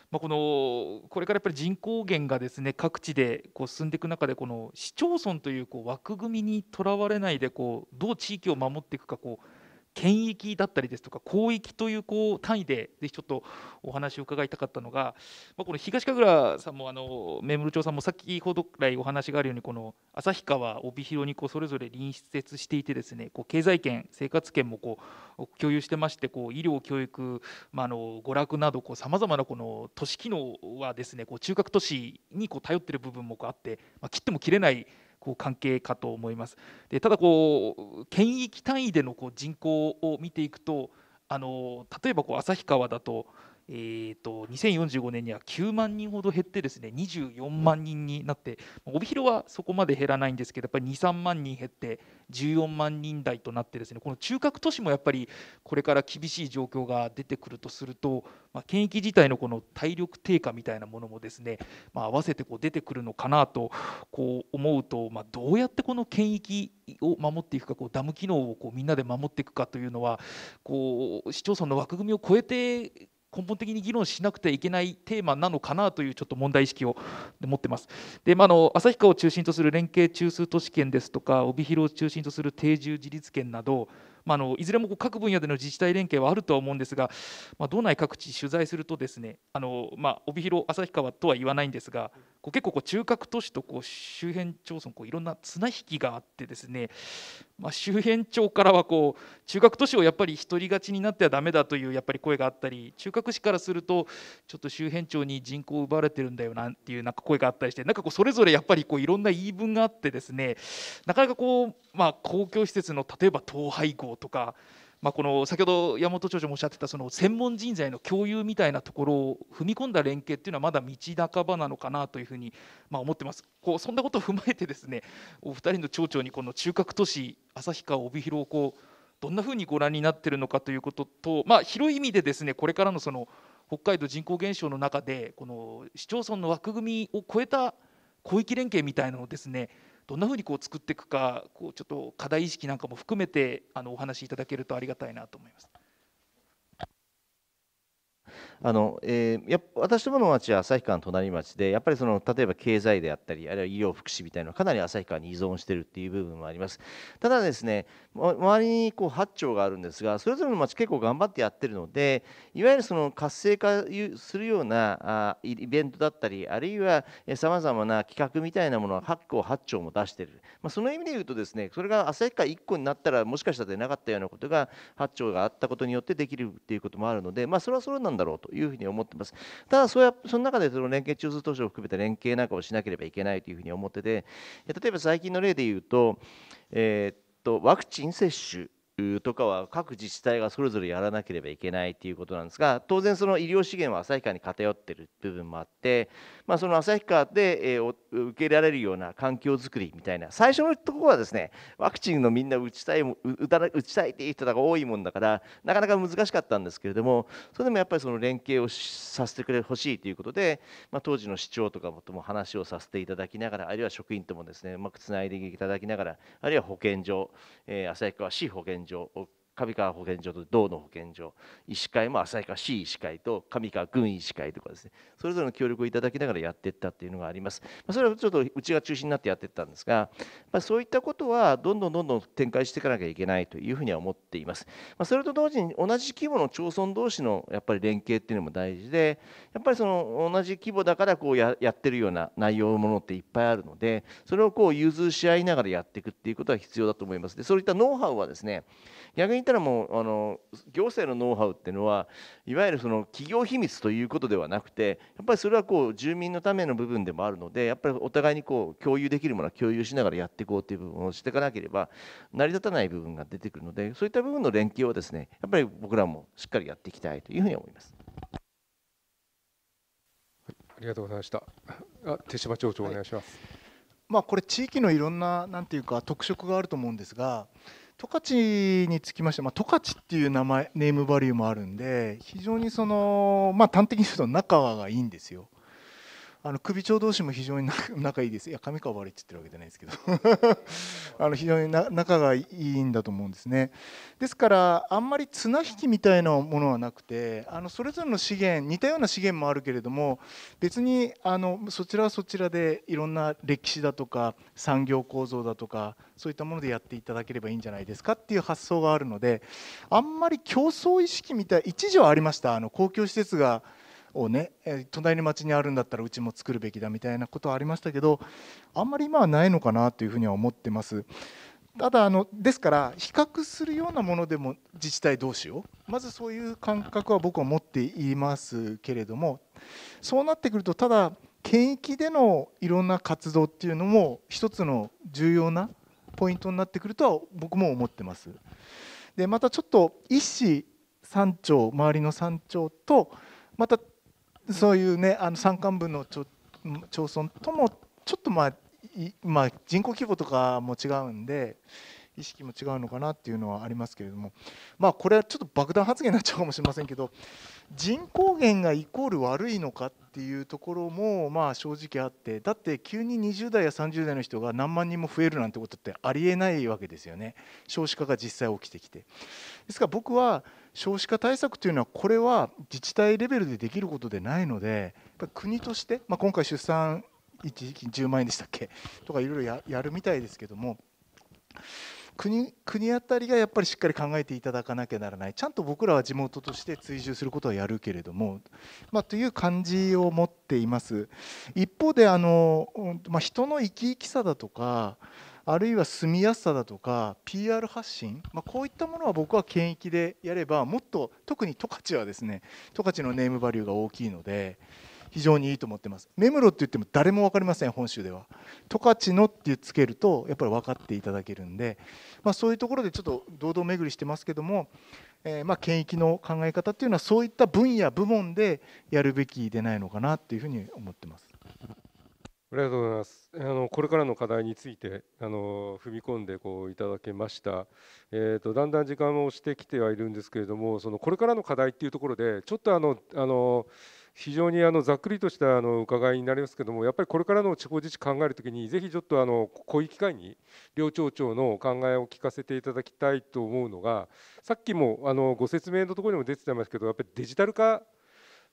Speaker 4: まあ、このこれからやっぱり人口減がですね各地でこう進んでいく中でこの市町村というこう枠組みにとらわれないでこうどう地域を守っていくかこう県域だったりですとか広域というこう単位でぜひちょっとお話を伺いたかったのが、まあ、この東神楽さんもあの目室町さんも先ほど来お話があるようにこの旭川帯広にこうそれぞれ隣接していてですねこう経済圏生活圏もこう共有してましてこう医療教育、まあ、あの娯楽などさまざまなこの都市機能はですねこう中核都市にこう頼ってる部分もこうあって、まあ、切っても切れないこう関係かと思います。でただこう県域単位でのこう人口を見ていくとあの例えばこう旭川だとえーと、2045年には9万人ほど減ってですね24万人になって帯広はそこまで減らないんですけどやっぱり23万人減って14万人台となってですねこの中核都市もやっぱりこれから厳しい状況が出てくるとすると、まあ、県域自体のこの体力低下みたいなものもですね、まあ、合わせてこう出てくるのかなとこう思うと、まあ、どうやってこの県域を守っていくかこうダム機能をこうみんなで守っていくかというのはこう市町村の枠組みを超えて根本的に議論しなくてはいけないテーマなのかなというちょっと問題意識を持ってます。で、まあ、あの旭川を中心とする連携中枢都市圏ですとか帯広を中心とする定住自立圏などまあ、あのいずれも各分野での自治体連携はあるとは思うんですが、まあ、道内各地取材するとですねあの、まあ、帯広旭川とは言わないんですがこう結構こう中核都市とこう周辺町村こういろんな綱引きがあってですね、まあ、周辺町からはこう中核都市をやっぱり独り勝ちになってはだめだというやっぱり声があったり中核市からするとちょっと周辺町に人口を奪われてるんだよなっていうなんか声があったりしてなんかこうそれぞれやっぱりこういろんな言い分があってですねなかなかこう、まあ、公共施設の例えば統廃合とか、まあ、この先ほど山本町長もおっしゃってたその専門人材の共有みたいなところを踏み込んだ連携っていうのはまだ道半ばなのかなというふうにまあ思ってますこうそんなことを踏まえてですねお二人の町長にこの中核都市旭川帯広をこうどんなふうにご覧になってるのかということと、まあ、広い意味でですねこれからのその北海道人口減少の中でこの市町村の枠組みを超えた広域連携みたいなのをですねどんなふうにこう作っていくかこうちょっと課題意識なんかも含めてあのお話しいただけるとありがたいなと思います。
Speaker 3: あの、えー、や私どもの町は旭川の隣町でやっぱりその例えば経済であったりあるいは医療福祉みたいなのはかなり旭川に依存しているっていう部分もありますただですね周りにこう8町があるんですがそれぞれの町結構頑張ってやってるのでいわゆるその活性化するようなあイベントだったりあるいはさまざまな企画みたいなものは8校8町も出している、まあ、その意味で言うとですねそれが旭川1個になったらもしかしたら出なかったようなことが8町があったことによってできるっていうこともあるのでまあそれはそれなんだろうというふうに思ってます。ただそその中でその連携中枢投資を含めた連携なんかをしなければいけないというふうに思ってて、例えば最近の例で言うと、えー、っとワクチン接種とかは各自治体がそれぞれやらなければいけないということなんですが当然その医療資源は旭川に偏ってる部分もあって、まあ、その旭川で、えー、受け入れられるような環境づくりみたいな最初のところはですねワクチンのみんな打ちたい打ちたいっていう人が多いもんだからなかなか難しかったんですけれどもそれでもやっぱりその連携をさせてくれほしいということで、まあ、当時の市長とかとも話をさせていただきながらあるいは職員ともですねうまくつないでいただきながらあるいは保健所旭、えー、川市保健所現状上川保健所と道の保健所医師会も旭川市医師会と上川郡医師会とかですねそれぞれの協力をいただきながらやっていったっていうのがあります、まそれはちょっとうちが中心になってやっていったんですが、まそういったことはどんどんどんどん展開していかなきゃいけないというふうには思っています、まそれと同時に同じ規模の町村同士のやっぱり連携っていうのも大事でやっぱりその同じ規模だからこうやってるような内容のものっていっぱいあるのでそれをこう融通し合いながらやっていくっていうことは必要だと思いますでそういったノウハウはですね逆にったらもうあの行政のノウハウっていうのはいわゆるその企業秘密ということではなくてやっぱりそれはこう住民のための部分でもあるのでやっぱりお互いにこう共有できるものは共有しながらやっていこうという部分をしていかなければ成り立たない部分が出てくるのでそういった部分の連携をですねやっぱり僕らもしっかりやっていきたいというふうに思います。
Speaker 2: ありがとうございました。
Speaker 1: あ、手島町長お願いします。はい、
Speaker 2: まあ、これ地域のいろんな、なんていうか、特色があると思うんですが。十勝につきまして、まあ、十勝っていう名前ネームバリューもあるんで非常にその、まあ、端的に言うと仲がいいんですよ。あの首長同士も非常に仲いいです、いや、上川悪いって言ってるわけじゃないですけど あの非常に仲がいいんだと思うんですね。ですから、あんまり綱引きみたいなものはなくて、あのそれぞれの資源、似たような資源もあるけれども、別にあのそちらはそちらでいろんな歴史だとか、産業構造だとか、そういったものでやっていただければいいんじゃないですかっていう発想があるので、あんまり競争意識みたい、一時はありました、あの公共施設が。をね隣の町にあるんだったらうちも作るべきだみたいなことはありましたけどあんまり今はないのかなというふうには思ってます。ただあのですから比較するようなものでも自治体どうしようまずそういう感覚は僕は持っていますけれどもそうなってくるとただ県域でのいろんな活動っていうのも一つの重要なポイントになってくるとは僕も思ってます。でまたちょっと一市三町周りの山頂とまたそういうねあの山間部の町村ともちょっとまあまあ、人口規模とかも違うんで意識も違うのかなっていうのはありますけれども、まあ、これはちょっと爆弾発言になっちゃうかもしれませんけど人口減がイコール悪いのかっていうところもまあ正直あってだって急に20代や30代の人が何万人も増えるなんてことってありえないわけですよね少子化が実際起きてきて。ですから僕は少子化対策というのは、これは自治体レベルでできることでないので、やっぱ国として、まあ、今回、出産一時金10万円でしたっけとかいろいろやるみたいですけども。国国あたりがやっぱりしっかり考えていただかなきゃならないちゃんと僕らは地元として追従することはやるけれども、まあ、という感じを持っています一方であの、まあ、人の生き生きさだとかあるいは住みやすさだとか PR 発信、まあ、こういったものは僕は県域でやればもっと特に十勝はですね十勝のネームバリューが大きいので非常にいいと思ってます目黒って言っても誰も分かりません本州では十勝のってつけるとやっぱり分かっていただけるんで、まあ、そういうところでちょっと堂々巡りしてますけども、えー、まあ県域の考え方っていうのはそういった分野部門でやるべきでないのかなっていうふうに思ってます。
Speaker 1: ありがとうございます。あのこれからの課題についてあの踏み込んでこういただけました。えっ、ー、とだんだん時間を押してきてはいるんですけれども、そのこれからの課題っていうところでちょっとあのあの非常にあのざっくりとしたあの伺いになりますけども、やっぱりこれからの地方自治考えるときにぜひちょっとあのこういう機会に両町長のお考えを聞かせていただきたいと思うのが、さっきもあのご説明のところにも出てたんですけど、やっぱりデジタル化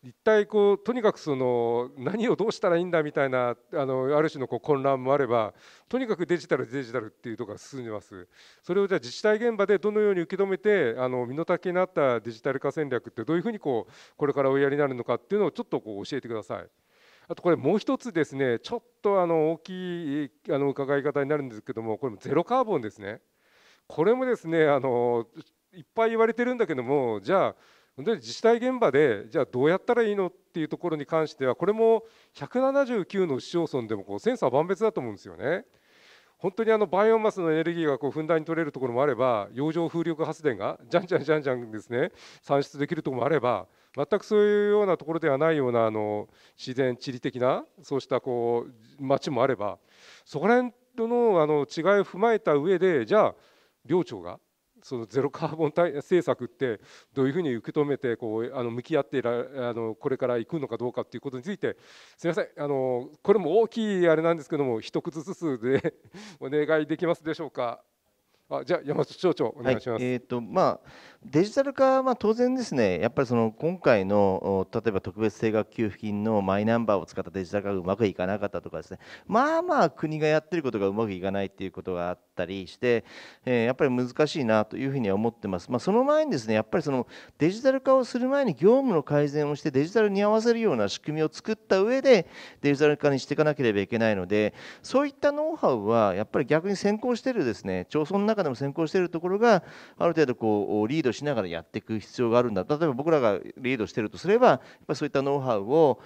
Speaker 1: 一体こうとにかくその何をどうしたらいいんだみたいなあのある種のこう混乱もあればとにかくデジタルデジタルっていうところが進んでますそれをじゃあ自治体現場でどのように受け止めてあの身の丈になったデジタル化戦略ってどういうふうにこうこれからおやりになるのかっていうのをちょっとこう教えてください。あとこれもう一つですねちょっとあの大きいあの伺い方になるんですけどもこれもゼロカーボンですねこれもですねあのいっぱい言われてるんだけどもじゃあで自治体現場でじゃあどうやったらいいのっていうところに関してはこれも179の市町村でもこうセンサー万別だと思うんですよね。本当にあのバイオマスのエネルギーがこうふんだんに取れるところもあれば洋上風力発電がじゃんじゃんじゃんじゃんですね産出できるところもあれば全くそういうようなところではないようなあの自然地理的なそうしたこう町もあればそこら辺とのあの違いを踏まえた上でじゃあ領庁がそのゼロカーボン 政策ってどういうふうに受け止めてこうあの向き合ってあのこれから行くのかどうかということについてすみませんあのこれも大きいあれなんですけども一口ずつで お願いできますでしょうか。あじゃ山本町長お願いします、はい、え
Speaker 3: ーとまあ、デジタル化は、まあ、当然ですね、やっぱりその今回の例えば特別定額給付金のマイナンバーを使ったデジタル化がうまくいかなかったとか、ですねまあまあ国がやってることがうまくいかないっていうことがあったりして、えー、やっぱり難しいなというふうには思ってます、まあ、その前にですねやっぱりそのデジタル化をする前に業務の改善をして、デジタルに合わせるような仕組みを作った上で、デジタル化にしていかなければいけないので、そういったノウハウはやっぱり逆に先行してるですね町村の中中でも先行しているところがある程度こうリードしながらやっていく必要があるんだ例えば僕らがリードしてるとすればやっぱそういったノウハウを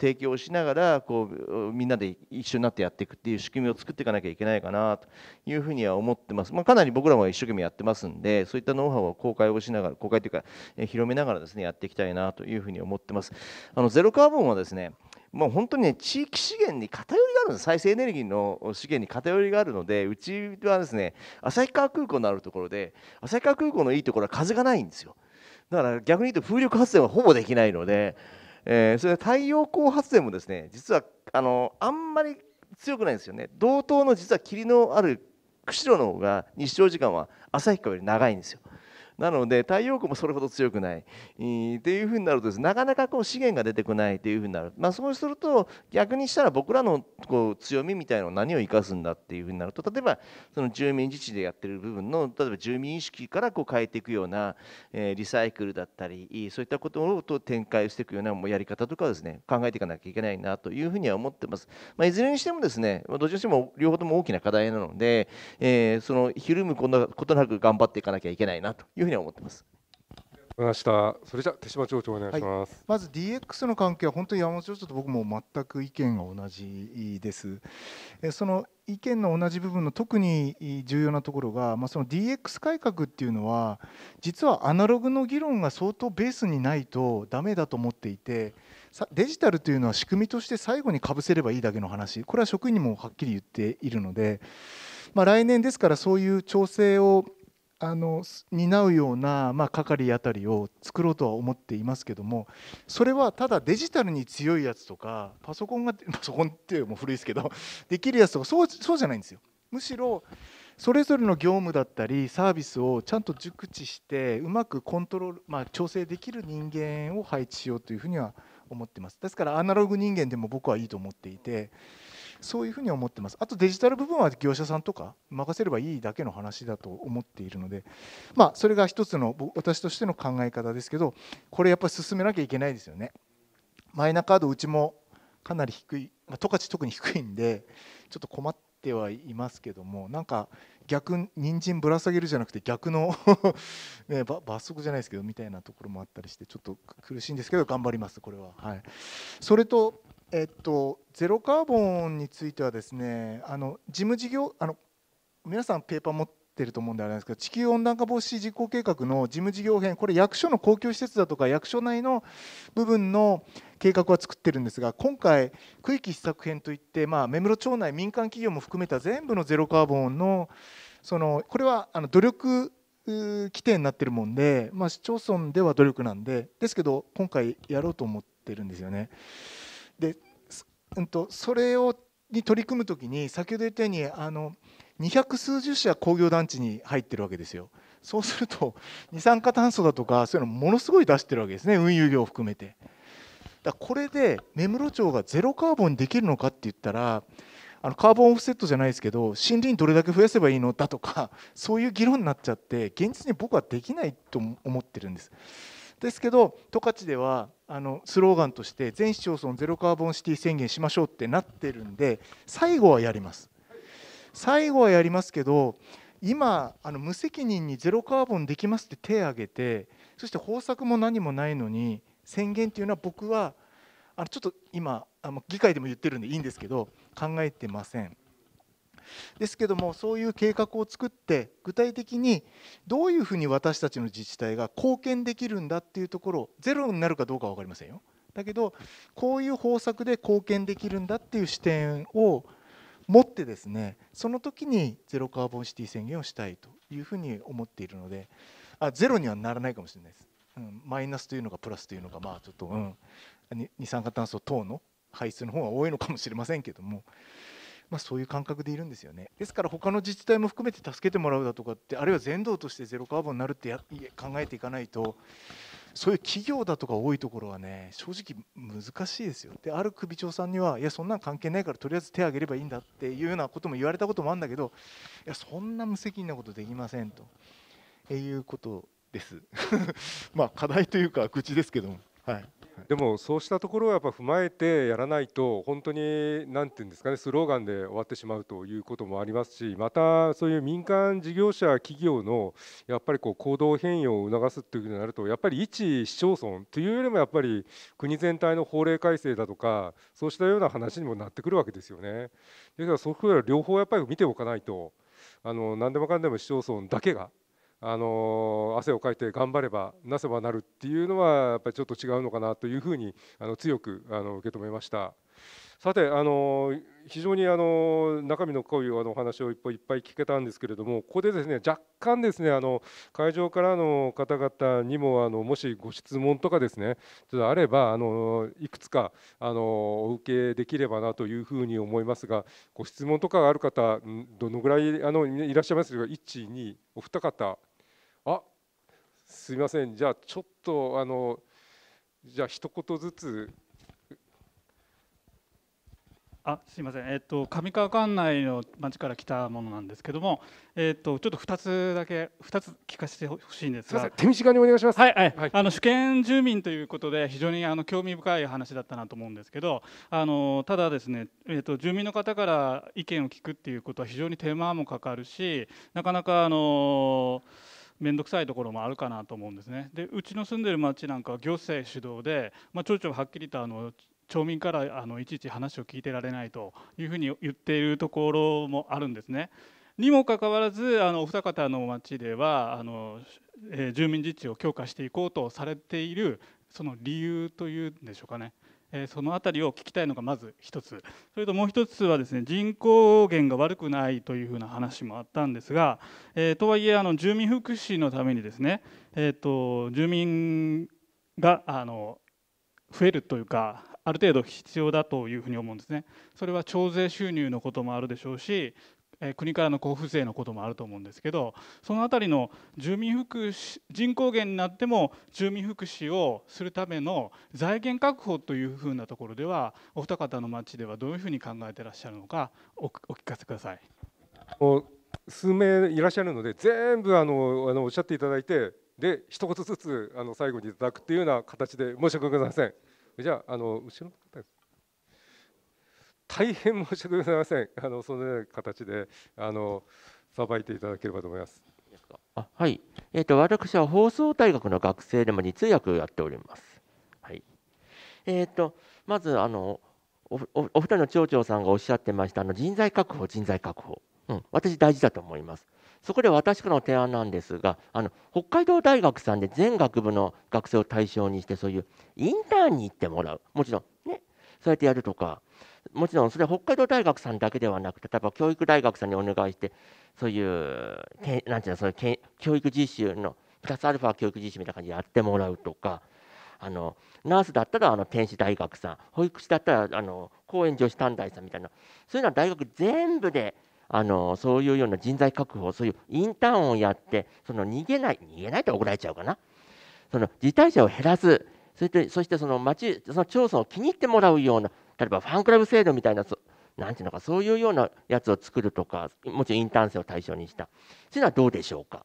Speaker 3: 提供しながらこうみんなで一緒になってやっていくっていう仕組みを作っていかなきゃいけないかなというふうには思ってます、まあ、かなり僕らも一生懸命やってますんでそういったノウハウを公開をしながら公開というか広めながらですねやっていきたいなというふうに思ってますあのゼロカーボンはですねもう本当に、ね、地域資源に偏りがあるんです再生エネルギーの資源に偏りがあるのでうちはですね旭川空港のあるところで旭川空港のいいところは風がないんですよだから逆に言うと風力発電はほぼできないので、えー、それ太陽光発電もですね実はあのあんまり強くないんですよね同等の実は霧のある釧路の方が日照時間は旭川より長いんですよなので太陽光もそれほど強くない、えー、っていうふうになるとです、ね、なかなかこう資源が出てこないというふうになる、まあ、そうすると逆にしたら僕らのこう強みみたいなのを何を生かすんだっていうふうになると例えばその住民自治でやってる部分の例えば住民意識からこう変えていくような、えー、リサイクルだったりそういったことを展開していくようなもうやり方とかですね考えていかなきゃいけないなというふうには思ってます。まあ、いずれにしてもですねどちらにしても両方とも大きな課題なので、えー、そのひるむことなく頑張っていかなきゃいけないなといういうふうに思ってます。ました。それじゃ手島町長お願いします、はい。
Speaker 2: まず DX の関係は本当に山本町長と僕も全く意見が同じです。その意見の同じ部分の特に重要なところが、まあ、その DX 改革っていうのは実はアナログの議論が相当ベースにないとダメだと思っていてデジタルというのは仕組みとして最後にかぶせればいいだけの話これは職員にもはっきり言っているので、まあ、来年ですからそういう調整をあの担うような、まあ、係あたりを作ろうとは思っていますけどもそれはただデジタルに強いやつとかパソコンが パソコンっていうも古いですけどできるやつとかそうそうじゃないんですよ。むしろそれぞれの業務だったりサービスをちゃんと熟知してうまくコントロール、まあ、調整できる人間を配置しようというふうには思ってます。ですからアナログ人間でも僕はいいと思っていて。そういうふうに思ってます。あとデジタル部分は業者さんとか任せればいいだけの話だと思っているので、まあ、それが一つの私としての考え方ですけど、これやっぱり進めなきゃいけないですよね。マイナカード、うちもかなり低い、ま十勝特に低いんで、ちょっと困ってはいますけども、なんか逆、人参ぶら下げるじゃなくて、逆の ね、罰則じゃないですけど、みたいなところもあったりして、ちょっと苦しいんですけど、頑張ります、これは。はい、それとえっと、ゼロカーボンについてはですねあの事務事業あの皆さんペーパー持ってると思うんであれですけど地球温暖化防止実行計画の事務事業編これ役所の公共施設だとか役所内の部分の計画は作ってるんですが今回区域施策編といって、まあ、目室町内民間企業も含めた全部のゼロカーボンのそのこれはあの努力規定になってるもんで、まあ、市町村では努力なんでですけど今回やろうと思ってるんですよね。で、うんと、それをに取り組むときに先ほど言ったようにあの200数十社工業団地に入ってるわけですよ。そうすると二酸化炭素だとかそういうのものすごい出してるわけですね運輸業を含めて。だこれで根室町がゼロカーボンできるのかって言ったらあのカーボンオフセットじゃないですけど森林どれだけ増やせばいいのだとかそういう議論になっちゃって現実に僕はできないと思ってるんです。ですけど十勝ではあのスローガンとして全市町村ゼロカーボンシティ宣言しましょうってなってるんで最後はやります最後はやりますけど今あの無責任にゼロカーボンできますって手を挙げてそして方策も何もないのに宣言っていうのは僕はあのちょっと今あの議会でも言ってるんでいいんですけど考えてません。ですけどもそういう計画を作って具体的にどういうふうに私たちの自治体が貢献できるんだっていうところゼロになるかどうか分かりませんよだけどこういう方策で貢献できるんだっていう視点を持ってですねその時にゼロカーボンシティ宣言をしたいというふうに思っているのであゼロにはならないかもしれないです、うん、マイナスというのかプラスというのかまあちょっと、うん、二酸化炭素等の排出の方が多いのかもしれませんけどもまあ、そういう感覚でいるんですよねですから他の自治体も含めて助けてもらうだとかってあるいは全道としてゼロカーボンになるって考えていかないとそういう企業だとか多いところはね正直難しいですよである首長さんにはいやそんなん関係ないからとりあえず手を挙げればいいんだっていうようなことも言われたこともあるんだけどいやそんな無責任なことできませんということです まあ課題というか愚痴ですけどもはい。
Speaker 1: でもそうしたところをやっぱ踏まえてやらないと本当に何て言うんですかねスローガンで終わってしまうということもありますしまたそういう民間事業者企業のやっぱりこう行動変容を促すっていうふうになるとやっぱり一市町村というよりもやっぱり国全体の法令改正だとかそうしたような話にもなってくるわけですよね。ですからそういう両方やっぱり見ておかないとあの何でもかんでも市町村だけがあの汗をかいて頑張ればなせばなるっていうのはやっぱりちょっと違うのかなというふうにあの強くあの受け止めました。さてあの非常にあの中身の濃いあのお話をいっぱいいいっぱ聞けたんですけれどもここでですね若干ですねあの会場からの方々にもあのもしご質問とかですねちょっとあればあのいくつかあのお受けできればなというふうに思いますがご質問とかがある方どのぐらいあのいらっしゃいますか1、2お二方あすいませんじゃあちょっとあのじゃあ一言ずつ
Speaker 5: あすいません、えーと、上川管内の町から来たものなんですけども、えーと、ちょっと2つだけ2つ聞かせてほしいんですが手短にお願いします、はいはい、はい、あの主権住民ということで非常にあの興味深い話だったなと思うんですけどあのただですね、えーと、と住民の方から意見を聞くっていうことは非常に手間もかかるしなかなかあのー面倒くさいところもあるかなと思うんですね。でうちの住んでる町なんかは行政主導で、まあ、ちょはっきりとあの町民からあのいちいち話を聞いてられないというふうに言っているところもあるんですね。にもかかわらずあのお二方の町ではあの、えー、住民自治を強化していこうとされているその理由というんでしょうかねその辺りを聞きたいのがまず1つそれともう1つはですね人口減が悪くないというふうな話もあったんですが、えー、とはいえあの住民福祉のためにですね、えーと、と住民があの増えるというかある程度必要だというふうに思うんですね。それは徴税収入のこともあるでしょうしえ国からの交付税のこともあると思うんですけどその辺りの住民福祉人口減になっても住民福祉をするための財源確保というふうなところではお二方の町ではどういうふうに考えてらっしゃるのかお聞かせください。
Speaker 1: 数名いらっしゃるので全部あのあのおっしゃっていただいてで一言ずつあの最後にいただくっていうような形で申し訳ございません。じゃあの後ろの方です。大変申し訳ございません あのそのような形であのさばいていただけ
Speaker 6: ればと思います。あはい、えーと、私は放送大学の学生でもに通訳やっております。はいえーと、まずあのおおお二人の町長さんがおっしゃってましたあの人材確保、人材確保、うん、私、大事だと思います。そこで私からの提案なんですがあの北海道大学さんで全学部の学生を対象にしてそういうインターンに行ってもらうもちろんねそうやってやるとかもちろんそれは北海道大学さんだけではなくて例えば教育大学さんにお願いしてそういうけなんていうのそういう教育実習のプラスアルファ教育実習みたいな感じでやってもらうとかあのナースだったらあの天使大学さん保育士だったらあの公園女子短大さんみたいなそういうのは大学全部であのそういうような人材確保そういうインターンをやってその逃げない逃げないと怒られちゃうかなその辞退者を減らすそしてそしてその町その町村を気に入ってもらうような例えばファンクラブ制度みたいな、なんていうのか、そういうようなやつを作るとか、もちろんインターン生を対象にした、というのはどうでしょうか。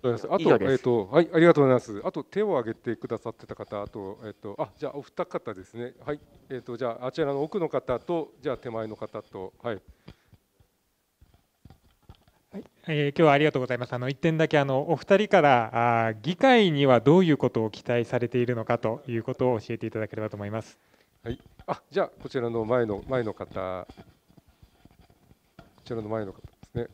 Speaker 1: あと、えっ、ー、と、
Speaker 6: はい、ありがとうございます。
Speaker 1: あと、手を挙げてくださってた方、あと、えっ、ー、と、あ、じゃあ、お二方ですね。はい、えっ、ー、と、じゃあ、あちらの奥の方と、じゃあ、手前の方と、はい。
Speaker 7: はい、えー、今日はありがとうございます。あの一点だけあのお二人からあ議会にはどういうことを期待されているのかということを教えていただければと思います。
Speaker 1: はい、あじゃあこちらの前の前の方こちらの前の方ですね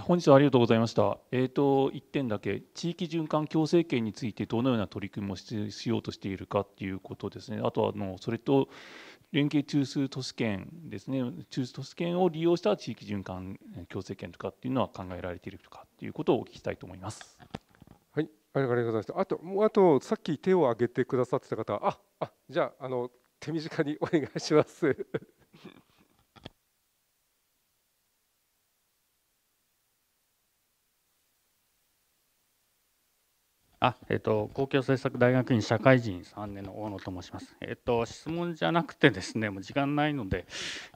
Speaker 5: 本日はありがとうございました、えーと、一1点だけ地域循環共生圏についてどのような取り組みをしようとしているかということですねあとはあのそれと連携中枢都市圏ですね中枢都市圏を利用した地域循
Speaker 1: 環共生圏とかっていうのは考えられているかっていうことをお聞きしたいと思います。ありがとうございます。あと、もうあとさっき手を挙げてくださってた方、あ、あ、じゃああの手短にお願いします。
Speaker 7: あ、えっ、ー、と公共政策大学院社会人三年の大野と申します。えっ、ー、と質問じゃなくてですね、もう時間ないので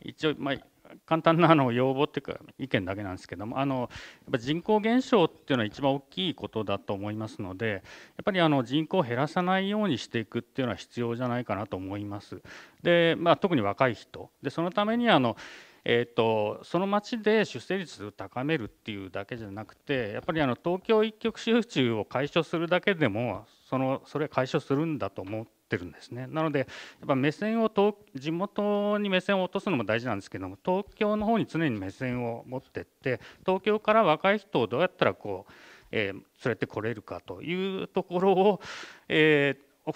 Speaker 7: 一応まあ簡単なあの要望っていうか意見だけなんですけどもあのやっぱ人口減少っていうのは一番大きいことだと思いますのでやっぱりあの人口を減らさないようにしていくっていうのは必要じゃないかなと思います。でまあ、特に若い人でそのためにあのえーと、その町で出生率を高めるっていうだけじゃなくてやっぱりあの東京一極集中を解消するだけでもそのそれ解消するんだと思っってるんですね。なのでやっぱ目線を地元に目線を落とすのも大事なんですけども東京の方に常に目線を持ってって東京から若い人をどうやったらこう、えー、連れてこれるかというところを、えー、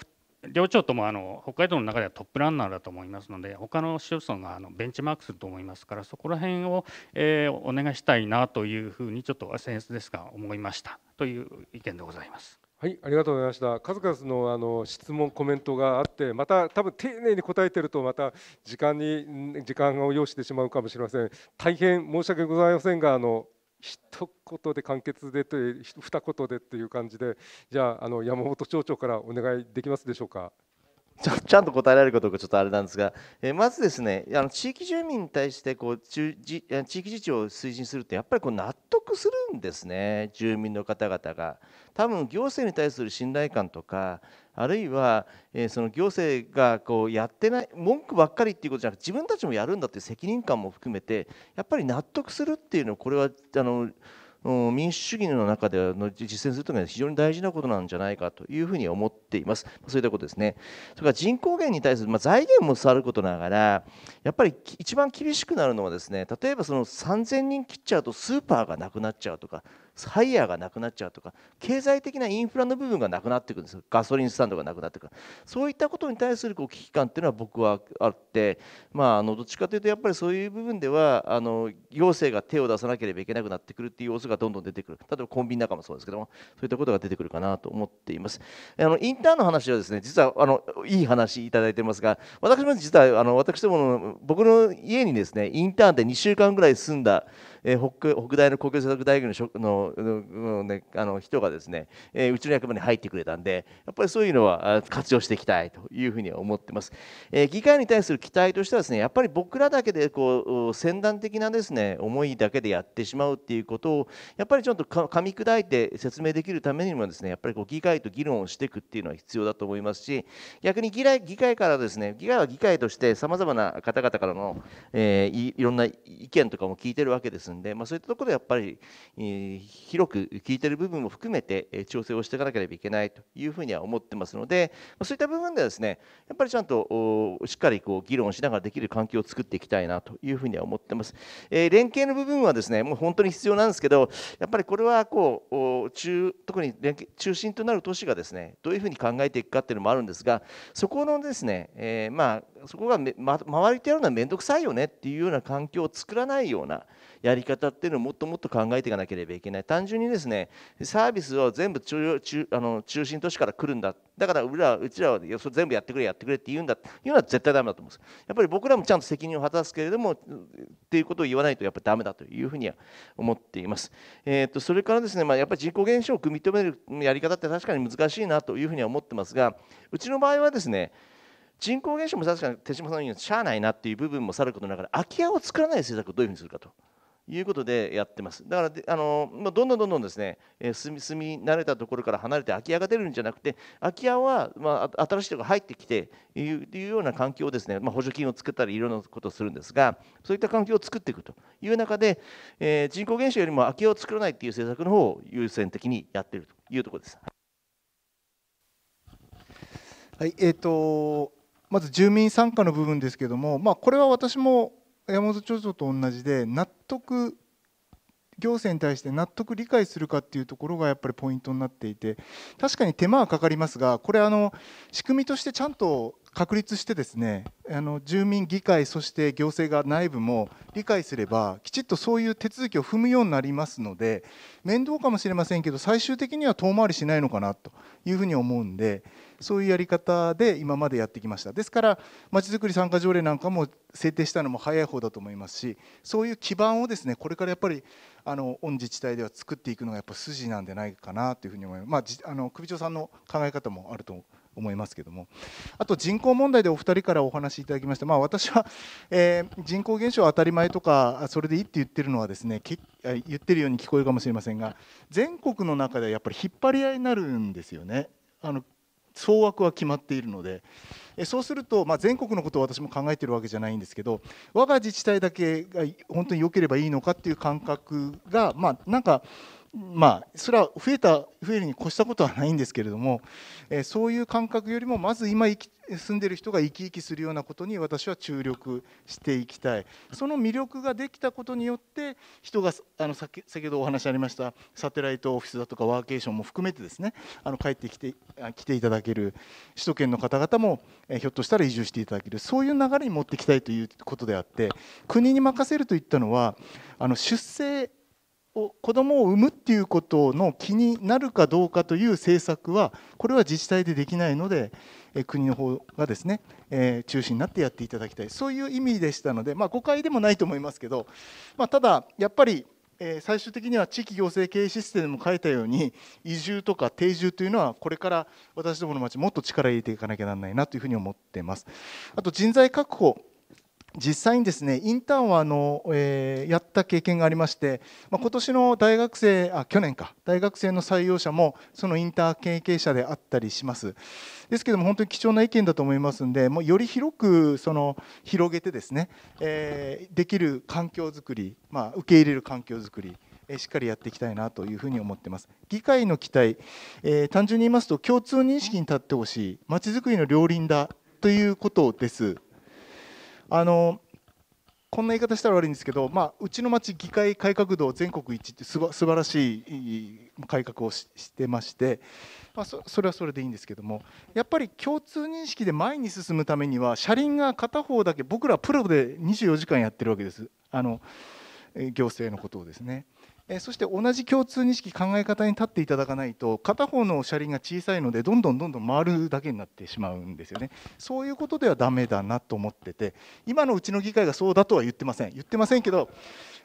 Speaker 7: 両庁ともあの北海道の中ではトップランナーだと思いますので他の市町村があのベンチマークすると思いますからそこら辺を、えお願いしたいなというふうにちょっとセンスですが思いました
Speaker 1: という意見でございます。はい、ありがとうございました。数々のあの質問コメントがあって、また多分丁寧に答えてるとまた時間に時間を要してしまうかもしれません。大変申し訳ございませんが、あの一言で簡潔でと二言でという感じで、じゃああの山本町長からお願いできますでしょうか。
Speaker 3: ちゃんと答えられるかどうかちょっとあれなんですが、えー、まずですねあの地域住民に対してこう地地域自治を推進するってやっぱりこう納得するんですね住民の方々が多分行政に対する信頼感とかあるいは、えー、その行政がこうやってない文句ばっかりっていうことじゃなくて自分たちもやるんだっていう責任感も含めてやっぱり納得するっていうのこれはあの民主主義の中での実践するというのは非常に大事なことなんじゃないかというふうに思っています。そういったことですね。それから人口減に対する、まあ、財源もさることながら、やっぱり一番厳しくなるのはですね、例えばその3000人切っちゃうとスーパーがなくなっちゃうとか、ハイヤーがなくなっちゃうとか経済的なインフラの部分がなくなっていくんですガソリンスタンドがなくなっていくそういったことに対するこう危機感っていうのは僕はあって、まあ、あのどっちかというとやっぱりそういう部分ではあの行政が手を出さなければいけなくなってくるっていう様子がどんどん出てくる例えばコンビニなんかもそうですけどもそういったことが出てくるかなと思っていますあのインターンの話はですね実はあのいい話いただいてますが私も実はあの私どもの僕の家にですねインターンで2週間ぐらい住んだえ北北大の工業政策大学ののね、あの人がですね、えうちの役場に入ってくれたんでやっぱりそういうのは活用していきたいというふうに思ってます、え議会に対する期待としてはですねやっぱり僕らだけでこう先端的なですね思いだけでやってしまうっていうことをやっぱりちょっと噛み砕いて説明できるためにもですねやっぱりこう議会と議論をしていくっていうのは必要だと思いますし逆に議会議会からですね議会は議会としてさまざまな方々からの、えいろんな意見とかも聞いてるわけですんで、まあ、そういったところでやっぱり、えー、広く聞いてる部分も含めて調整をしていかなければいけないというふうには思ってますので、まあ、そういった部分ではですねやっぱりちゃんとおしっかりこう議論しながらできる環境を作っていきたいなというふうには思ってます。えー、連携の部分はですねもう本当に必要なんですけどやっぱりこれはこう中特に連携中心となる都市がですねどういうふうに考えていくかっていうのもあるんですがそこのですね、えー、まあそこがめ、ま、回りとやるのは面倒くさいよねっていうような環境を作らないようなやり方っていうのをもっともっと考えていかなければいけない単純にですねサービスを全部中あの中心都市から来るんだだからうらうちらは全部やってくれやってくれって言うんだっていうのは絶対だめだと思うんですやっぱり僕らもちゃんと責任を果たすけれどもっていうことを言わないとやっぱりだめだというふうには思っています、えーと、それからですね、まあ、やっぱり人口減少をみ止めるやり方って確かに難しいなというふうには思ってますがうちの場合はですね人口減少も確かに手嶋さんのようにしゃあないなっていう部分もさることながら空き家を作らない政策をどういうふうにするかということでやってます。だからあのどんどんどんどんですね、え住み住み慣れたところから離れて空き家が出るんじゃなくて空き家は、まあ、新しいところが入ってきていういうような環境をですね、まあ、補助金を作ったりいろんなことをするんですがそういった環境を作っていくという中で、えー、人口減少よりも空き家を作らないっていう政策の方を優先的にやっているというところです。
Speaker 2: はいえーとまず住民参加の部分ですけども、まあ、これは私も山本町長と同じで納得行政に対して納得理解するかっていうところがやっぱりポイントになっていて確かに手間はかかりますがこれあの仕組みとしてちゃんと確立してですねあの住民議会そして行政が内部も理解すればきちっとそういう手続きを踏むようになりますので面倒かもしれませんけど最終的には遠回りしないのかなというふうに思うんでそういうやり方で今までやってきましたですからまちづくり参加条例なんかも制定したのも早い方だと思いますしそういう基盤をですねこれからやっぱりあの御自治体では作っていくのがやっぱ筋なんじゃないかなというふうに思います、まあ、あの首長さんの考え方もあると思いますけどもあと人口問題でお二人からお話しいただきました、まあ、私は、えー、人口減少は当たり前とかそれでいいって言ってるのはですねけ言ってるように聞こえるかもしれませんが全国の中ではやっぱり引っ張り合いになるんですよね。あの総枠は決まっているのでそうすると、まあ、全国のことを私も考えてるわけじゃないんですけど我が自治体だけが本当に良ければいいのかっていう感覚が、まあ、なんかまあ、それは増えた増えるに越したことはないんですけれども、えそういう感覚よりもまず今住んでる人が生き生きするようなことに私は注力していきたいその魅力ができたことによって人があの先ほどお話ありましたサテライトオフィスだとかワーケーションも含めてですねあの帰ってきて来ていただける首都圏の方々もひょっとしたら移住していただけるそういう流れに持っていきたいということであって国に任せるといったのはあの出生子どもを産むっていうことの気になるかどうかという政策はこれは自治体でできないので国の方がですね、え中心になってやっていただきたいそういう意味でしたので、まあ、誤解でもないと思いますけど、まあ、ただやっぱり、え最終的には地域行政経営システムも書いたように移住とか定住というのはこれから私どもの町もっと力を入れていかなきゃならないなというふうに思っています。あと人材確保実際にですねインターンはあの、えー、やった経験がありまして、まあ、今年の大学生あ去年か大学生の採用者もそのインターン経験者であったりしますですけども本当に貴重な意見だと思いますのでもうより広くその広げてですね、えー、できる環境づくり、まあ、受け入れる環境づくりしっかりやっていきたいなというふうに思ってます議会の期待、えー、単純に言いますと共通認識に立ってほしいまちづくりの両輪だということですあのこんな言い方したら悪いんですけど、まあ、うちの町議会改革道全国一ってすば素晴らしい改革をしてまして、まあ、それはそれでいいんですけどもやっぱり共通認識で前に進むためには車輪が片方だけ僕らプロで24時間やってるわけですあの行政のことをですね。えそして同じ共通認識考え方に立っていただかないと片方の車輪が小さいのでどんどんどんどん回るだけになってしまうんですよねそういうことではダメだなと思ってて今のうちの議会がそうだとは言ってません言ってませんけど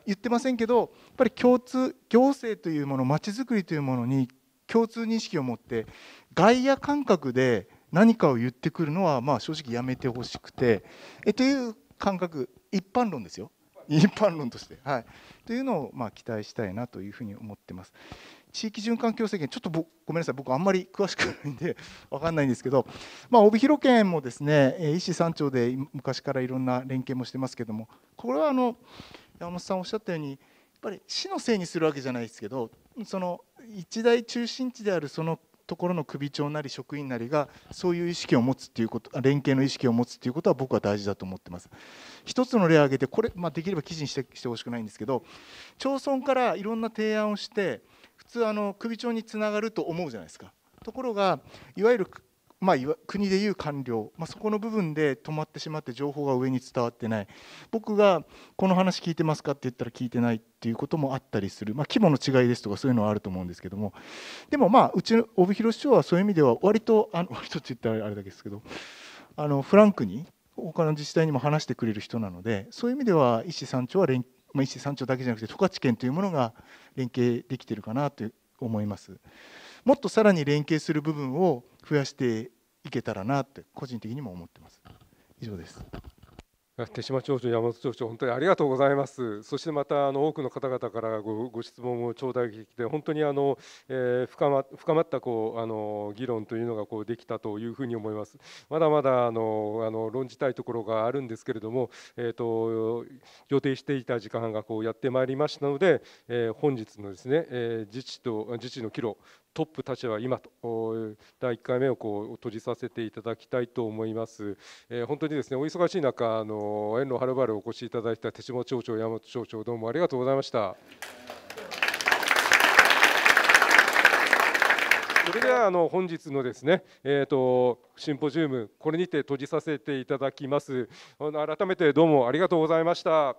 Speaker 2: 言ってませんけどやっぱり共通行政というものまちづくりというものに共通認識を持って外野感覚で何かを言ってくるのはまあ正直やめてほしくてえという感覚一般論ですよ一般論として、はい、というのをまあ期待したいなというふうに思ってます。地域循環共生ちょっとごめんなさい、僕、あんまり詳しくないんで分 かんないんですけど、まあ、帯広県もですね、医師山頂で昔からいろんな連携もしてますけども、これはあの山本さんおっしゃったように、やっぱり市のせいにするわけじゃないですけど、その一大中心地であるそのところの首長なり職員なりがそういう意識を持つっていうこと連携の意識を持つっていうことは僕は大事だと思ってます一つの例を挙げてこれ、まあ、できれば記事にしてしてほしくないんですけど町村からいろんな提案をして普通あの首長につながると思うじゃないですかところがいわゆるまあ、国でいう官僚、まあ、そこの部分で止まってしまって情報が上に伝わってない僕がこの話聞いてますかって言ったら聞いてないっていうこともあったりする、まあ、規模の違いですとかそういうのはあると思うんですけどもでもまあうちの帯広市長はそういう意味では割とあの 割とって言ったらあれだけですけどあのフランクに他の自治体にも話してくれる人なのでそういう意味では医師三町は連、まあ、医師三町だけじゃなくて十勝県というものが連携できてるかなと思います。もっとさらに連携する部分を増やしていけたらなって個人的にも思ってます以上です
Speaker 1: 手島町長、山本町長、本当にありがとうございます。そしてまたあの多くの方々からごご質問を頂戴できて、本当にあの、えー、深ま深まったこうあの議論というのがこうできたというふうに思います。まだまだあのあの論じたいところがあるんですけれども、えっ、ー、と予定していた時間がこうやってまいりましたので、えー、本日のですね、えー、自治と自治の岐路トップたちは今と第1回目をこう閉じさせていただきたいと思います。えー、本当にですねお忙しい中あの遠路はるばるお越しいただいた手下町長山本町長どうもありがとうございました。それではあの本日のですね、えーとシンポジウムこれにて閉じさせていただきます。
Speaker 2: 改めてどうもありがとうございました。